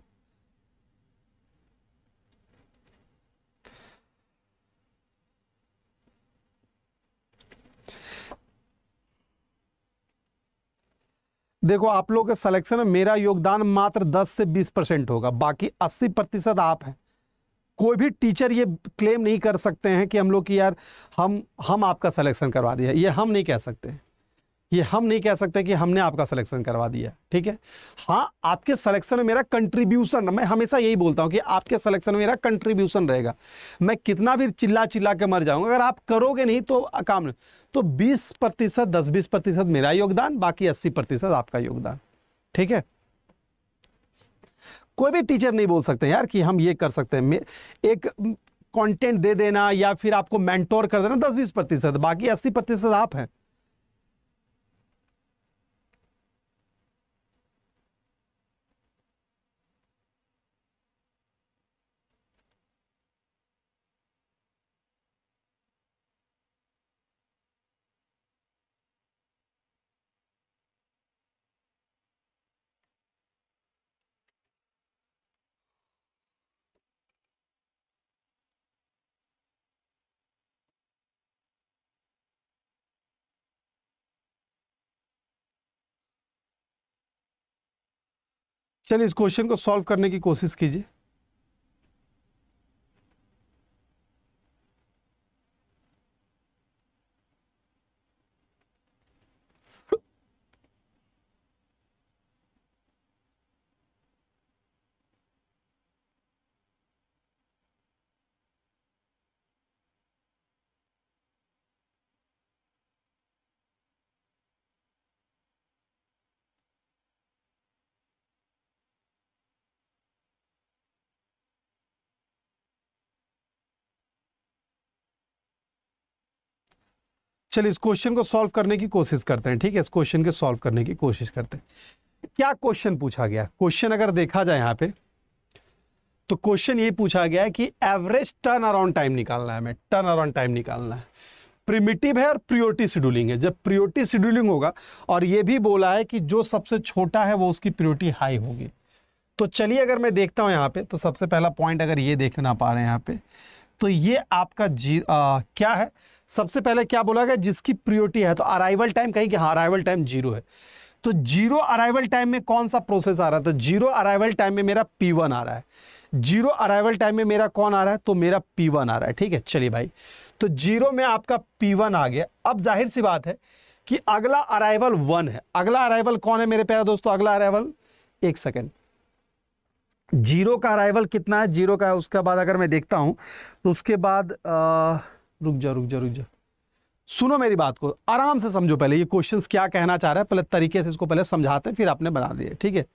देखो आप लोग के सिलेक्शन में मेरा योगदान मात्र 10 से 20 परसेंट होगा बाकी 80 प्रतिशत आप हैं कोई भी टीचर ये क्लेम नहीं कर सकते हैं कि हम लोग की यार हम हम आपका सिलेक्शन करवा दिया ये हम नहीं कह सकते हैं ये हम नहीं कह सकते कि हमने आपका सिलेक्शन करवा दिया ठीक है हाँ आपके सिलेक्शन में मेरा कंट्रीब्यूशन मैं हमेशा यही बोलता हूँ कि आपके सिलेक्शन में मेरा कंट्रीब्यूशन रहेगा मैं कितना भी चिल्ला चिल्ला के मर जाऊँगा अगर आप करोगे नहीं तो काम नहीं तो बीस प्रतिशत दस बीस प्रतिशत मेरा योगदान बाकी अस्सी प्रतिशत आपका योगदान ठीक है कोई भी टीचर नहीं बोल सकते यार कि हम ये कर सकते हैं एक कॉन्टेंट दे देना या फिर आपको मैंटोर कर देना दस बीस प्रतिशत बाकी अस्सी प्रतिशत आप हैं चलिए इस क्वेश्चन को सॉल्व करने की कोशिश कीजिए चलिए इस क्वेश्चन को सॉल्व करने की कोशिश करते हैं ठीक है इस क्वेश्चन के सॉल्व करने की कोशिश करते हैं क्या क्वेश्चन पूछा गया क्वेश्चन अगर देखा जाए यहाँ पे तो क्वेश्चन ये पूछा गया है कि एवरेज टर्न अराउंड टाइम निकालना है हमें टर्न अराउंड टाइम निकालना है प्रिमिटिव है और प्रियोरिटी शेड्यूलिंग है जब प्रियोरिटी शेड्यूलिंग होगा और ये भी बोला है कि जो सबसे छोटा है वो उसकी प्रियोरिटी हाई होगी तो चलिए अगर मैं देखता हूँ यहाँ पे तो सबसे पहला पॉइंट अगर ये देख ना पा रहे हैं यहाँ पे तो ये आपका जी आ, क्या है सबसे पहले क्या बोला गया जिसकी प्रियोरिटी है तो अराइवल टाइम कहीं कि हाँ अराइवल टाइम जीरो है तो जीरो अराइवल टाइम में कौन सा प्रोसेस आ रहा है तो जीरो अराइवल टाइम में मेरा पी वन आ रहा है जीरो अराइवल टाइम में मेरा कौन आ रहा है तो मेरा पी वन आ रहा है ठीक है चलिए भाई तो जीरो में आपका पी वन आ गया अब जाहिर सी बात है कि अगला अराइवल वन है अगला अराइवल कौन है मेरे प्यारे दोस्तों अगला अराइवल एक सेकेंड जीरो का अराइवल कितना है जीरो का है उसके बाद अगर मैं देखता हूं तो उसके बाद आ, रुक जा रुक जा रुक जा सुनो मेरी बात को आराम से समझो पहले ये क्वेश्चन क्या कहना चाह रहा है पहले तरीके से इसको पहले समझाते हैं फिर आपने बना दिए ठीक है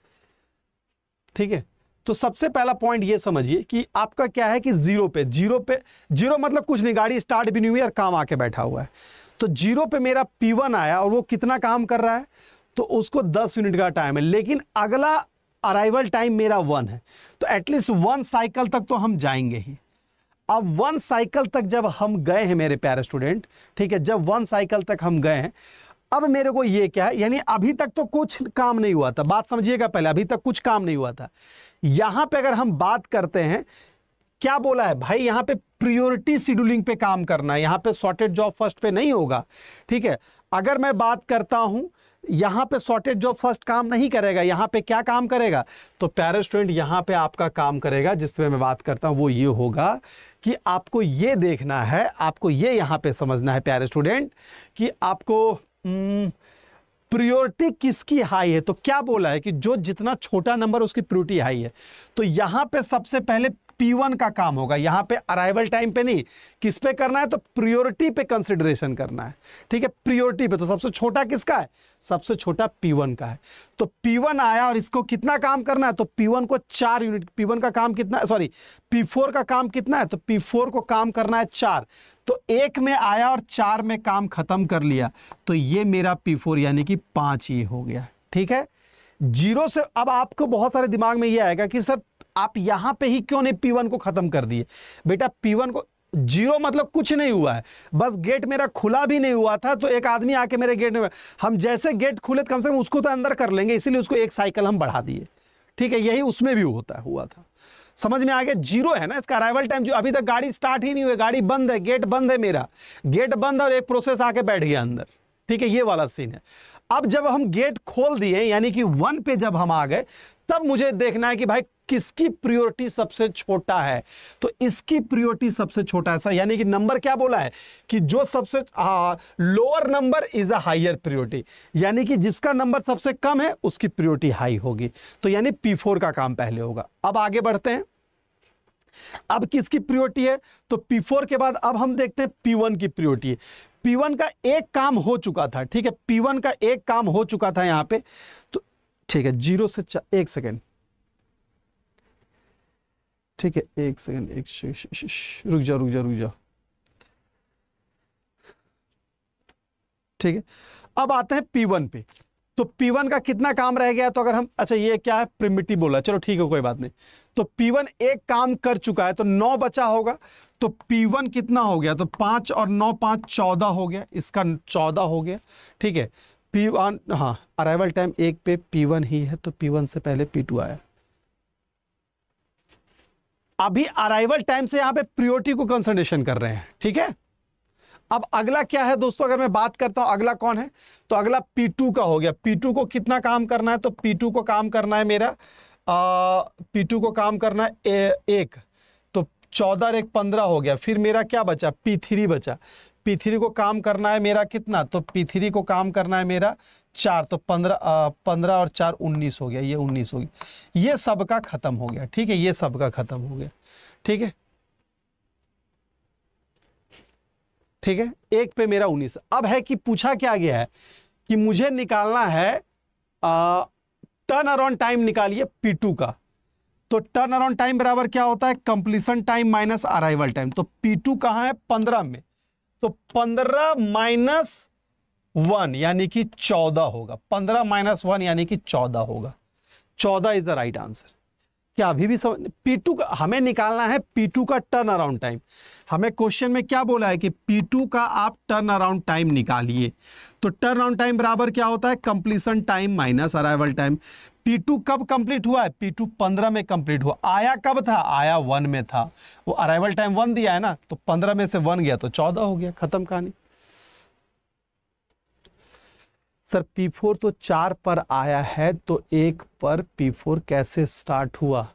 ठीक है तो सबसे पहला पॉइंट ये समझिए कि आपका क्या है कि जीरो पे जीरो पे जीरो मतलब कुछ नहीं गाड़ी स्टार्ट भी नहीं हुई और काम आके बैठा हुआ है तो जीरो पे मेरा वन आया और वो कितना काम कर रहा है तो उसको दस यूनिट का टाइम है लेकिन अगला अराइवल टाइम मेरा वन है तो एटलीस्ट वन साइकिल तक तो हम जाएंगे ही अब वन साइकिल तक जब हम गए हैं मेरे प्यारे स्टूडेंट ठीक है जब वन साइकिल तक हम गए हैं अब मेरे को ये क्या है यानी अभी तक तो कुछ काम नहीं हुआ था बात समझिएगा पहले अभी तक कुछ काम नहीं हुआ था यहाँ पे अगर हम बात करते हैं क्या बोला है भाई यहाँ पे प्रियोरिटी शेड्यूलिंग पे काम करना है यहाँ पे सॉर्टेड जॉब फर्स्ट पे नहीं होगा ठीक है अगर मैं बात करता हूँ यहाँ पे सॉर्टेड जॉब फर्स्ट काम नहीं करेगा यहां पे क्या काम करेगा तो पैरा स्टूडेंट यहाँ पे आपका काम करेगा जिस मैं बात करता हूँ वो ये होगा कि आपको ये देखना है आपको ये यहाँ पे समझना है प्यारे स्टूडेंट कि आपको प्रियोरिटी किसकी हाई है तो क्या बोला है कि जो जितना छोटा नंबर उसकी प्रियोरिटी हाई है तो यहाँ पे सबसे पहले P1 का काम होगा यहां पे अराइवल टाइम पे नहीं किस पे करना है तो प्रियोरिटी पे कंसिडरेशन करना है ठीक है प्रियोरिटी पे तो सबसे छोटा किसका है सबसे छोटा P1 का है तो P1 आया और इसको कितना काम करना है तो P1 को चार यूनिट P1 का काम कितना सॉरी P4 का काम कितना है तो P4 को काम करना है चार तो एक में आया और चार में काम खत्म कर लिया तो ये मेरा फोर यानी कि पांच ये हो गया ठीक है जीरो से अब आपको बहुत सारे दिमाग में ये आएगा कि सर आप यहां पे ही क्यों नहीं पी को खत्म कर दिए बेटा पी को जीरो मतलब कुछ नहीं हुआ है बस गेट मेरा खुला भी नहीं हुआ था तो एक आदमी आके मेरे गेट में हम जैसे गेट खुले कम से कम उसको तो अंदर कर लेंगे इसीलिए उसको एक साइकिल हम बढ़ा दिए ठीक है यही उसमें भी होता हुआ था समझ में आ गया जीरो है ना इसका अराइवल टाइम जो अभी तक गाड़ी स्टार्ट ही नहीं हुई गाड़ी बंद है गेट बंद है मेरा गेट बंद और एक प्रोसेस आके बैठ गया अंदर ठीक है ये वाला सीन है अब जब हम गेट खोल दिए यानी कि वन पे जब हम आ गए तब मुझे देखना है कि भाई किसकी प्रियोरिटी सबसे छोटा है तो इसकी प्रियोरिटी सबसे छोटा है यानी कि नंबर क्या बोला है कि जो सबसे lower number is a higher priority यानी कि जिसका नंबर सबसे कम है उसकी प्रियोरिटी हाई होगी तो यानी पी फोर का काम पहले होगा अब आगे बढ़ते हैं अब किसकी प्रियोरिटी है तो पी फोर के बाद अब हम देखते हैं पी वन की प्रियोरिटी पी वन का एक काम हो चुका था ठीक है पी वन का एक काम हो चुका था यहां पे तो ठीक है जीरो से एक सेकेंड ठीक है एक सेकेंड एक रुक जा रुक जा रुक जा ठीक है अब आते हैं वन पे तो P1 का कितना काम रह गया तो अगर हम अच्छा ये क्या है प्रिमिटी बोला चलो ठीक है कोई बात नहीं तो P1 एक काम कर चुका है तो नौ बचा होगा तो P1 कितना हो गया तो पांच और नौ पांच चौदह हो गया इसका चौदह हो गया ठीक है पी वन हाँ अराइवल टाइम एक पे पी वन ही है तो पी वन से पहले पी टू आया अभी अराइवल टाइम से यहां पे प्रियोरिटी को कंसंट्रेशन कर रहे हैं ठीक है अब अगला क्या है दोस्तों अगर मैं बात करता हूं अगला कौन है तो अगला पी टू का हो गया पी टू को कितना काम करना है तो पी टू को काम करना है मेरा पी टू को काम करना है ए, एक तो चौदह एक पंद्रह हो गया फिर मेरा क्या बचा पी थ्री बचा पिथरी को काम करना है मेरा कितना तो पिथरी को काम करना है मेरा चार तो पंद्रह पंद्रह और चार उन्नीस हो गया ये उन्नीस हो गया ये सबका खत्म हो गया ठीक है ये सबका खत्म हो गया ठीक है ठीक है एक पे मेरा उन्नीस अब है कि पूछा क्या गया है कि मुझे निकालना है टर्न अराउंड टाइम निकालिए पी टू का तो टर्न अराउंड टाइम बराबर क्या होता है completion time minus arrival time तो पी टू कहां है पंद्रह में तो पंद्रह माइनस वन यानी कि चौदह होगा पंद्रह माइनस वन यानी कि चौदह होगा चौदह इज द राइट आंसर क्या अभी भी समझ पी टू का हमें निकालना है पी टू का टर्न अराउंड टाइम हमें क्वेश्चन में क्या बोला है कि P2 का आप टर्न अराउंड टाइम निकालिए तो टर्न अराउंड टाइम बराबर क्या होता है completion time minus arrival time P2 कब कंप्लीट हुआ है P2 15 में कंप्लीट हुआ आया कब था आया वन में था वो अराइवल टाइम वन दिया है ना तो पंद्रह में से वन गया तो चौदह हो गया खत्म कहानी सर P4 तो चार पर आया है तो एक पर P4 कैसे स्टार्ट हुआ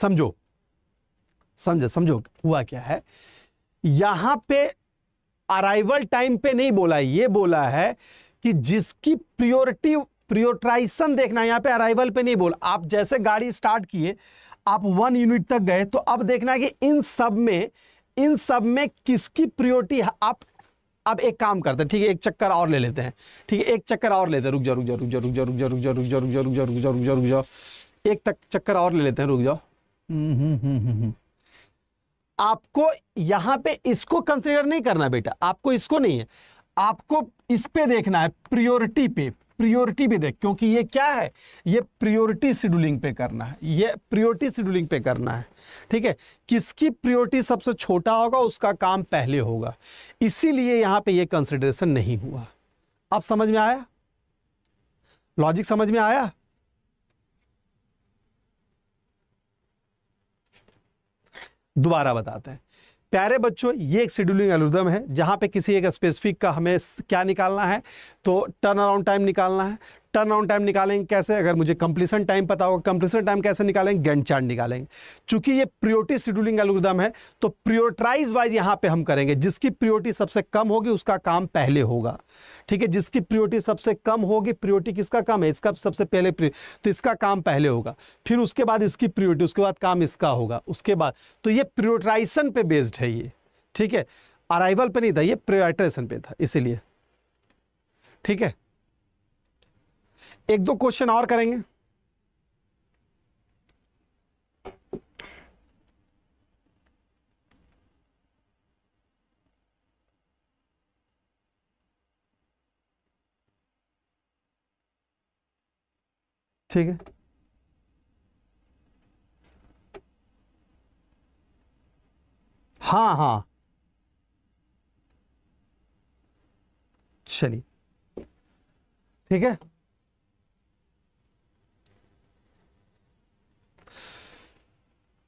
समझो समझो समझो हुआ क्या है यहां पे अराइवल टाइम पे नहीं बोला ये बोला है कि जिसकी प्रियोरिटी प्रियोट्राइसन देखना यहां पे अराइवल पे नहीं बोला आप जैसे गाड़ी स्टार्ट किए आप वन यूनिट तक गए तो अब देखना कि इन सब में इन सब में किसकी प्रियोरिटी आप अब एक काम करते हैं ठीक है एक चक्कर और ले लेते हैं ठीक है एक चक्कर और लेते हैं रुक रुक जाओ रुक जाओ रुक जाओ रुक जाओ रुक जाओ रुक जाओ रुक जाओ रुक जाओ रुक जाओ रुक जाओ रुक जाओ एक तक चक्कर और ले लेते हैं रुक जाओ हम्म, हम्म, हम्म, आपको यहां पे इसको कंसिडर नहीं करना बेटा आपको इसको नहीं है आपको इस पे देखना है प्रियोरिटी पे प्रियोरिटी भी देख क्योंकि ये क्या है ये प्रियोरिटी शेड्यूलिंग पे करना है ये प्रियोरिटी शेड्यूलिंग पे करना है ठीक है किसकी प्रियोरिटी सबसे छोटा होगा उसका काम पहले होगा इसीलिए यहां पे ये कंसिडरेशन नहीं हुआ अब समझ में आया लॉजिक समझ में आया दोबारा बताते हैं प्यारे बच्चों ये एक शेड्यूलिंग एलुदम है जहाँ पे किसी एक स्पेसिफिक का हमें क्या निकालना है तो टर्न अराउंड टाइम निकालना है टर्न ऑन टाइम निकालेंगे कैसे अगर मुझे कंप्लीसन टाइम पता होगा कंप्लीसन टाइम कैसे निकालेंगे गेंट चार्ट निकालेंगे चूंकि ये प्रियोरिटी शेड्यूलिंग एल्गोरिदम है तो प्रियोरिटाइज वाइज यहाँ पे हम करेंगे जिसकी प्रियोरिटी सबसे कम होगी उसका काम पहले होगा ठीक है जिसकी प्रियोरिटी सबसे कम होगी प्रियोरिटी किसका काम है इसका सबसे पहले तो इसका काम पहले होगा फिर उसके बाद इसकी प्रियोरिटी उसके बाद काम इसका होगा उसके बाद तो ये प्रियोटाइजेशन पे बेस्ड है ये ठीक है अराइवल पर नहीं था ये प्रियोटाइजेशन पे था इसीलिए ठीक है एक दो क्वेश्चन और करेंगे ठीक है हाँ हाँ चलिए ठीक है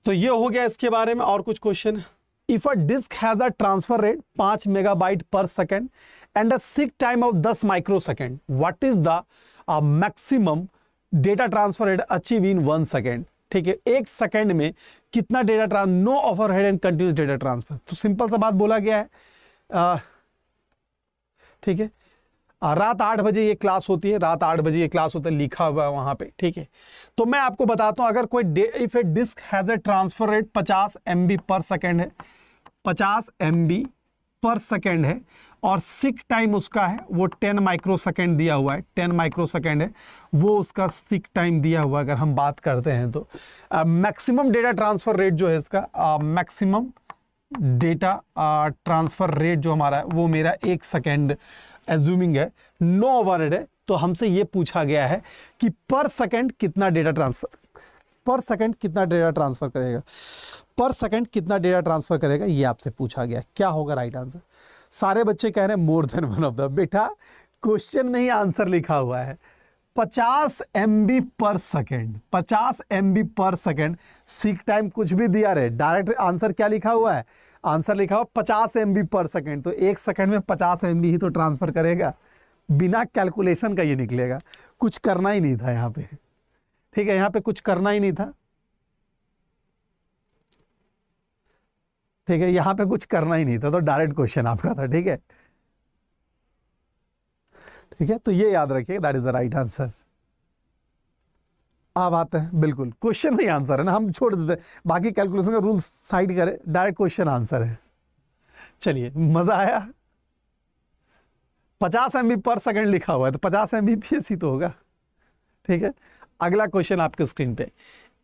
तो ये हो गया इसके बारे में और कुछ question if a disk has a transfer rate पांच megabyte per second and a seek time of दस micro second what is the maximum data transfer rate achieve in one second ठीक है एक सेकेंड में कितना डेटा ट्रांस no overhead and continuous data transfer तो simple सा बात बोला गया है uh, ठीक है रात आठ बजे ये क्लास होती है रात आठ बजे ये क्लास होता है लिखा हुआ है वहाँ पे ठीक है तो मैं आपको बताता हूँ अगर कोई if a disk has a transfer rate पचास एम पर सेकेंड है पचास एम पर सेकेंड है और सिक टाइम उसका है वो टेन माइक्रो सेकेंड दिया हुआ है टेन माइक्रो सेकेंड है वो उसका सिक टाइम दिया हुआ अगर हम बात करते हैं तो मैक्सिमम डेटा ट्रांसफ़र रेट जो है इसका मैक्सिमम डेटा ट्रांसफ़र रेट जो हमारा है वो मेरा एक सेकेंड एज्यूमिंग है नो ओवरहेड है तो हमसे ये पूछा गया है कि पर सेकंड कितना डेटा ट्रांसफर पर सेकंड कितना डेटा ट्रांसफर करेगा पर सेकंड कितना डेटा ट्रांसफर करेगा ये आपसे पूछा गया क्या होगा राइट आंसर सारे बच्चे कह रहे हैं more than one of the better question में ही आंसर लिखा हुआ है पचास एम पर सेकेंड पचास M per second seek time कुछ भी दिया रहे डायरेक्ट आंसर क्या लिखा हुआ है आंसर लिखा हुआ पचास एम पर सेकेंड तो एक सेकेंड में पचास एम ही तो ट्रांसफ़र करेगा बिना कैलकुलेशन का ये निकलेगा कुछ करना ही नहीं था यहाँ पे ठीक है यहाँ पे कुछ करना ही नहीं था ठीक है यहाँ पे कुछ करना ही नहीं था तो डायरेक्ट क्वेश्चन आपका था ठीक है ठीक है तो ये याद रखिए that is the right answer आप आते हैं बिल्कुल क्वेश्चन ही आंसर है ना हम छोड़ देते हैं बाकी कैलकुलेशन का रूल साइड करें डायरेक्ट क्वेश्चन आंसर है चलिए मज़ा आया पचास एम पर सेकेंड लिखा हुआ है तो पचास एम बी तो होगा ठीक है अगला क्वेश्चन आपके स्क्रीन पे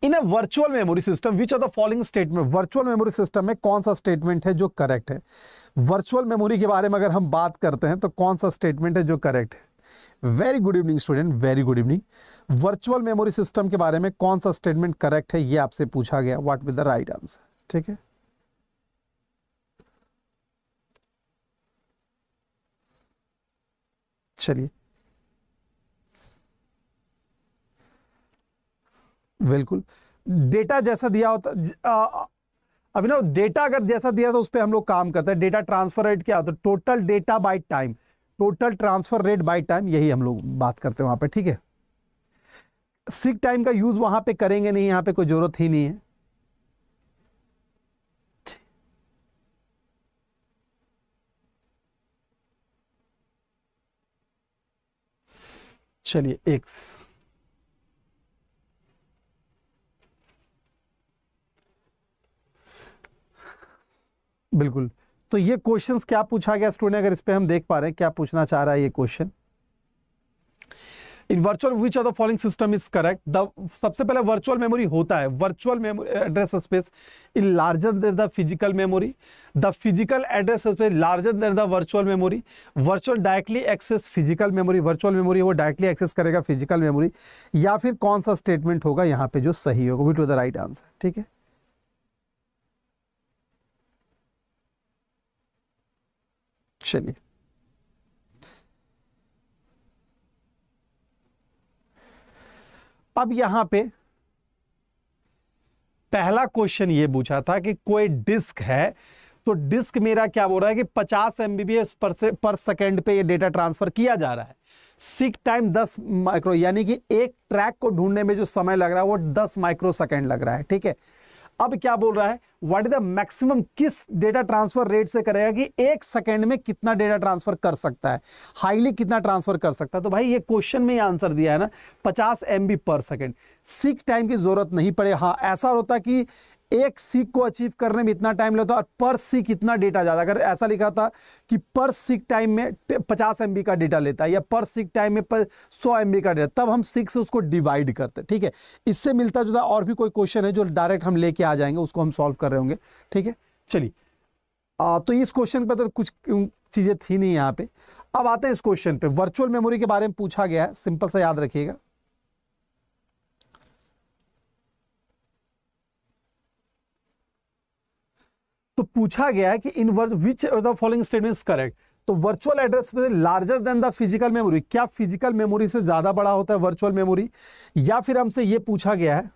in a virtual memory system which are the following statement virtual memory system में कौन सा स्टेटमेंट है जो करेक्ट है वर्चुअल मेमोरी के बारे में अगर हम बात करते हैं तो कौन सा स्टेटमेंट है जो करेक्ट है very good evening student very good evening virtual memory system के बारे में कौन सा स्टेटमेंट करेक्ट है ये आपसे पूछा गया what will the right answer ठीक है चलिए बिल्कुल डेटा जैसा दिया होता ना डेटा अगर जैसा दिया तो उस पर हम लोग काम करते हैं डेटा ट्रांसफर रेट क्या होता है total data by time total transfer rate by time यही हम लोग बात करते हैं वहां पर ठीक है सिक टाइम का यूज वहां पे करेंगे नहीं यहां पे कोई जरूरत ही नहीं है चलिए एक्स बिल्कुल तो ये क्वेश्चन क्या पूछा गया स्टूडेंट अगर इस पर हम देख पा रहे हैं क्या पूछना चाह रहा है ये question in virtual which are the following system is correct the सबसे पहले वर्चुअल मेमोरी होता है virtual address space in larger than the physical memory the physical address space larger than the virtual memory virtual directly access physical memory virtual memory वो directly access करेगा physical memory या फिर कौन सा statement होगा यहाँ पे जो सही होगा with to the right answer ठीक है चलिए अब यहां पे पहला क्वेश्चन ये पूछा था कि कोई डिस्क है तो डिस्क मेरा क्या बोल रहा है कि 50 एमबीबीएस पर, पर सेकेंड पे ये डेटा ट्रांसफर किया जा रहा है सिक टाइम 10 माइक्रो यानी कि एक ट्रैक को ढूंढने में जो समय लग रहा है वो 10 माइक्रो सेकेंड लग रहा है ठीक है अब क्या बोल रहा है व्हाट इज द मैक्सिमम किस डेटा ट्रांसफर रेट से करेगा कि एक सेकेंड में कितना डेटा ट्रांसफर कर सकता है हाईली कितना ट्रांसफर कर सकता है तो भाई ये क्वेश्चन में ही आंसर दिया है ना 50 M per second sick time की जरूरत नहीं पड़े हाँ ऐसा होता कि एक सीख को अचीव करने में इतना टाइम लेता है और पर सीख इतना डेटा ज़्यादा अगर ऐसा लिखा था कि पर सीख टाइम में पचास एम का डेटा लेता है या पर सीख टाइम में सौ एम का डेटा तब हम सीख से उसको डिवाइड करते ठीक है इससे मिलता जुलता और भी कोई क्वेश्चन है जो डायरेक्ट हम लेके आ जाएंगे उसको हम सॉल्व कर रहे होंगे ठीक है चलिए तो इस क्वेश्चन पर तो कुछ चीज़ें थी नहीं यहाँ पे अब आते हैं इस क्वेश्चन पे वर्चुअल मेमोरी के बारे में पूछा गया है सिंपल सा याद रखिएगा तो पूछा गया है कि इन वर्ज which the following statement correct तो virtual address larger than the physical memory क्या फिजिकल मेमोरी से ज़्यादा बड़ा होता है वर्चुअल मेमोरी या फिर हमसे ये पूछा गया है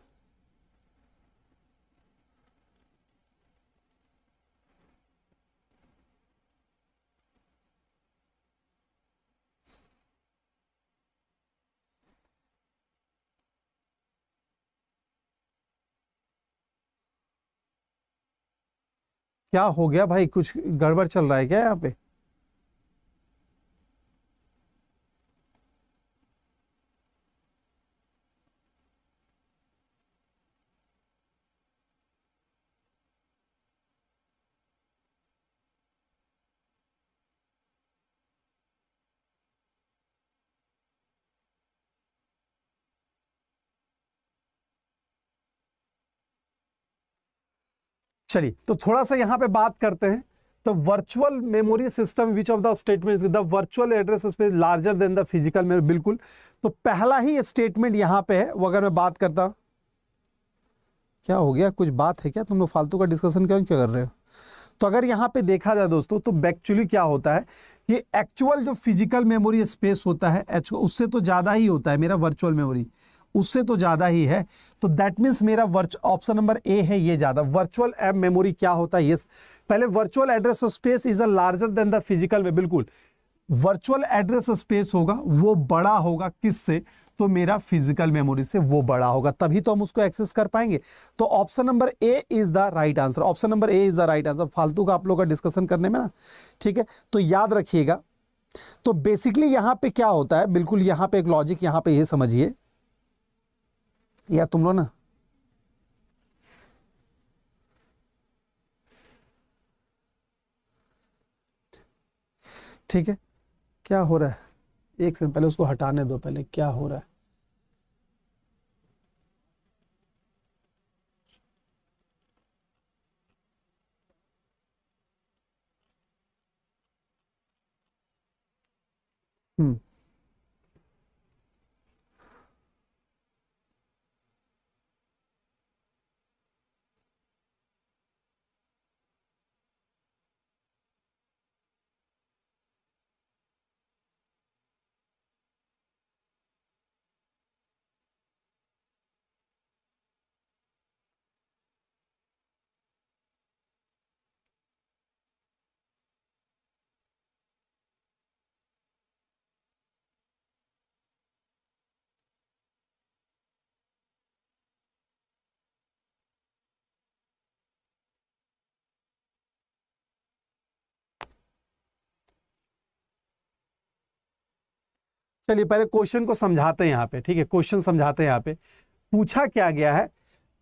क्या हो गया भाई कुछ गड़बड़ चल रहा है क्या यहाँ पे चलिए तो थोड़ा सा यहां पे बात करते हैं तो virtual memory system which of the statement the virtual address space larger than the physical memory बिल्कुल तो पहला ही स्टेटमेंट यहां पे है वो अगर मैं बात करता क्या हो गया कुछ बात है क्या तुम लोग फालतू का डिस्कशन क्यों क्या कर रहे हो तो अगर यहां पे देखा जाए दोस्तों तो एक्चुअली क्या होता है कि एक्चुअल जो फिजिकल मेमोरी स्पेस होता है उससे तो ज़्यादा ही होता है मेरा वर्चुअल मेमोरी उससे तो ज़्यादा ही है तो दैट मीन्स मेरा वर्च ऑप्शन नंबर ए है ये ज़्यादा वर्चुअल एप मेमोरी क्या होता है ये पहले virtual address space is a larger than the physical में बिल्कुल वर्चुअल एड्रेस स्पेस होगा वो बड़ा होगा किससे तो मेरा फिजिकल मेमोरी से वो बड़ा होगा तभी तो हम उसको एक्सेस कर पाएंगे तो option number A is the right answer option number A is the right answer फालतू का आप लोग का डिस्कशन करने में ना ठीक है तो याद रखिएगा तो बेसिकली यहां पे क्या होता है बिल्कुल यहां पे एक लॉजिक यहां पे ये यह समझिए यार तुम लोग ना ठीक है क्या हो रहा है एक सेकंड पहले उसको हटाने दो पहले क्या हो रहा है चलिए पहले क्वेश्चन को समझाते हैं यहाँ पे ठीक है क्वेश्चन समझाते हैं यहाँ पे पूछा क्या गया है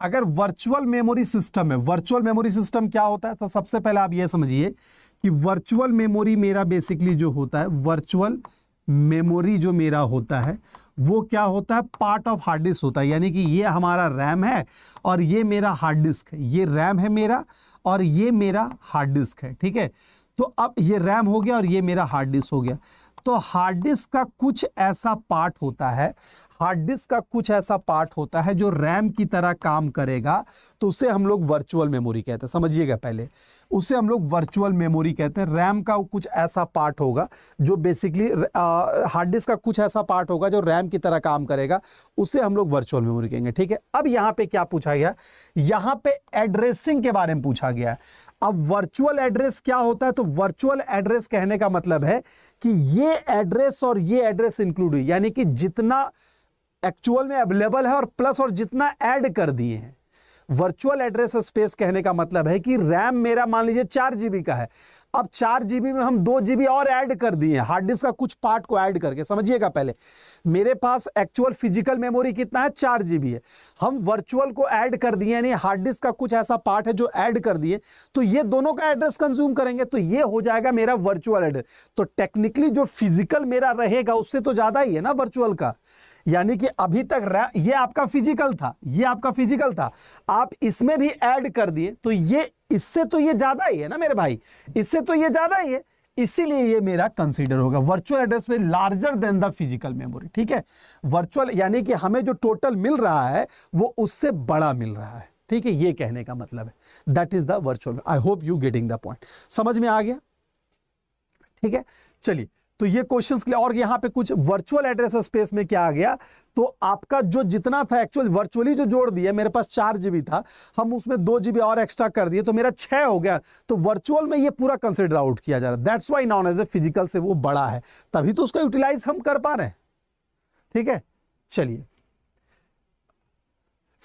अगर वर्चुअल मेमोरी सिस्टम है वर्चुअल मेमोरी सिस्टम क्या होता है तो सबसे पहले आप ये समझिए कि वर्चुअल मेमोरी मेरा बेसिकली जो होता है वर्चुअल मेमोरी जो मेरा होता है वो क्या होता है पार्ट ऑफ हार्ड डिस्क होता है यानी कि ये हमारा रैम है और ये मेरा हार्ड डिस्क है ये रैम है मेरा और ये मेरा हार्ड डिस्क है ठीक है तो अब ये रैम हो गया और ये मेरा हार्ड डिस्क हो गया तो हार्ड डिस्क का कुछ ऐसा पार्ट होता है हार्ड डिस्क का कुछ ऐसा पार्ट होता है जो रैम की तरह काम करेगा तो उसे हम लोग वर्चुअल मेमोरी कहते हैं समझिएगा पहले उसे हम लोग वर्चुअल मेमोरी कहते हैं रैम का कुछ ऐसा पार्ट होगा जो बेसिकली हार्ड डिस्क का कुछ ऐसा पार्ट होगा जो रैम की तरह काम करेगा उसे हम लोग वर्चुअल मेमोरी कहेंगे ठीक है अब यहाँ पे क्या पूछा गया यहाँ पे एड्रेसिंग के बारे में पूछा गया अब वर्चुअल एड्रेस क्या होता है तो वर्चुअल एड्रेस कहने का मतलब है कि ये एड्रेस और ये एड्रेस इंक्लूड हुई यानी कि जितना एक्चुअल में अवेलेबल है और प्लस और जितना ऐड कर दिए हैं वर्चुअल एड्रेस स्पेस कहने का मतलब है कि रैम मेरा मान लीजिए चार जीबी का है अब चार जीबी में हम दो जीबी और ऐड कर दिए हैं हार्ड डिस्क का कुछ पार्ट को ऐड करके समझिएगा पहले मेरे पास एक्चुअल फिजिकल मेमोरी कितना है चार जीबी है हम वर्चुअल को ऐड कर दिए यानी हार्ड डिस्क का कुछ ऐसा पार्ट है जो ऐड कर दिए तो ये दोनों का एड्रेस कंज्यूम करेंगे तो ये हो जाएगा मेरा वर्चुअल एड्रेस तो टेक्निकली जो फिजिकल मेरा रहेगा उससे तो ज़्यादा ही है ना वर्चुअल का यानी कि अभी तक ये आपका फिजिकल था ये आपका फिजिकल था आप इसमें भी ऐड कर दिए तो ये इससे तो ये ज़्यादा ही है ना मेरे भाई इससे तो ये ज़्यादा ही है इसीलिए ये मेरा कंसीडर होगा वर्चुअल एड्रेस में larger than the physical memory ठीक है वर्चुअल यानी कि हमें जो टोटल मिल रहा है वो उससे बड़ा मिल रहा है ठीक है ये कहने का मतलब है that is the virtual I hope you getting the point समझ में आ गया ठीक है चलिए तो ये क्वेश्चंस लिए और यहाँ पे कुछ वर्चुअल एड्रेस स्पेस में क्या आ गया तो आपका जो जितना था एक्चुअल वर्चुअली जो जोड़ दिया मेरे पास चार जीबी था हम उसमें दो जीबी और एक्स्ट्रा कर दिए तो मेरा छह हो गया तो वर्चुअल में ये पूरा कंसिडर आउट किया जा रहा है that's why known as a physical से वो बड़ा है तभी तो उसका यूटिलाइज हम कर पा रहे हैं ठीक है चलिए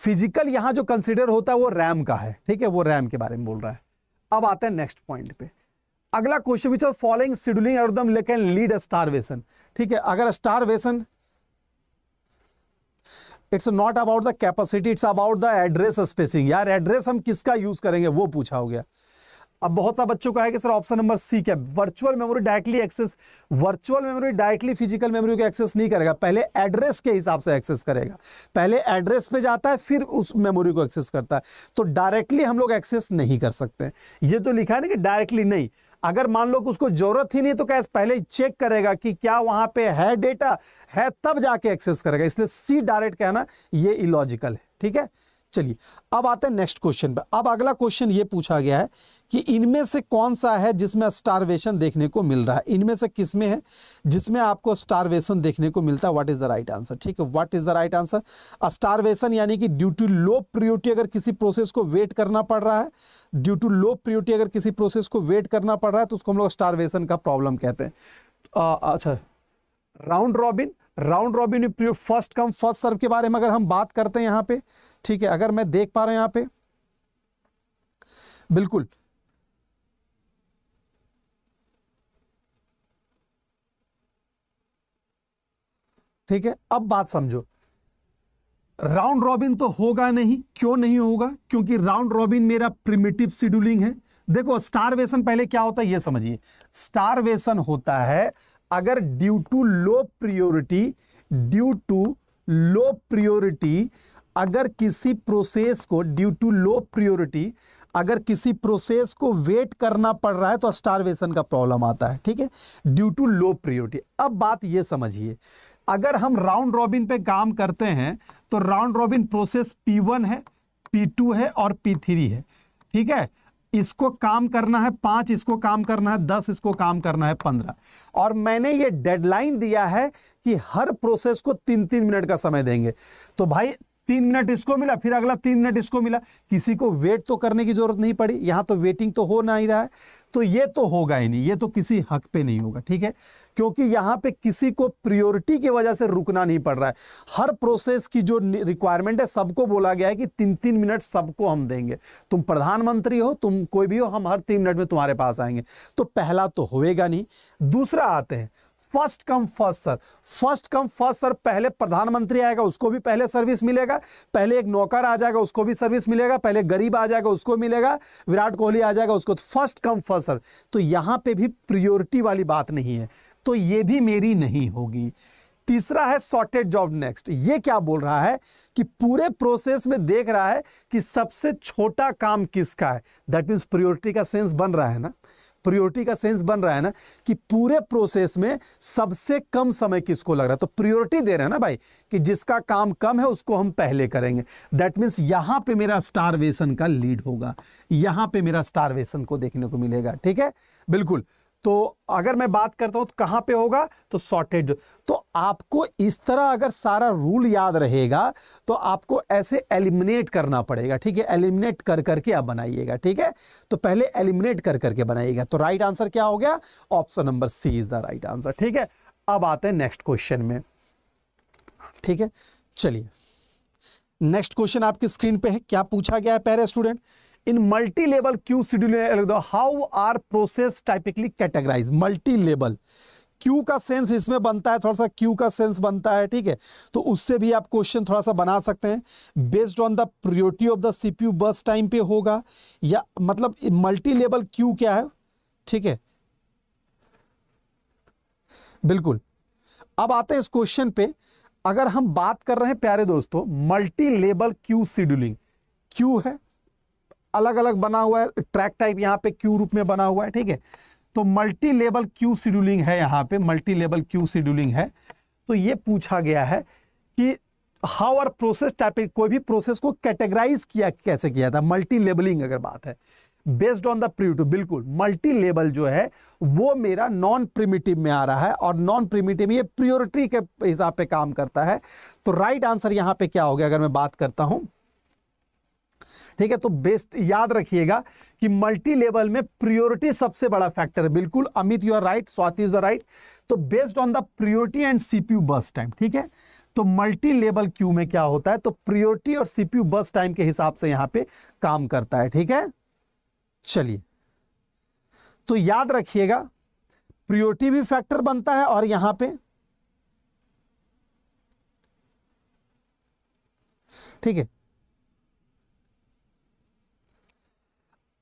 फिजिकल यहां जो कंसिडर होता है वो रैम का है ठीक है वो रैम के बारे में बोल रहा है अब आते हैं नेक्स्ट पॉइंट पे अगला question which following scheduling algorithm लेक एंड लीड स्टारवेशन ठीक है अगर starvation it's not about the capacity it's about the address spacing यार एड्रेस हम किसका यूज करेंगे वो पूछा हो गया अब बहुत सारे बच्चों का है कि सर ऑप्शन नंबर सी क्या virtual memory directly access virtual memory directly physical memory को एक्सेस नहीं करेगा पहले एड्रेस के हिसाब से एक्सेस करेगा पहले एड्रेस पे जाता है फिर उस मेमोरी को एक्सेस करता है तो डायरेक्टली हम लोग एक्सेस नहीं कर सकते ये तो लिखा है ना कि डायरेक्टली नहीं अगर मान लो कि उसको जरूरत ही नहीं तो कैश पहले चेक करेगा कि क्या वहां पे है डेटा है तब जाके एक्सेस करेगा इसलिए सी डायरेक्ट कहना ये इलॉजिकल है ठीक है चलिए अब आते हैं नेक्स्ट क्वेश्चन पर अब अगला क्वेश्चन ये पूछा गया है कि इनमें से कौन सा है जिसमें स्टारवेशन देखने को मिल रहा है इनमें से किसमें है जिसमें आपको स्टारवेशन देखने को मिलता है what is the right answer ठीक है what is the right answer starvation यानी कि ड्यू टू लो प्रियोरिटी अगर किसी प्रोसेस को वेट करना पड़ रहा है ड्यू टू लो प्रियोरिटी अगर किसी प्रोसेस को वेट करना पड़ रहा है तो उसको हम लोग स्टारवेशन का प्रॉब्लम कहते हैं अच्छा round robin round robin first come first serve के बारे में अगर हम बात करते हैं यहाँ पे ठीक है अगर मैं देख पा रहा हूं यहां पे बिल्कुल ठीक है अब बात समझो राउंड रॉबिन तो होगा नहीं क्यों नहीं होगा क्योंकि राउंड रॉबिन मेरा प्रिमिटिव शेड्यूलिंग है देखो स्टारवेशन पहले क्या होता है ये समझिए स्टारवेशन होता है अगर due to low priority due to low priority अगर किसी प्रोसेस को ड्यू टू लो प्रियोरिटी अगर किसी प्रोसेस को वेट करना पड़ रहा है तो स्टारवेशन का प्रॉब्लम आता है ठीक है ड्यू टू लो प्रियोरिटी अब बात ये समझिए अगर हम राउंड रॉबिन पे काम करते हैं तो राउंड रॉबिन प्रोसेस P1 है P2 है और P3 है ठीक है इसको काम करना है पाँच इसको काम करना है दस इसको काम करना है पंद्रह और मैंने ये डेडलाइन दिया है कि हर प्रोसेस को तीन तीन मिनट का समय देंगे तो भाई तीन मिनट इसको मिला फिर अगला तीन मिनट इसको मिला किसी को वेट तो करने की ज़रूरत नहीं पड़ी यहाँ तो वेटिंग तो हो ना ही रहा है तो ये तो होगा ही नहीं ये तो किसी हक पे नहीं होगा ठीक है क्योंकि यहाँ पे किसी को प्रियोरिटी की वजह से रुकना नहीं पड़ रहा है हर प्रोसेस की जो रिक्वायरमेंट है सबको बोला गया है कि तीन तीन मिनट सबको हम देंगे तुम प्रधानमंत्री हो तुम कोई भी हो हम हर तीन मिनट में तुम्हारे पास आएंगे तो पहला तो होगा नहीं दूसरा आते हैं first come first serve first come first serve पहले प्रधानमंत्री आएगा उसको भी पहले सर्विस मिलेगा पहले एक नौकर आ जाएगा उसको भी सर्विस मिलेगा पहले गरीब आ जाएगा उसको मिलेगा विराट कोहली आ जाएगा उसको तो फर्स्ट कम फर्स्ट सर तो यहाँ पे भी प्रियोरिटी वाली बात नहीं है तो ये भी मेरी नहीं होगी तीसरा है सॉर्टेड जॉब नेक्स्ट ये क्या बोल रहा है कि पूरे प्रोसेस में देख रहा है कि सबसे छोटा काम किसका है दैट मीन्स प्रियोरिटी का सेंस बन रहा है ना प्रियोरिटी का सेंस बन रहा है ना कि पूरे प्रोसेस में सबसे कम समय किसको लग रहा है तो प्रियोरिटी दे रहे हैं ना भाई कि जिसका काम कम है उसको हम पहले करेंगे दैट मीन्स यहाँ पे मेरा स्टारवेशन का लीड होगा यहाँ पे मेरा स्टारवेशन को देखने को मिलेगा ठीक है बिल्कुल तो अगर मैं बात करता हूं तो कहां पे होगा तो सॉर्टेड तो आपको इस तरह अगर सारा रूल याद रहेगा तो आपको ऐसे एलिमिनेट करना पड़ेगा ठीक है एलिमिनेट कर करके आप बनाइएगा ठीक है तो पहले एलिमिनेट कर करके बनाइएगा तो राइट आंसर क्या हो गया option number C is the right answer ठीक है अब आते हैं नेक्स्ट क्वेश्चन में ठीक है चलिए नेक्स्ट क्वेश्चन आपकी स्क्रीन पे है क्या पूछा गया है पहले student in multi level queue scheduling how are process typically categorize multi level queue का सेंस इसमें बनता है थोड़ा सा क्यू का सेंस बनता है ठीक है तो उससे भी आप क्वेश्चन थोड़ा सा बना सकते हैं based on the priority of the CPU burst time पे होगा या मतलब मल्टी लेवल क्यू क्या है ठीक है बिल्कुल अब आते हैं इस क्वेश्चन पे अगर हम बात कर रहे हैं प्यारे दोस्तों multi level queue scheduling queue है अलग अलग बना हुआ है ट्रैक टाइप यहाँ पे क्यू रूप में बना हुआ है ठीक है तो मल्टी लेवल क्यू शेड्यूलिंग है यहाँ पे मल्टी लेवल क्यू शेड्यूलिंग है तो ये पूछा गया है कि हाउ आर प्रोसेस टाइप कोई भी प्रोसेस को कैटेगराइज किया कैसे किया था मल्टी लेवलिंग अगर बात है बेस्ड ऑन द प्रिमिटिव बिल्कुल मल्टी लेवल जो है वो मेरा नॉन प्रिमिटिव में आ रहा है और नॉन प्रिमिटिव ये प्रियोरिटी के हिसाब पे काम करता है तो राइट right आंसर यहाँ पे क्या हो गया अगर मैं बात करता हूँ ठीक है तो बेस्ट याद रखिएगा कि मल्टी लेवल में प्रियोरिटी सबसे बड़ा फैक्टर है बिल्कुल Amit you are right Swati is right तो based on the priority and CPU burst time ठीक है तो मल्टी लेवल क्यू में क्या होता है तो प्रियोरिटी और सीपीयू बस टाइम के हिसाब से यहां पे काम करता है ठीक है चलिए तो याद रखिएगा प्रियोरिटी भी फैक्टर बनता है और यहां पे ठीक है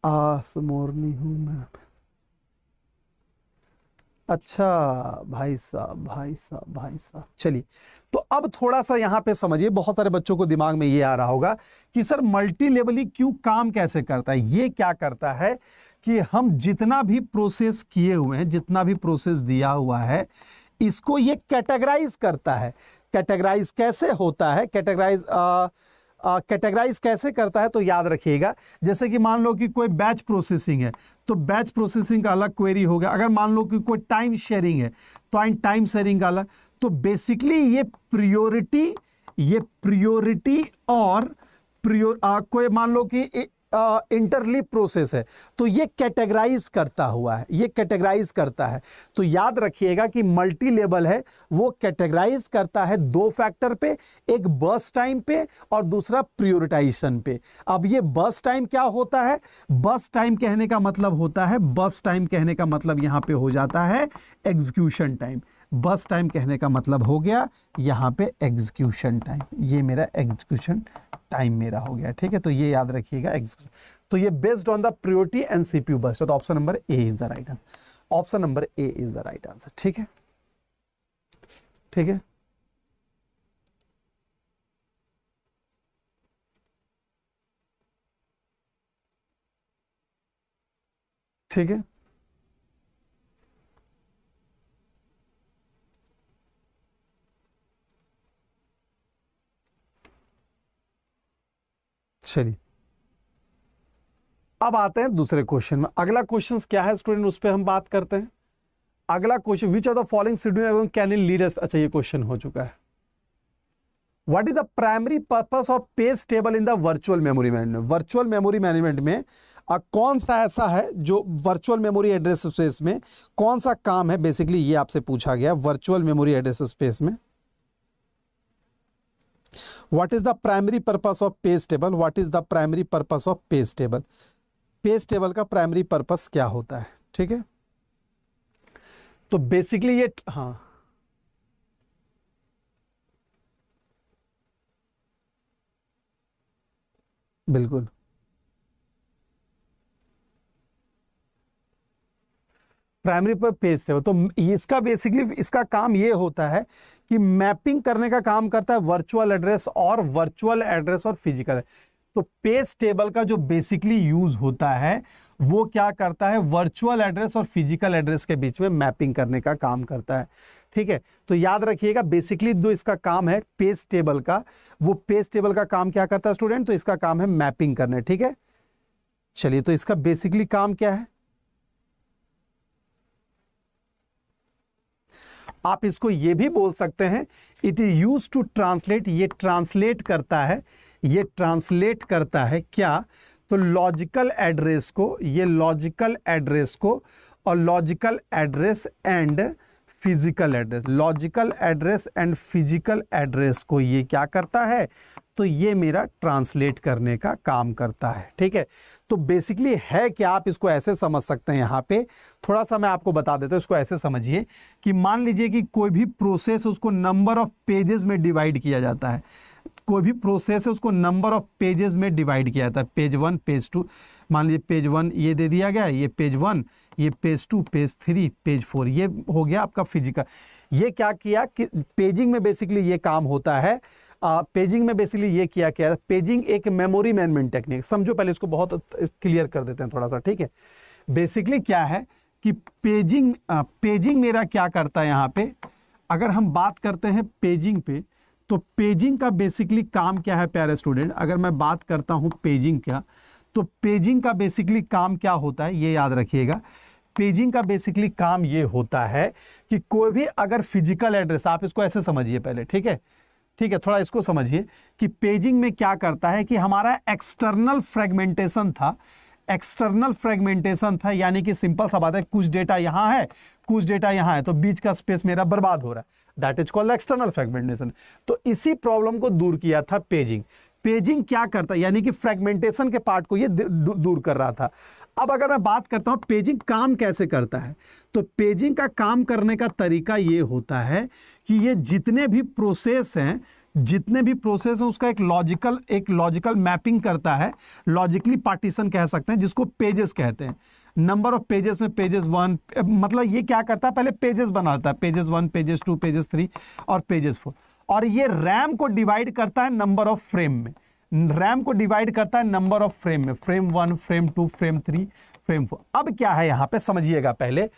आस मोरनी हूं मैं अच्छा भाई साहब भाई साहब भाई साहब चलिए तो अब थोड़ा सा यहाँ पे समझिए बहुत सारे बच्चों को दिमाग में ये आ रहा होगा कि सर मल्टी लेवलिंग क्यों काम कैसे करता है ये क्या करता है कि हम जितना भी प्रोसेस किए हुए हैं जितना भी प्रोसेस दिया हुआ है इसको ये कैटेगराइज करता है कैटेगराइज कैसे होता है कैटेगराइज कैटेगराइज कैसे करता है तो याद रखिएगा जैसे कि मान लो कि कोई बैच प्रोसेसिंग है तो बैच प्रोसेसिंग का अलग क्वेरी होगा अगर मान लो कि कोई टाइम शेयरिंग है तो टाइम शेयरिंग का अलग तो बेसिकली ये प्रियोरिटी ये प्रियोरिटी और प्रियो कोई मान लो कि इंटरली प्रोसेस है तो ये कैटेगराइज करता हुआ है ये कैटेगराइज करता है तो याद रखिएगा कि मल्टी लेवल है वो कैटेगराइज करता है दो फैक्टर पे एक बस टाइम पे और दूसरा प्रियोरिटाइजेशन पे अब ये बस टाइम क्या होता है बस टाइम कहने का मतलब होता है बस टाइम कहने का मतलब यहाँ पे हो जाता है एग्जीक्यूशन टाइम बस टाइम कहने का मतलब हो गया यहाँ पे एग्जीक्यूशन टाइम ये मेरा एग्जीक्यूशन टाइम मेरा हो गया ठीक है तो ये याद रखिएगा एग्जीक्यूशन तो ये based on the priority and CPU burst तो option number A is the right answer option number A is the right answer ठीक है ठीक है ठीक है चलिए अब आते हैं दूसरे क्वेश्चन में अगला क्वेश्चन क्या है स्टूडेंट उस पर हम बात करते हैं अगला question which are the following schedule can in leaders अच्छा ये क्वेश्चन हो चुका है what is the primary purpose of page table in the virtual memory management virtual memory management में आ, कौन सा ऐसा है जो वर्चुअल मेमोरी एड्रेस स्पेस में कौन सा काम है बेसिकली ये आपसे पूछा गया वर्चुअल मेमोरी एड्रेस स्पेस में what is the primary purpose of page table what is the primary purpose of page table page table का प्राइमरी पर्पज क्या होता है ठीक है तो बेसिकली ये हाँ बिल्कुल प्राइमरी पर पेस्ट है तो इसका बेसिकली इसका काम ये होता है कि मैपिंग करने का काम करता है वर्चुअल एड्रेस और वर्चुअल एड्रेस और फिजिकल तो पेज टेबल का जो बेसिकली यूज होता है वो क्या करता है वर्चुअल एड्रेस और फिजिकल एड्रेस के बीच में मैपिंग करने का काम करता है ठीक है तो याद रखिएगा बेसिकली जो इसका काम है पेज टेबल का वो पेज टेबल का काम क्या करता है स्टूडेंट तो इसका काम है मैपिंग करना ठीक है चलिए तो इसका बेसिकली काम क्या है आप इसको ये भी बोल सकते हैं it is use to translate ये ट्रांसलेट करता है ये ट्रांसलेट करता है क्या तो लॉजिकल एड्रेस को ये लॉजिकल एड्रेस को और logical address and physical address logical address and physical address को ये क्या करता है तो ये मेरा ट्रांसलेट करने का काम करता है ठीक है तो बेसिकली है कि आप इसको ऐसे समझ सकते हैं यहाँ पे थोड़ा सा मैं आपको बता देता हूँ इसको ऐसे समझिए कि मान लीजिए कि कोई भी प्रोसेस उसको नंबर ऑफ पेजेस में डिवाइड किया जाता है कोई भी प्रोसेस है उसको नंबर ऑफ पेजेस में डिवाइड किया जाता है पेज वन पेज टू मान लीजिए पेज वन ये दे दिया गया ये पेज वन ये page two page three page four ये हो गया आपका फिजिकल ये क्या किया कि पेजिंग में बेसिकली ये काम होता है आ, पेजिंग में बेसिकली ये किया क्या है पेजिंग एक मेमोरी मैनेजमेंट टेक्निक समझो पहले इसको बहुत क्लियर कर देते हैं थोड़ा सा ठीक है बेसिकली क्या है कि पेजिंग आ, पेजिंग मेरा क्या करता है यहाँ पे अगर हम बात करते हैं पेजिंग पे तो पेजिंग का बेसिकली काम क्या है प्यारे स्टूडेंट अगर मैं बात करता हूँ पेजिंग का तो पेजिंग का बेसिकली काम क्या होता है ये याद रखिएगा पेजिंग का बेसिकली काम ये होता है कि कोई भी अगर फिजिकल एड्रेस आप इसको ऐसे समझिए पहले ठीक है ठीक है थोड़ा इसको समझिए कि पेजिंग में क्या करता है कि हमारा एक्सटर्नल फ्रेगमेंटेशन था एक्सटर्नल फ्रेगमेंटेशन था यानी कि सिंपल सा बात है कुछ डेटा यहां है कुछ डेटा यहां है तो बीच का स्पेस मेरा बर्बाद हो रहा है that is called external fragmentation तो इसी प्रॉब्लम को दूर किया था पेजिंग पेजिंग क्या करता है यानी कि फ्रेगमेंटेशन के पार्ट को ये दूर कर रहा था अब अगर मैं बात करता हूँ पेजिंग काम कैसे करता है तो पेजिंग का काम करने का तरीका ये होता है कि ये जितने भी प्रोसेस हैं जितने भी प्रोसेस हैं उसका एक लॉजिकल एक लॉजिकल मैपिंग करता है लॉजिकली पार्टीशन कह सकते हैं जिसको पेजेस कहते हैं नंबर ऑफ पेजेस में पेजेस वन मतलब ये क्या करता है पहले पेजेस बनाता है pages one pages two pages three और पेजेस फोर और ये रैम को डिवाइड करता है नंबर ऑफ फ्रेम में रैम को डिवाइड करता है नंबर ऑफ फ्रेम में frame one frame two frame three frame four अब क्या है यहां पे समझिएगा पहले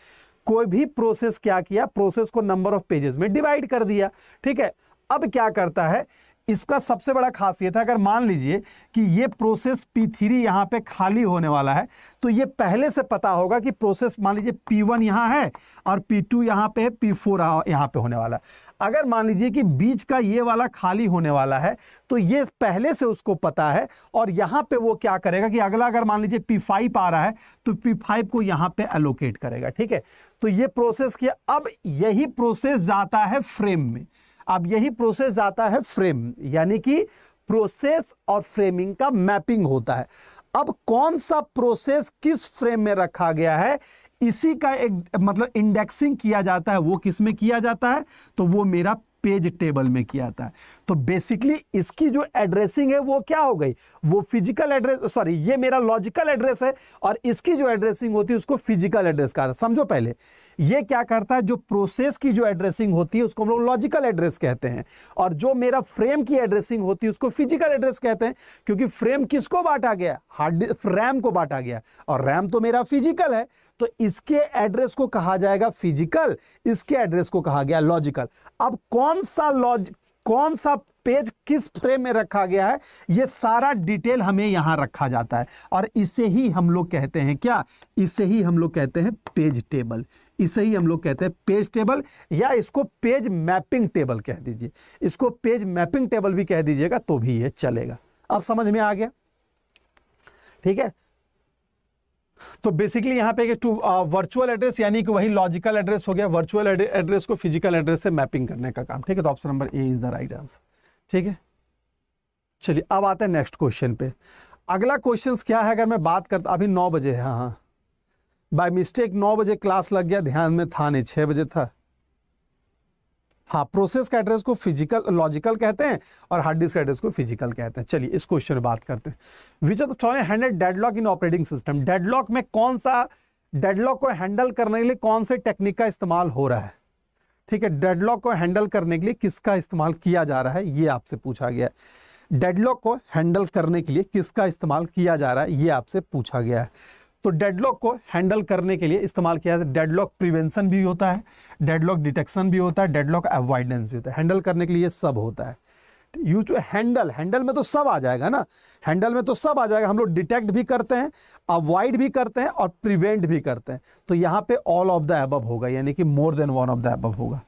कोई भी प्रोसेस क्या किया प्रोसेस को नंबर ऑफ पेजेस में डिवाइड कर दिया ठीक है अब क्या करता है इसका सबसे बड़ा खासियत है अगर मान लीजिए कि ये प्रोसेस पी थ्री यहाँ पर खाली होने वाला है तो ये पहले से पता होगा कि प्रोसेस मान लीजिए पी वन यहाँ है और पी टू यहाँ पर है पी फोर यहाँ पर होने वाला है अगर मान लीजिए कि बीच का ये वाला खाली होने वाला है तो ये पहले से उसको पता है और यहाँ पे वो क्या करेगा कि अगला अगर मान लीजिए पी फाइव आ रहा है तो पी फाइव को यहाँ पे एलोकेट करेगा ठीक है तो ये प्रोसेस किया अब यही प्रोसेस जाता है फ्रेम में अब यही प्रोसेस जाता है फ्रेम यानी कि प्रोसेस और फ्रेमिंग का मैपिंग होता है अब कौन सा प्रोसेस किस फ्रेम में रखा गया है इसी का एक मतलब इंडेक्सिंग किया जाता है वो किस में किया जाता है तो वो मेरा पेज टेबल में किया जाता है तो बेसिकली इसकी जो एड्रेसिंग है वो क्या हो गई वो फिजिकल एड्रेस सॉरी ये मेरा लॉजिकल एड्रेस है और इसकी जो एड्रेसिंग होती है उसको फिजिकल एड्रेस कहा था समझो पहले ये क्या करता है जो प्रोसेस की जो एड्रेसिंग होती है उसको हम लोग लॉजिकल एड्रेस कहते हैं और जो मेरा फ्रेम की एड्रेसिंग होती है उसको फिजिकल एड्रेस कहते हैं क्योंकि फ्रेम किसको बांटा गया हार्ड रैम को बांटा गया और रैम तो मेरा फिजिकल है तो इसके एड्रेस को कहा जाएगा फिजिकल इसके एड्रेस को कहा गया लॉजिकल अब कौन सा लॉज कौन सा पेज किस फ्रेम में रखा गया है ये सारा डिटेल हमें यहां रखा जाता है और इसे ही हम लोग कहते हैं क्या इसे ही हम लोग कहते हैं पेज टेबल इसे ही हम लोग कहते हैं पेज टेबल या इसको पेज मैपिंग टेबल कह दीजिए इसको पेज मैपिंग टेबल भी कह दीजिएगा तो भी ये चलेगा अब समझ में आ गया ठीक है तो बेसिकली यहां पे टू वर्चुअल एड्रेस यानी कि वही लॉजिकल एड्रेस हो गया वर्चुअल एड्रेस को फिजिकल एड्रेस से मैपिंग करने का काम ठीक है तो option number A is the right answer ठीक है चलिए अब आते हैं नेक्स्ट क्वेश्चन पे अगला क्वेश्चन क्या है अगर मैं बात करता अभी नौ बजे है हाँ हाँ बाय मिस्टेक नौ बजे क्लास लग गया ध्यान में था नहीं छह बजे था हाँ प्रोसेस का एड्रेस को फिजिकल लॉजिकल कहते हैं और हार्ड डिस्क एड्रेस को फिजिकल कहते हैं चलिए इस क्वेश्चन में बात करते हैं which of the handle deadlock in operating system deadlock में कौन सा डेडलॉक को हैंडल करने के लिए कौन से टेक्निक का इस्तेमाल हो रहा है ठीक है डेडलॉक को हैंडल करने के लिए किसका इस्तेमाल किया जा रहा है ये आपसे पूछा गया है डेडलॉक को हैंडल करने के लिए किसका इस्तेमाल किया जा रहा है ये आपसे पूछा गया है तो डेडलॉक को हैंडल करने के लिए इस्तेमाल किया जाता है डेडलॉक प्रिवेंशन भी होता है डेडलॉक डिटेक्शन भी होता है डेडलॉक अवॉइडेंस भी होता है हैंडल करने के लिए सब होता है यू टू हैंडल हैंडल में तो सब आ जाएगा ना हैंडल में तो सब आ जाएगा हम लोग डिटेक्ट भी करते हैं अवॉइड भी करते हैं और प्रिवेंट भी करते हैं तो यहाँ पे ऑल ऑफ द एबब होगा यानी कि more than one of the above होगा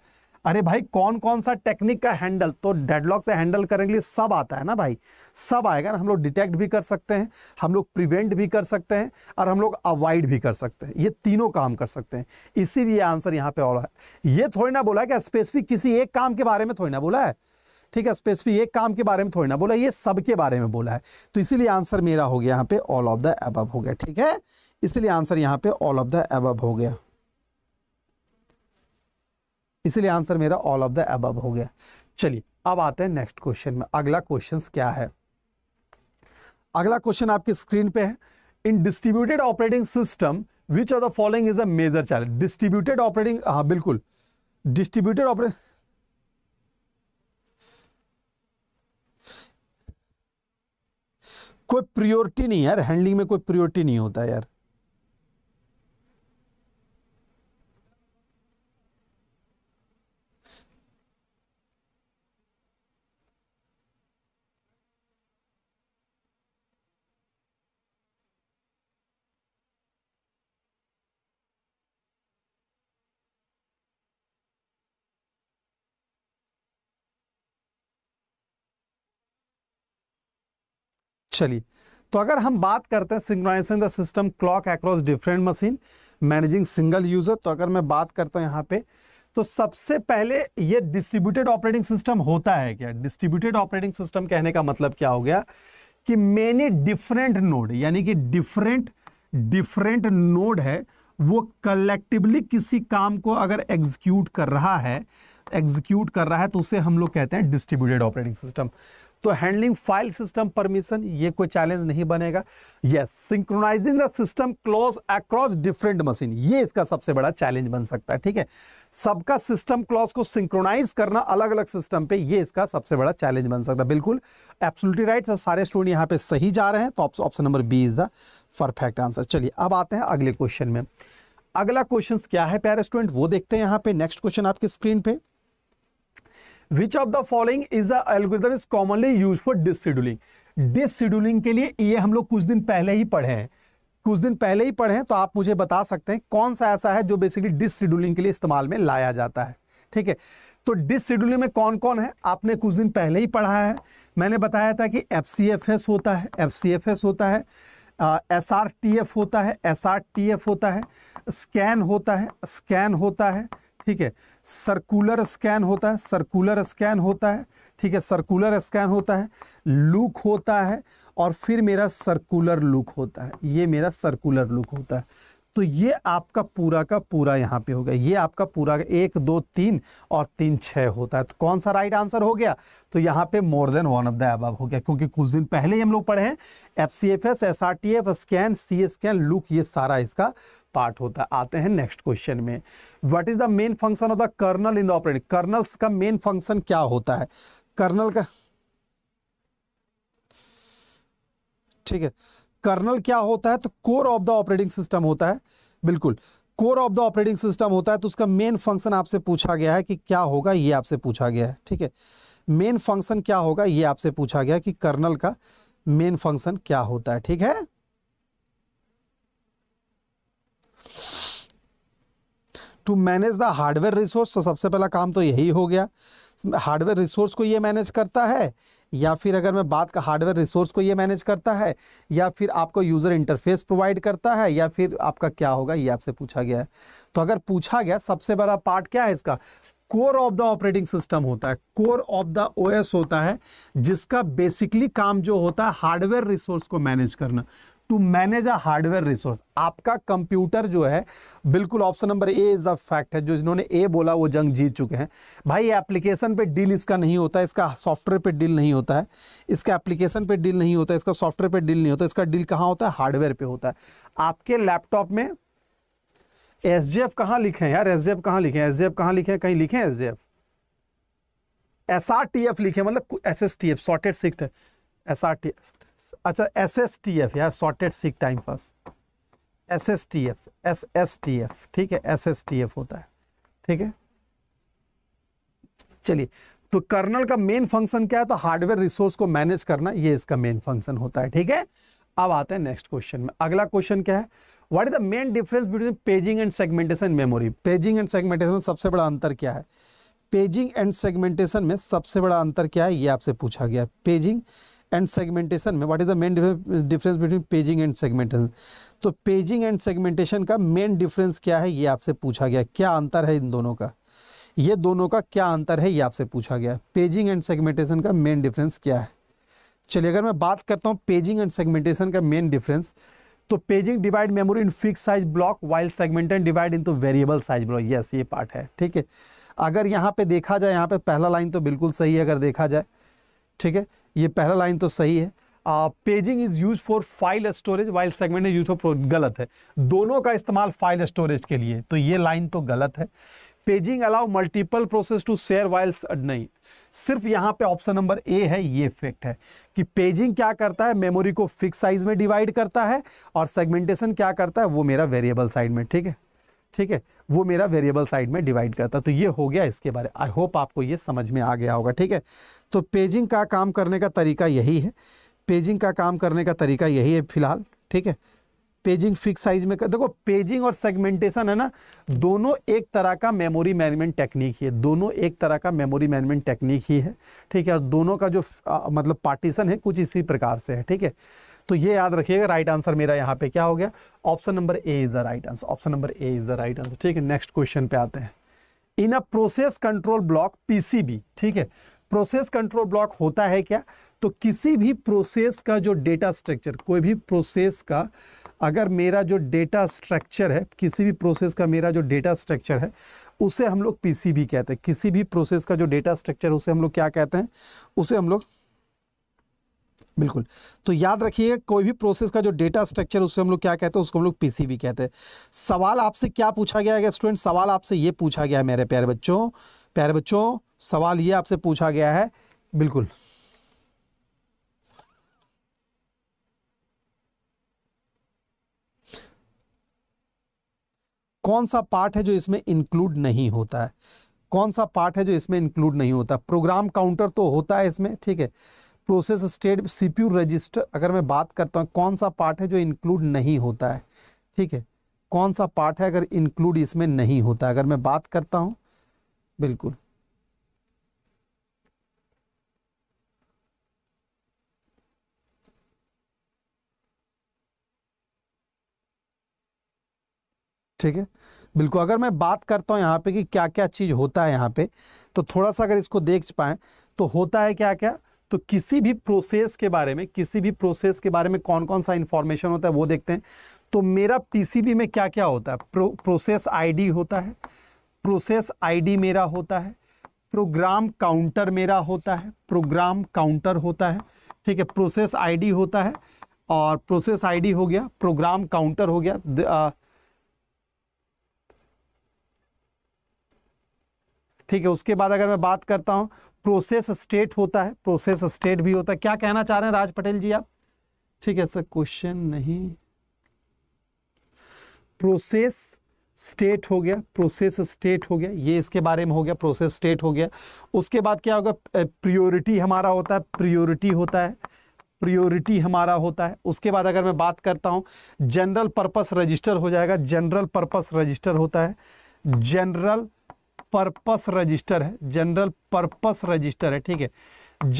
अरे भाई कौन कौन सा टेक्निक का हैंडल तो डेडलॉक से हैंडल करने के लिए सब आता है ना भाई सब आएगा ना हम लोग डिटेक्ट भी कर सकते हैं हम लोग प्रिवेंट भी कर सकते हैं और हम लोग अवॉइड भी कर सकते हैं ये तीनों काम कर सकते हैं इसीलिए आंसर यहाँ पे और है ये थोड़ी ना बोला कि स्पेसिफिक किसी एक काम के बारे में थोड़ी ना बोला है ठीक है स्पेसिफिक एक काम के बारे में थोड़ी ना बोला ये सब के बारे में बोला है तो इसीलिए आंसर मेरा हो गया यहाँ पे ऑल ऑफ द एब हो गया ठीक है इसीलिए आंसर यहाँ पे ऑल ऑफ द एब हो गया इसलिए आंसर मेरा ऑल ऑफ द अब हो गया चलिए अब आते हैं नेक्स्ट क्वेश्चन में अगला क्वेश्चन क्या है अगला क्वेश्चन आपकी स्क्रीन पे है in distributed operating system which are the following is a major challenge distributed operating हाँ बिल्कुल डिस्ट्रीब्यूटेड ऑपरेटिंग कोई प्रियोरिटी नहीं यार हैंडलिंग में कोई प्रियोरिटी नहीं होता यार चलिए तो अगर हम बात करते हैं synchronisation the system clock across different machine managing single user तो अगर मैं बात करता हूँ यहाँ पे तो सबसे पहले ये डिस्ट्रीब्यूटेड ऑपरेटिंग सिस्टम होता है क्या डिस्ट्रीब्यूटेड ऑपरेटिंग सिस्टम कहने का मतलब क्या हो गया कि मैंने डिफरेंट नोड यानी कि डिफरेंट डिफरेंट नोड है वो कलेक्टिवली किसी काम को अगर एग्जीक्यूट कर रहा है एग्जीक्यूट कर रहा है तो उसे हम लोग कहते हैं डिस्ट्रीब्यूटेड ऑपरेटिंग सिस्टम तो हैंडलिंग फाइल सिस्टम परमिशन ये कोई चैलेंज नहीं बनेगा yes synchronising the system close across different machine ये इसका सबसे बड़ा चैलेंज बन सकता है ठीक है सबका सिस्टम क्लॉज को सिंक्रोनाइज करना अलग अलग सिस्टम पे ये इसका सबसे बड़ा चैलेंज बन सकता है बिल्कुल एप्सुलटी राइट right, सारे स्टूडेंट यहाँ पे सही जा रहे हैं तो option number B is the perfect answer चलिए अब आते हैं अगले क्वेश्चन में अगला क्वेश्चन क्या है प्यारे स्टूडेंट वो देखते हैं यहाँ पे नेक्स्ट क्वेश्चन आपके स्क्रीन पे which of the following is a is commonly use for disk scheduling disk scheduling के लिए ये हम लोग कुछ दिन पहले ही पढ़े हैं कुछ दिन पहले ही पढ़े हैं तो आप मुझे बता सकते हैं कौन सा ऐसा है जो बेसिकली डिसशेड्यूलिंग के लिए इस्तेमाल में लाया जाता है ठीक है तो डिस शेड्यूलिंग में कौन कौन है आपने कुछ दिन पहले ही पढ़ा है मैंने बताया था कि एफ होता है एफ होता है एस आर टी एफ होता है एस आर टी एफ होता है स्कैन होता है स्कैन होता है ठीक है सर्कुलर स्कैन होता है सर्कुलर स्कैन होता है ठीक है सर्कुलर स्कैन होता है लुक होता है और फिर मेरा सर्कुलर लुक होता है ये मेरा सर्कुलर लुक होता है तो ये आपका पूरा का पूरा यहाँ पे हो गया ये आपका पूरा एक दो तीन और तीन छः होता है तो कौन सा राइट आंसर हो गया तो यहाँ पे more than one of the above हो गया क्योंकि कुछ दिन पहले ही हम लोग पढ़े हैं F C F S S R T F scan C scan look ये सारा इसका पार्ट होता है आते हैं नेक्स्ट क्वेश्चन में what is the main function of the kernel in the operating kernels का मेन फंक्शन क्या होता है कर्नल का ठीक है कर्नल क्या होता है तो core of the operating system होता है बिल्कुल core of the operating system होता है तो उसका मेन फंक्शन आपसे पूछा गया है कि क्या होगा ये आपसे पूछा गया है ठीक है मेन फंक्शन क्या होगा ये आपसे पूछा गया कि कर्नल का मेन फंक्शन क्या होता है ठीक है to manage the hardware resource तो सबसे पहला काम तो यही हो गया हार्डवेयर रिसोर्स को ये मैनेज करता है या फिर अगर मैं बात का हार्डवेयर रिसोर्स को ये मैनेज करता है या फिर आपको यूज़र इंटरफेस प्रोवाइड करता है या फिर आपका क्या होगा ये आपसे पूछा गया है तो अगर पूछा गया सबसे बड़ा पार्ट क्या है इसका core of the operating system होता है कोर ऑफ द ओएस होता है जिसका बेसिकली काम जो होता है हार्डवेयर रिसोर्स को मैनेज करना to manage a hardware resource आपका कंप्यूटर जो है बिल्कुल option number A is a fact है जो इन्होंने ए बोला वो जंग जीत चुके हैं भाई एप्लीकेशन पे डील इसका नहीं होता इसका सॉफ्टवेयर पे डील नहीं होता है इसका एप्लीकेशन पे डील नहीं होता इसका सॉफ्टवेयर पे डील नहीं होता इसका डील कहाँ होता है हार्डवेयर पे होता है आपके लैपटॉप में एस जे एफ कहाँ लिखे हैं यार एस जे एफ कहाँ लिखे एस जे एफ कहाँ लिखे कहीं लिखे S J F S R T F लिखे मतलब S S T F sorted six है एस आर टी अच्छा एस एस टी एफ यार shorted seek time first S S T F S S T F ठीक है S S T F होता है ठीक है चलिए तो कर्नल का मेन फंक्शन क्या है तो हार्डवेयर रिसोर्स को मैनेज करना ये इसका मेन फंक्शन होता है ठीक है अब आते हैं नेक्स्ट क्वेश्चन में अगला क्वेश्चन क्या है what is the main difference between paging and segmentation memory paging and segmentation में सबसे बड़ा अंतर क्या है पेजिंग एंड सेगमेंटेशन में सबसे बड़ा अंतर क्या है ये आपसे पूछा गया पेजिंग एंड सेगमेंटेशन में what is the main difference between paging and segmentation तो पेजिंग एंड सेगमेंटेशन का मेन डिफरेंस क्या है ये आपसे पूछा गया क्या अंतर है इन दोनों का ये दोनों का क्या अंतर है ये आपसे पूछा गया पेजिंग एंड सेगमेंटेशन का मेन डिफरेंस क्या है चलिए अगर मैं बात करता हूँ पेजिंग एंड सेगमेंटेशन का मेन डिफरेंस तो paging divide memory in fix size block while segmented divide in तो वेरिएबल साइज ब्लॉक यस ये पार्ट है ठीक है अगर यहाँ पे देखा जाए यहाँ पे पहला लाइन तो बिल्कुल सही है अगर देखा जाए ठीक है ये पहला लाइन तो सही है paging is use for file storage while segment is use for गलत है दोनों का इस्तेमाल फाइल स्टोरेज के लिए तो ये लाइन तो गलत है paging allow multiple process to share whiles नहीं सिर्फ यहाँ पे ऑप्शन नंबर ए है ये फैक्ट है कि पेजिंग क्या करता है मेमोरी को फिक्स साइज में डिवाइड करता है और सेगमेंटेशन क्या करता है वो मेरा वेरिएबल साइड में ठीक है ठीक है वो मेरा वेरिएबल साइड में डिवाइड करता तो ये हो गया इसके बारे आई होप आपको ये समझ में आ गया होगा ठीक है तो पेजिंग का काम करने का तरीका यही है पेजिंग का काम करने का तरीका यही है फिलहाल ठीक है पेजिंग फिक्स साइज में कर देखो पेजिंग और सेगमेंटेशन है ना दोनों एक तरह का मेमोरी मैनेजमेंट टेक्निक ही है दोनों एक तरह का मेमोरी मैनेजमेंट टेक्निक ही है ठीक है और दोनों का जो आ, मतलब पार्टीशन है कुछ इसी प्रकार से है ठीक है तो ये याद रखिएगा राइट आंसर मेरा यहाँ पे क्या हो गया option number A is the right answer option number A is the right answer ठीक है नेक्स्ट क्वेश्चन पे आते हैं in a process control block PCB ठीक है प्रोसेस कंट्रोल ब्लॉक होता है क्या तो किसी भी प्रोसेस का जो डेटा स्ट्रक्चर कोई भी प्रोसेस का अगर मेरा जो डेटा स्ट्रक्चर है किसी भी प्रोसेस का मेरा जो डेटा स्ट्रक्चर है उसे हम लोग पीसीबी कहते हैं किसी भी प्रोसेस का जो डेटा स्ट्रक्चर उसे हम लोग क्या कहते हैं उसे हम लोग बिल्कुल तो याद रखिए कोई भी प्रोसेस का जो डेटा स्ट्रक्चर उससे हम लोग क्या कहते हैं उसको हम लोग पीसी कहते हैं सवाल आपसे क्या पूछा गया है स्टूडेंट सवाल आपसे ये पूछा गया है मेरे प्यारे बच्चों प्यारे बच्चों सवाल ये आपसे पूछा गया है बिल्कुल कौन सा पार्ट है जो इसमें इंक्लूड नहीं होता है कौन सा पार्ट है जो इसमें इंक्लूड नहीं होता प्रोग्राम काउंटर तो होता है इसमें ठीक है प्रोसेस स्टेट सीपीयू रजिस्टर अगर मैं बात करता हूँ कौन सा पार्ट है जो इंक्लूड नहीं होता है ठीक है कौन सा पार्ट है अगर इंक्लूड इसमें नहीं होता अगर मैं बात करता हूँ बिल्कुल ठीक है बिल्कुल अगर मैं बात करता हूँ यहाँ पे कि क्या क्या चीज़ होता है यहाँ पे तो थोड़ा सा अगर इसको देख पाएँ तो होता है क्या क्या तो किसी भी प्रोसेस के बारे में किसी भी प्रोसेस के बारे में कौन कौन सा इन्फॉर्मेशन होता है वो देखते हैं तो मेरा पीसीबी में क्या क्या होता है प्रो, प्रोसेस आईडी होता है प्रोसेस आईडी मेरा होता है प्रोग्राम काउंटर मेरा होता है प्रोग्राम काउंटर होता है ठीक है प्रोसेस आईडी होता है और प्रोसेस आईडी हो गया प्रोग्राम काउंटर हो गया द, आ, ठीक है उसके बाद अगर मैं बात करता हूं प्रोसेस स्टेट होता है प्रोसेस स्टेट भी होता है क्या कहना चाह रहे हैं राज पटेल जी आप ठीक है सर क्वेश्चन नहीं प्रोसेस स्टेट हो गया प्रोसेस स्टेट हो गया ये इसके बारे में हो गया प्रोसेस स्टेट हो गया उसके बाद क्या होगा प्रियोरिटी हमारा होता है प्रियोरिटी होता है प्रियोरिटी हमारा होता है उसके बाद अगर मैं बात करता हूँ जनरल पर्पस रजिस्टर हो जाएगा जनरल पर्पस रजिस्टर होता है जनरल पर्पस रजिस्टर है जनरल पर्पस रजिस्टर है ठीक है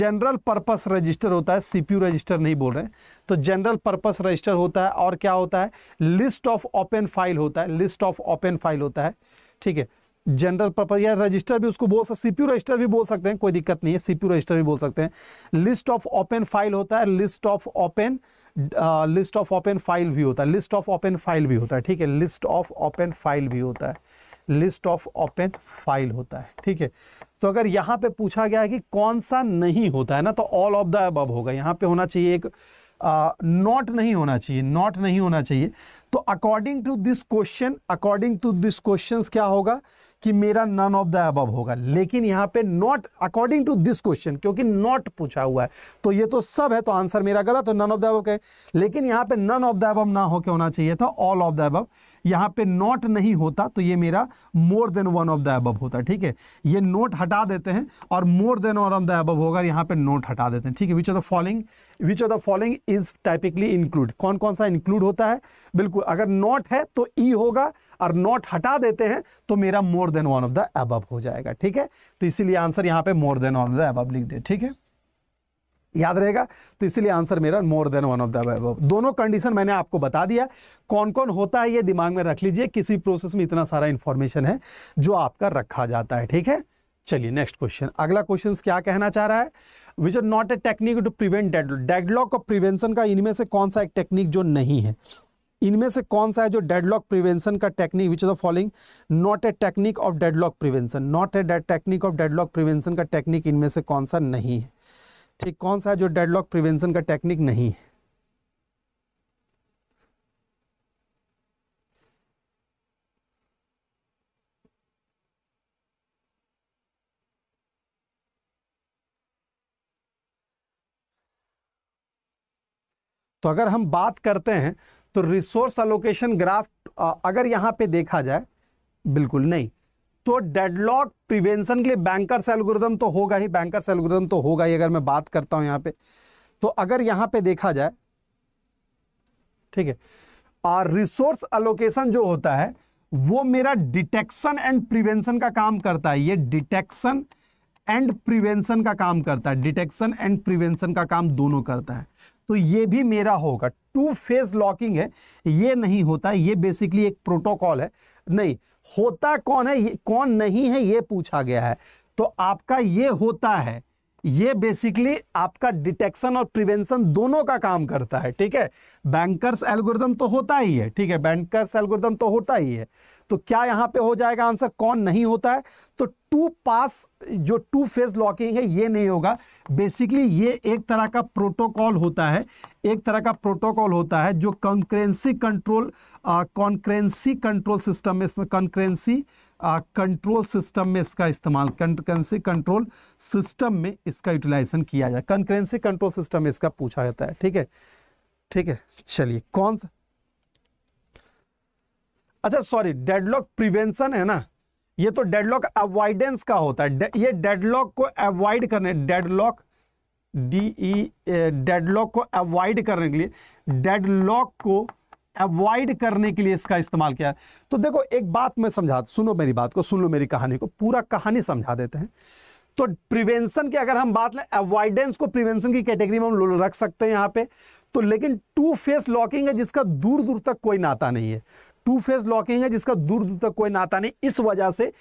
जनरल पर्पस रजिस्टर होता है सीपीयू रजिस्टर नहीं बोल रहे हैं तो जनरल पर्पस रजिस्टर होता है और क्या होता है लिस्ट ऑफ ओपन फाइल होता है लिस्ट ऑफ ओपन फाइल होता है ठीक है जनरल पर्पज या रजिस्टर भी उसको बोल सकते सीपीयू रजिस्टर भी बोल सकते हैं कोई दिक्कत नहीं है सीपीयू रजिस्टर भी बोल सकते हैं लिस्ट ऑफ ओपन फाइल होता है list of open list of open file भी होता है लिस्ट ऑफ ओपन फाइल भी होता है ठीक है लिस्ट ऑफ ओपन फाइल भी होता है लिस्ट ऑफ ओपन फाइल होता है ठीक है तो अगर यहाँ पे पूछा गया है कि कौन सा नहीं होता है ना तो ऑल ऑफ द अबब होगा यहाँ पे होना चाहिए एक नॉट uh, नहीं होना चाहिए नॉट नहीं होना चाहिए तो according to this question according to this question क्या होगा कि मेरा नन ऑफ द अबब होगा लेकिन यहाँ पे not according to this question क्योंकि नॉट पूछा हुआ है तो ये तो सब है तो आंसर मेरा गलत तो नन ऑफ द अबब है लेकिन यहाँ पे नन ऑफ द अबब ना होके होना चाहिए था ऑल ऑफ द अबब यहाँ पे नॉट नहीं होता तो ये मेरा more than one of the above होता ठीक है ये नोट हटा देते हैं और more than one of the above होगा यहाँ पे नोट हटा देते हैं ठीक है which of the following which of the following is typically include कौन कौन सा इंक्लूड होता है बिल्कुल अगर नॉट है तो ई होगा और नॉट हटा देते हैं तो मेरा more than one of the above हो जाएगा ठीक है तो इसीलिए आंसर यहाँ पे more than of the above लिख दे ठीक है याद रहेगा तो इसलिए आंसर मेरा more than one of the दोनों कंडीशन मैंने आपको बता दिया कौन कौन होता है ये दिमाग में रख लीजिए किसी प्रोसेस में इतना सारा इंफॉर्मेशन है जो आपका रखा जाता है ठीक है चलिए नेक्स्ट क्वेश्चन अगला क्वेश्चन क्या कहना चाह रहा है which are not a technique to prevent deadlock और प्रिवेंशन का इनमें से कौन सा एक टेक्निक जो नहीं है इनमें से कौन सा है जो डेडलॉक प्रिवेंशन का technique which is the following not a technique of deadlock prevention not a technique of deadlock prevention का टेक्निक इनमें से कौन सा नहीं है ठीक कौन सा है जो डेडलॉक प्रिवेंशन का टेक्निक नहीं है तो अगर हम बात करते हैं तो रिसोर्स अलोकेशन ग्राफ्ट अगर यहां पे देखा जाए बिल्कुल नहीं तो डेडलॉक प्रिवेंशन के लिए बैंकर्स एल्गोरिदम तो होगा ही बैंकर्स एल्गोरिदम तो होगा ही अगर मैं बात करता हूं यहां पे तो अगर यहां पे देखा जाए ठीक है और रिसोर्स अलोकेशन जो होता है वो मेरा डिटेक्शन एंड प्रिवेंशन का काम करता है ये डिटेक्शन एंड प्रिवेंशन का काम करता है डिटेक्शन एंड प्रिवेंशन का काम दोनों करता है तो ये भी मेरा होगा टू फेज लॉकिंग है ये नहीं होता ये बेसिकली एक प्रोटोकॉल है नहीं होता कौन है ये कौन नहीं है ये पूछा गया है तो आपका ये होता है ये बेसिकली आपका डिटेक्शन और प्रिवेंशन दोनों का काम करता है ठीक है बैंकर्स एल्गोरिदम तो होता ही है ठीक है बैंकर्स एल्गोरिदम तो होता ही है तो क्या यहाँ पे हो जाएगा आंसर कौन नहीं होता है तो टू पास जो टू फेज लॉकिंग है ये नहीं होगा बेसिकली ये एक तरह का प्रोटोकॉल होता है एक तरह का प्रोटोकॉल होता है जो concurrency control concurrency control system में इसमें कॉन्क्रेंसी कंट्रोल सिस्टम में इसका इस्तेमाल कंकरेंसी कंट्रोल सिस्टम में इसका यूटिलाइजेशन किया जाए कंकरेंसी कंट्रोल सिस्टम में इसका पूछा जाता है ठीक है ठीक है चलिए कौन सा अच्छा सॉरी डेडलॉक प्रिवेंशन है ना ये तो डेडलॉक अवॉइडेंस का होता है ये डेडलॉक को अवॉइड करने डेडलॉक डी ई डेडलॉक को अवॉइड करने के लिए डेडलॉक को अवॉइड करने के लिए इसका इस्तेमाल किया है तो देखो एक बात मैं समझा सुनो मेरी बात को सुन लो मेरी कहानी को पूरा कहानी समझा देते हैं तो प्रिवेंशन की अगर हम बात लें अवॉइडेंस को प्रिवेंशन की कैटेगरी में हम रख सकते हैं यहाँ पे तो लेकिन टू फेस लॉकिंग है जिसका दूर दूर तक कोई नाता नहीं है टू फेस लॉकिंग है जिसका दूर दूर तक कोई नाता नहीं इस वजह से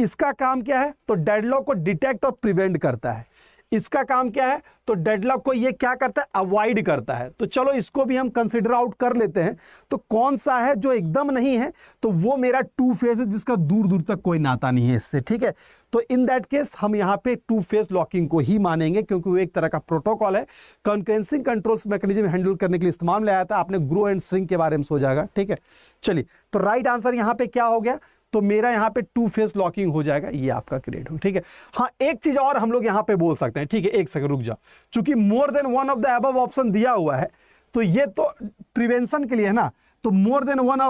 इसका काम क्या है तो डेडलॉक को डिटेक्ट और प्रिवेंट करता है इसका काम क्या है तो डेडलॉक को ये क्या करता है अवॉइड करता है तो चलो इसको भी हम कंसिडर आउट कर लेते हैं तो कौन सा है जो एकदम नहीं है तो वो मेरा टू फेस है जिसका दूर दूर तक कोई नाता नहीं है इससे ठीक है तो इन दैट केस हम यहाँ पे टू फेस लॉकिंग को ही मानेंगे क्योंकि वो एक तरह का प्रोटोकॉल है कंक्रेंसिंग कंट्रोल्स मैकेनिज्म हैंडल करने के लिए इस्तेमाल में आया था आपने ग्रो एंड स्ट्रिंग के बारे में सो जाएगा ठीक है चलिए तो राइट आंसर यहाँ पे क्या हो गया तो मेरा यहाँ पे टू फेस लॉकिंग हो जाएगा ये आपका क्रिएट हो ठीक है हाँ एक चीज़ और हम लोग यहाँ पे बोल सकते हैं ठीक है एक सेकंड रुक जाओ चूंकि more than one of the above option दिया हुआ है तो ये तो प्रिवेंशन के लिए है ना तो मोर देन वन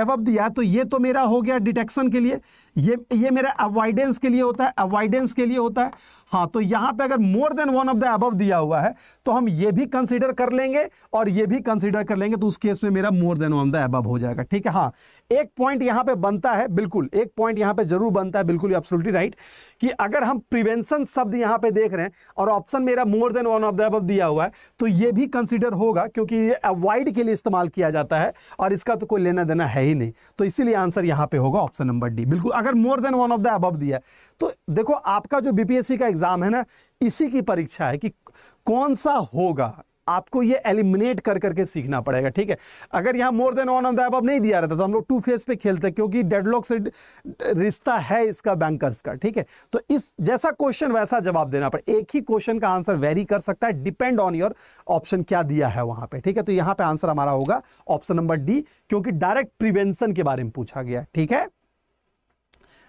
एवब दिया तो ये तो मेरा हो गया डिटेक्शन के लिए ये ये मेरा अवॉइडेंस के लिए होता है अवॉइडेंस के लिए होता है हाँ तो यहाँ पे अगर more than one of the above दिया हुआ है तो हम ये भी कंसिडर कर लेंगे और ये भी कंसिडर कर लेंगे तो उस केस में मेरा more than one of the above हो जाएगा ठीक है हाँ एक पॉइंट यहाँ पे बनता है बिल्कुल एक पॉइंट यहाँ पे जरूर बनता है बिल्कुल राइट right. कि अगर हम प्रिवेंशन शब्द यहाँ पे देख रहे हैं और ऑप्शन मेरा more than one of the above दिया हुआ है तो ये भी कंसिडर होगा क्योंकि ये अवॉइड के लिए इस्तेमाल किया जाता है और इसका तो कोई लेना देना है ही नहीं तो इसीलिए आंसर यहाँ पे होगा ऑप्शन नंबर डी बिल्कुल अगर more than one of the above दिया तो देखो आपका जो बीपीएससी का एग्ज़ाम है ना इसी की परीक्षा है कि कौन सा होगा आपको ये एलिमिनेट कर करके सीखना पड़ेगा ठीक है अगर यहाँ मोर देन वन ऑफ अब नहीं दिया रहता तो हम लोग टू फेस पे खेलते हैं क्योंकि डेडलॉक से रिश्ता है इसका बैंकर्स का ठीक है तो इस जैसा क्वेश्चन वैसा जवाब देना पड़े एक ही क्वेश्चन का आंसर वेरी कर सकता है डिपेंड ऑन योर ऑप्शन क्या दिया है वहाँ पर ठीक है तो यहाँ पर आंसर हमारा होगा ऑप्शन नंबर डी क्योंकि डायरेक्ट प्रिवेंशन के बारे में पूछा गया ठीक है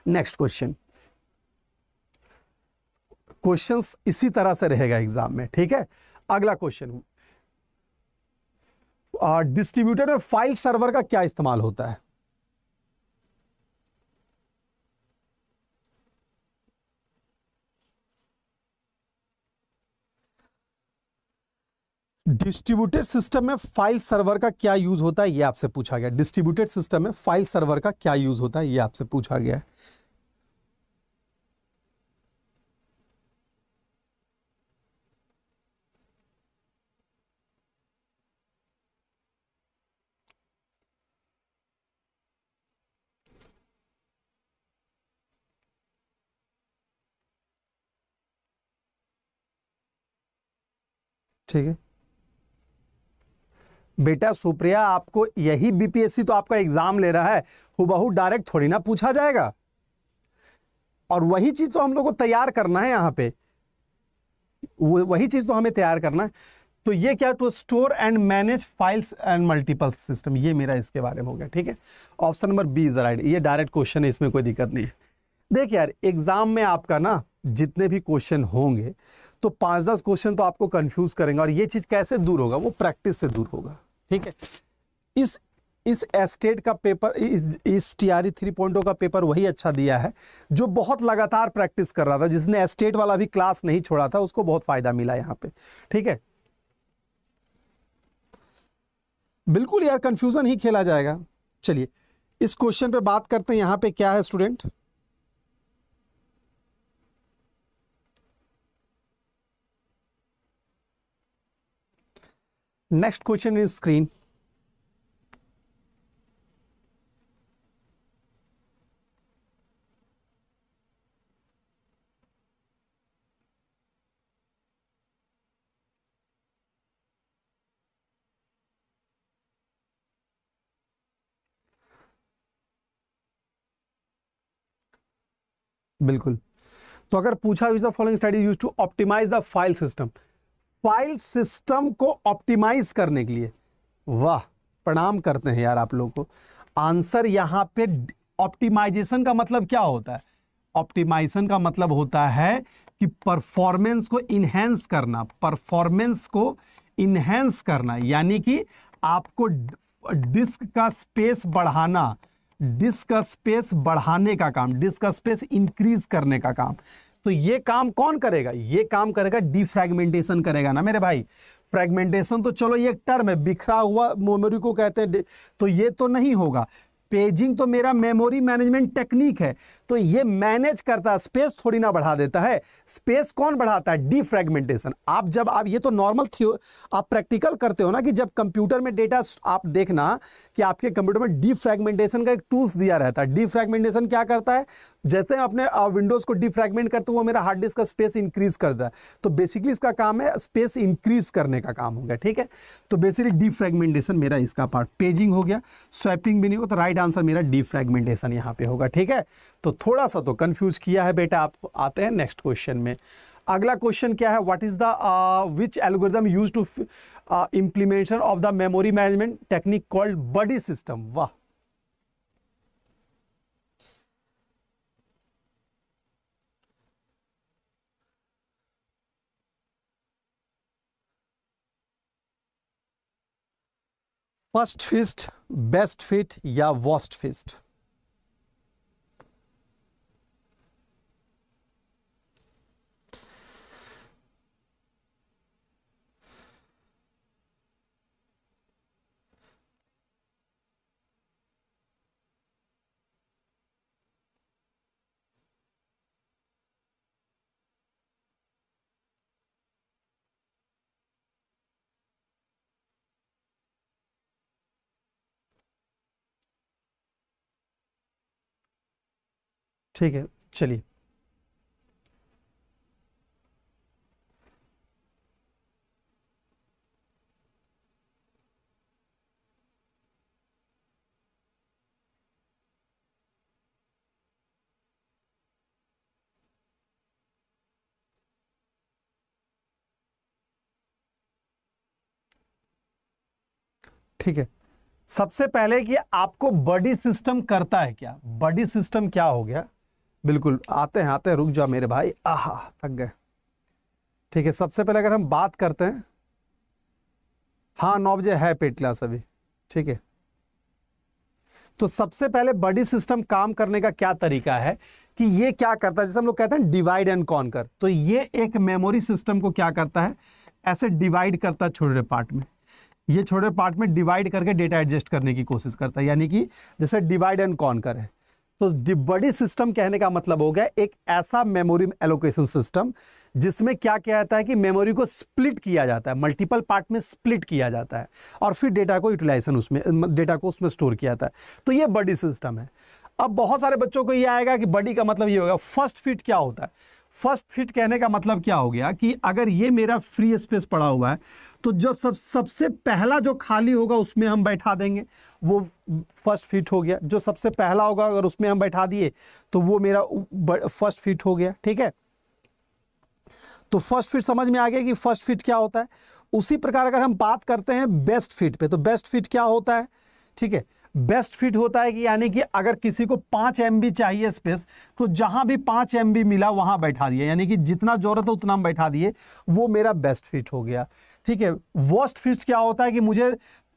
नेक्स्ट क्वेश्चन क्वेश्चंस इसी तरह से रहेगा एग्जाम में ठीक है अगला क्वेश्चन डिस्ट्रीब्यूटर में फाइल सर्वर का क्या इस्तेमाल होता है डिस्ट्रीब्यूटेड सिस्टम में फाइल सर्वर का क्या यूज होता है यह आपसे पूछा गया डिस्ट्रीब्यूटेड सिस्टम में फाइल सर्वर का क्या यूज होता है यह आपसे पूछा गया है ठीक है बेटा सुप्रिया आपको यही बीपीएससी तो आपका एग्जाम ले रहा है हुबहू डायरेक्ट थोड़ी ना पूछा जाएगा और वही चीज तो हम लोग को तैयार करना है यहां पे वही चीज तो हमें तैयार करना है तो ये क्या to store and manage files and multiple system ये मेरा इसके बारे में हो गया ठीक है option number B is right ये डायरेक्ट क्वेश्चन है इसमें कोई दिक्कत नहीं है देखिए यार एग्जाम में आपका ना जितने भी क्वेश्चन होंगे तो पांच दस क्वेश्चन तो आपको कंफ्यूज करेंगे और ये चीज़ कैसे दूर होगा वो प्रैक्टिस से दूर होगा ठीक है इस इस एस्टेट का पेपर इस टी आर थ्री पॉइंट का पेपर वही अच्छा दिया है जो बहुत लगातार प्रैक्टिस कर रहा था जिसने एस्टेट वाला भी क्लास नहीं छोड़ा था उसको बहुत फ़ायदा मिला यहाँ पे ठीक है बिल्कुल यार कंफ्यूजन ही खेला जाएगा चलिए इस क्वेश्चन पे बात करते हैं यहां पे क्या है student next question in screen बिल्कुल तो अगर पूछा use the following study use to optimise the file system file system को ऑप्टिमाइज करने के लिए वाह प्रणाम करते हैं यार आप लोग को आंसर यहाँ पे ऑप्टिमाइजेशन का मतलब क्या होता है ऑप्टिमाइजेशन का मतलब होता है कि परफॉर्मेंस को इनहेंस करना परफॉर्मेंस को इनहेंस करना यानी कि आपको डिस्क का स्पेस बढ़ाना डिस्क का स्पेस बढ़ाने का काम डिस्क का स्पेस इंक्रीज करने का काम तो ये काम कौन करेगा ये काम करेगा फ्रेगमेंटेशन करेगा ना मेरे भाई फ्रेगमेंटेशन तो चलो ये एक टर्म है बिखरा हुआ मेमोरी को कहते हैं तो ये तो नहीं होगा पेजिंग तो मेरा मेमोरी मैनेजमेंट टेक्निक है तो ये मैनेज करता है स्पेस थोड़ी ना बढ़ा देता है स्पेस कौन बढ़ाता है डिफ्रेगमेंटेशन आप जब आप ये तो नॉर्मल थियो आप प्रैक्टिकल करते हो ना कि जब कंप्यूटर में डेटा आप देखना कि आपके कंप्यूटर में डिफ्रेगमेंटेशन का एक टूल्स दिया रहता है डिफ्रेगमेंटेशन क्या करता है जैसे अपने विंडोज़ को डिफ्रेगमेंट करते हो मेरा हार्ड डिस्क का स्पेस इंक्रीज करता है तो बेसिकली इसका काम है स्पेस इंक्रीज करने का काम हो गया ठीक है तो बेसिकली डिफ्रेगमेंटेशन मेरा इसका पार्ट पेजिंग हो गया स्वैपिंग भी नहीं हो तो राइट आंसर मेरा डिफ्रेगमेंटेशन यहाँ पे होगा ठीक है तो थोड़ा सा तो कंफ्यूज किया है बेटा आप आते हैं नेक्स्ट क्वेश्चन में अगला क्वेश्चन क्या है what is the which algorithm use to implementation of the memory management technique called buddy system वाह फर्स्ट फिस्ट बेस्ट फिट या वॉस्ट फिस्ट ठीक है चलिए ठीक है सबसे पहले कि आपको बॉडी सिस्टम करता है क्या बॉडी सिस्टम क्या हो गया बिल्कुल आते हैं आते हैं रुक जाओ मेरे भाई आह थक गए ठीक है सबसे पहले अगर हम बात करते हैं हाँ नौ बजे है पेट क्लास अभी ठीक है तो सबसे पहले बॉडी सिस्टम काम करने का क्या तरीका है कि ये क्या करता है जैसे हम लोग कहते हैं डिवाइड एंड कॉन कर तो ये एक मेमोरी सिस्टम को क्या करता है ऐसे डिवाइड करता है छोटे पार्ट में ये छोटे पार्ट में डिवाइड करके डेटा एडजस्ट करने की कोशिश करता है यानी कि जैसे डिवाइड एंड कॉन कर है तो डिबडी सिस्टम कहने का मतलब हो गया एक ऐसा मेमोरी एलोकेशन सिस्टम जिसमें क्या किया जाता है कि मेमोरी को स्प्लिट किया जाता है मल्टीपल पार्ट में स्प्लिट किया जाता है और फिर डेटा को यूटिलाइजेशन उसमें डेटा को उसमें स्टोर किया जाता है तो ये बडी सिस्टम है अब बहुत सारे बच्चों को ये आएगा कि बडी का मतलब ये होगा फर्स्ट फिट क्या होता है फर्स्ट फिट कहने का मतलब क्या हो गया कि अगर ये मेरा फ्री स्पेस पड़ा हुआ है तो जब सब सबसे पहला जो खाली होगा उसमें हम बैठा देंगे वो फर्स्ट फिट हो गया जो सबसे पहला होगा अगर उसमें हम बैठा दिए तो वो मेरा फर्स्ट फिट हो गया ठीक है तो फर्स्ट फिट समझ में आ गया कि फर्स्ट फिट क्या होता है उसी प्रकार अगर हम बात करते हैं बेस्ट फिट पे तो बेस्ट फिट क्या होता है ठीक है बेस्ट फिट होता है कि यानी कि अगर किसी को पाँच एम चाहिए स्पेस तो जहाँ भी पाँच एम मिला वहाँ बैठा दिया यानी कि जितना ज़रूरत है तो उतना बैठा दिए वो मेरा बेस्ट फिट हो गया ठीक है वर्स्ट फिट क्या होता है कि मुझे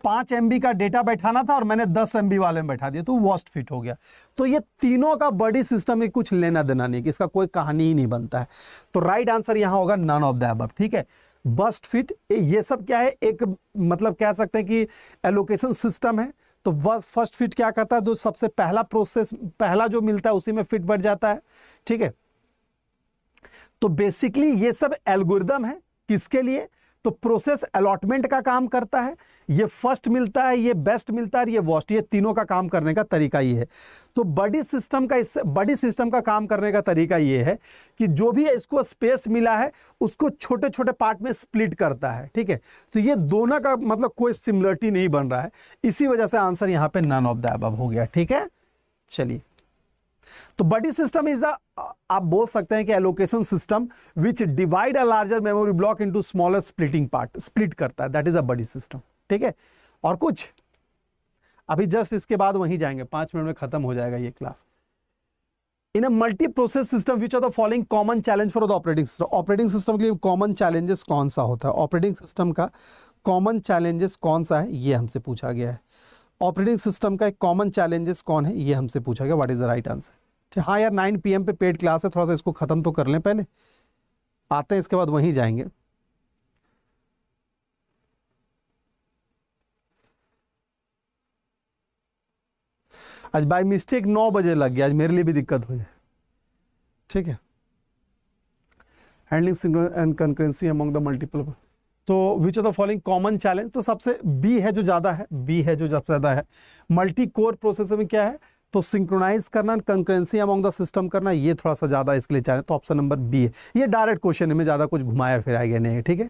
पाँच एम का डेटा बैठाना था और मैंने दस एम वाले में बैठा दिया तो वर्स्ट फिट हो गया तो ये तीनों का बडी सिस्टम में कुछ लेना देना नहीं कि इसका कोई कहानी ही नहीं बनता है तो राइट आंसर यहाँ होगा नन ऑफ द एबव ठीक है बस्ट फिट ये सब क्या है एक मतलब कह सकते हैं कि एलोकेशन सिस्टम है तो फर्स्ट फिट क्या करता है जो सबसे पहला प्रोसेस पहला जो मिलता है उसी में फिट बढ़ जाता है ठीक है तो बेसिकली ये सब एल्गोरिदम है किसके लिए तो प्रोसेस अलॉटमेंट का काम करता है ये फर्स्ट मिलता है ये बेस्ट मिलता है ये वॉस्ट ये तीनों का काम करने का तरीका ये है तो बडी सिस्टम का इस बडी सिस्टम का काम करने का तरीका ये है कि जो भी इसको स्पेस मिला है उसको छोटे छोटे पार्ट में स्प्लिट करता है ठीक है तो ये दोनों का मतलब कोई सिमिलरिटी नहीं बन रहा है इसी वजह से आंसर यहाँ पर नन ऑफ द अब हो गया ठीक है चलिए तो बडी सिस्टम इज अ आप बोल सकते हैं कि allocation system which divide a larger memory block into smaller splitting part split करता है that is a buddy system ठीक है और कुछ अभी जस्ट इसके बाद वहीं जाएंगे पांच मिनट में खत्म हो जाएगा ये class in a multi process system which are the following common challenge for the operating system operating system के लिए कॉमन चैलेंजेस कौन सा होता है ऑपरेटिंग सिस्टम का कॉमन चैलेंजेस कौन सा है ये हमसे पूछा गया है ऑपरेटिंग सिस्टम का एक कॉमन चैलेंजेस कौन है ये हमसे पूछा गया what is the right answer हाँ यार 9 पीएम पे पेड क्लास है थोड़ा सा इसको ख़त्म तो कर लें पहले आते हैं इसके बाद वहीं जाएंगे आज बाय मिस्टेक नौ बजे लग गया आज मेरे लिए भी दिक्कत हो जाए ठीक है handling and concurrency among the multiple तो which of the following common challenge तो सबसे बी है जो ज़्यादा है बी है जो सबसे ज़्यादा है मल्टी कोर प्रोसेसर में क्या है तो सिंक्रोनाइज करना कंकरेंसी अमॉन्ग द सिस्टम करना ये थोड़ा सा ज़्यादा इसके लिए चैलेंज तो ऑप्शन नंबर बी है ये डायरेक्ट क्वेश्चन है में ज़्यादा कुछ घुमाया फिराया गया नहीं है ठीक है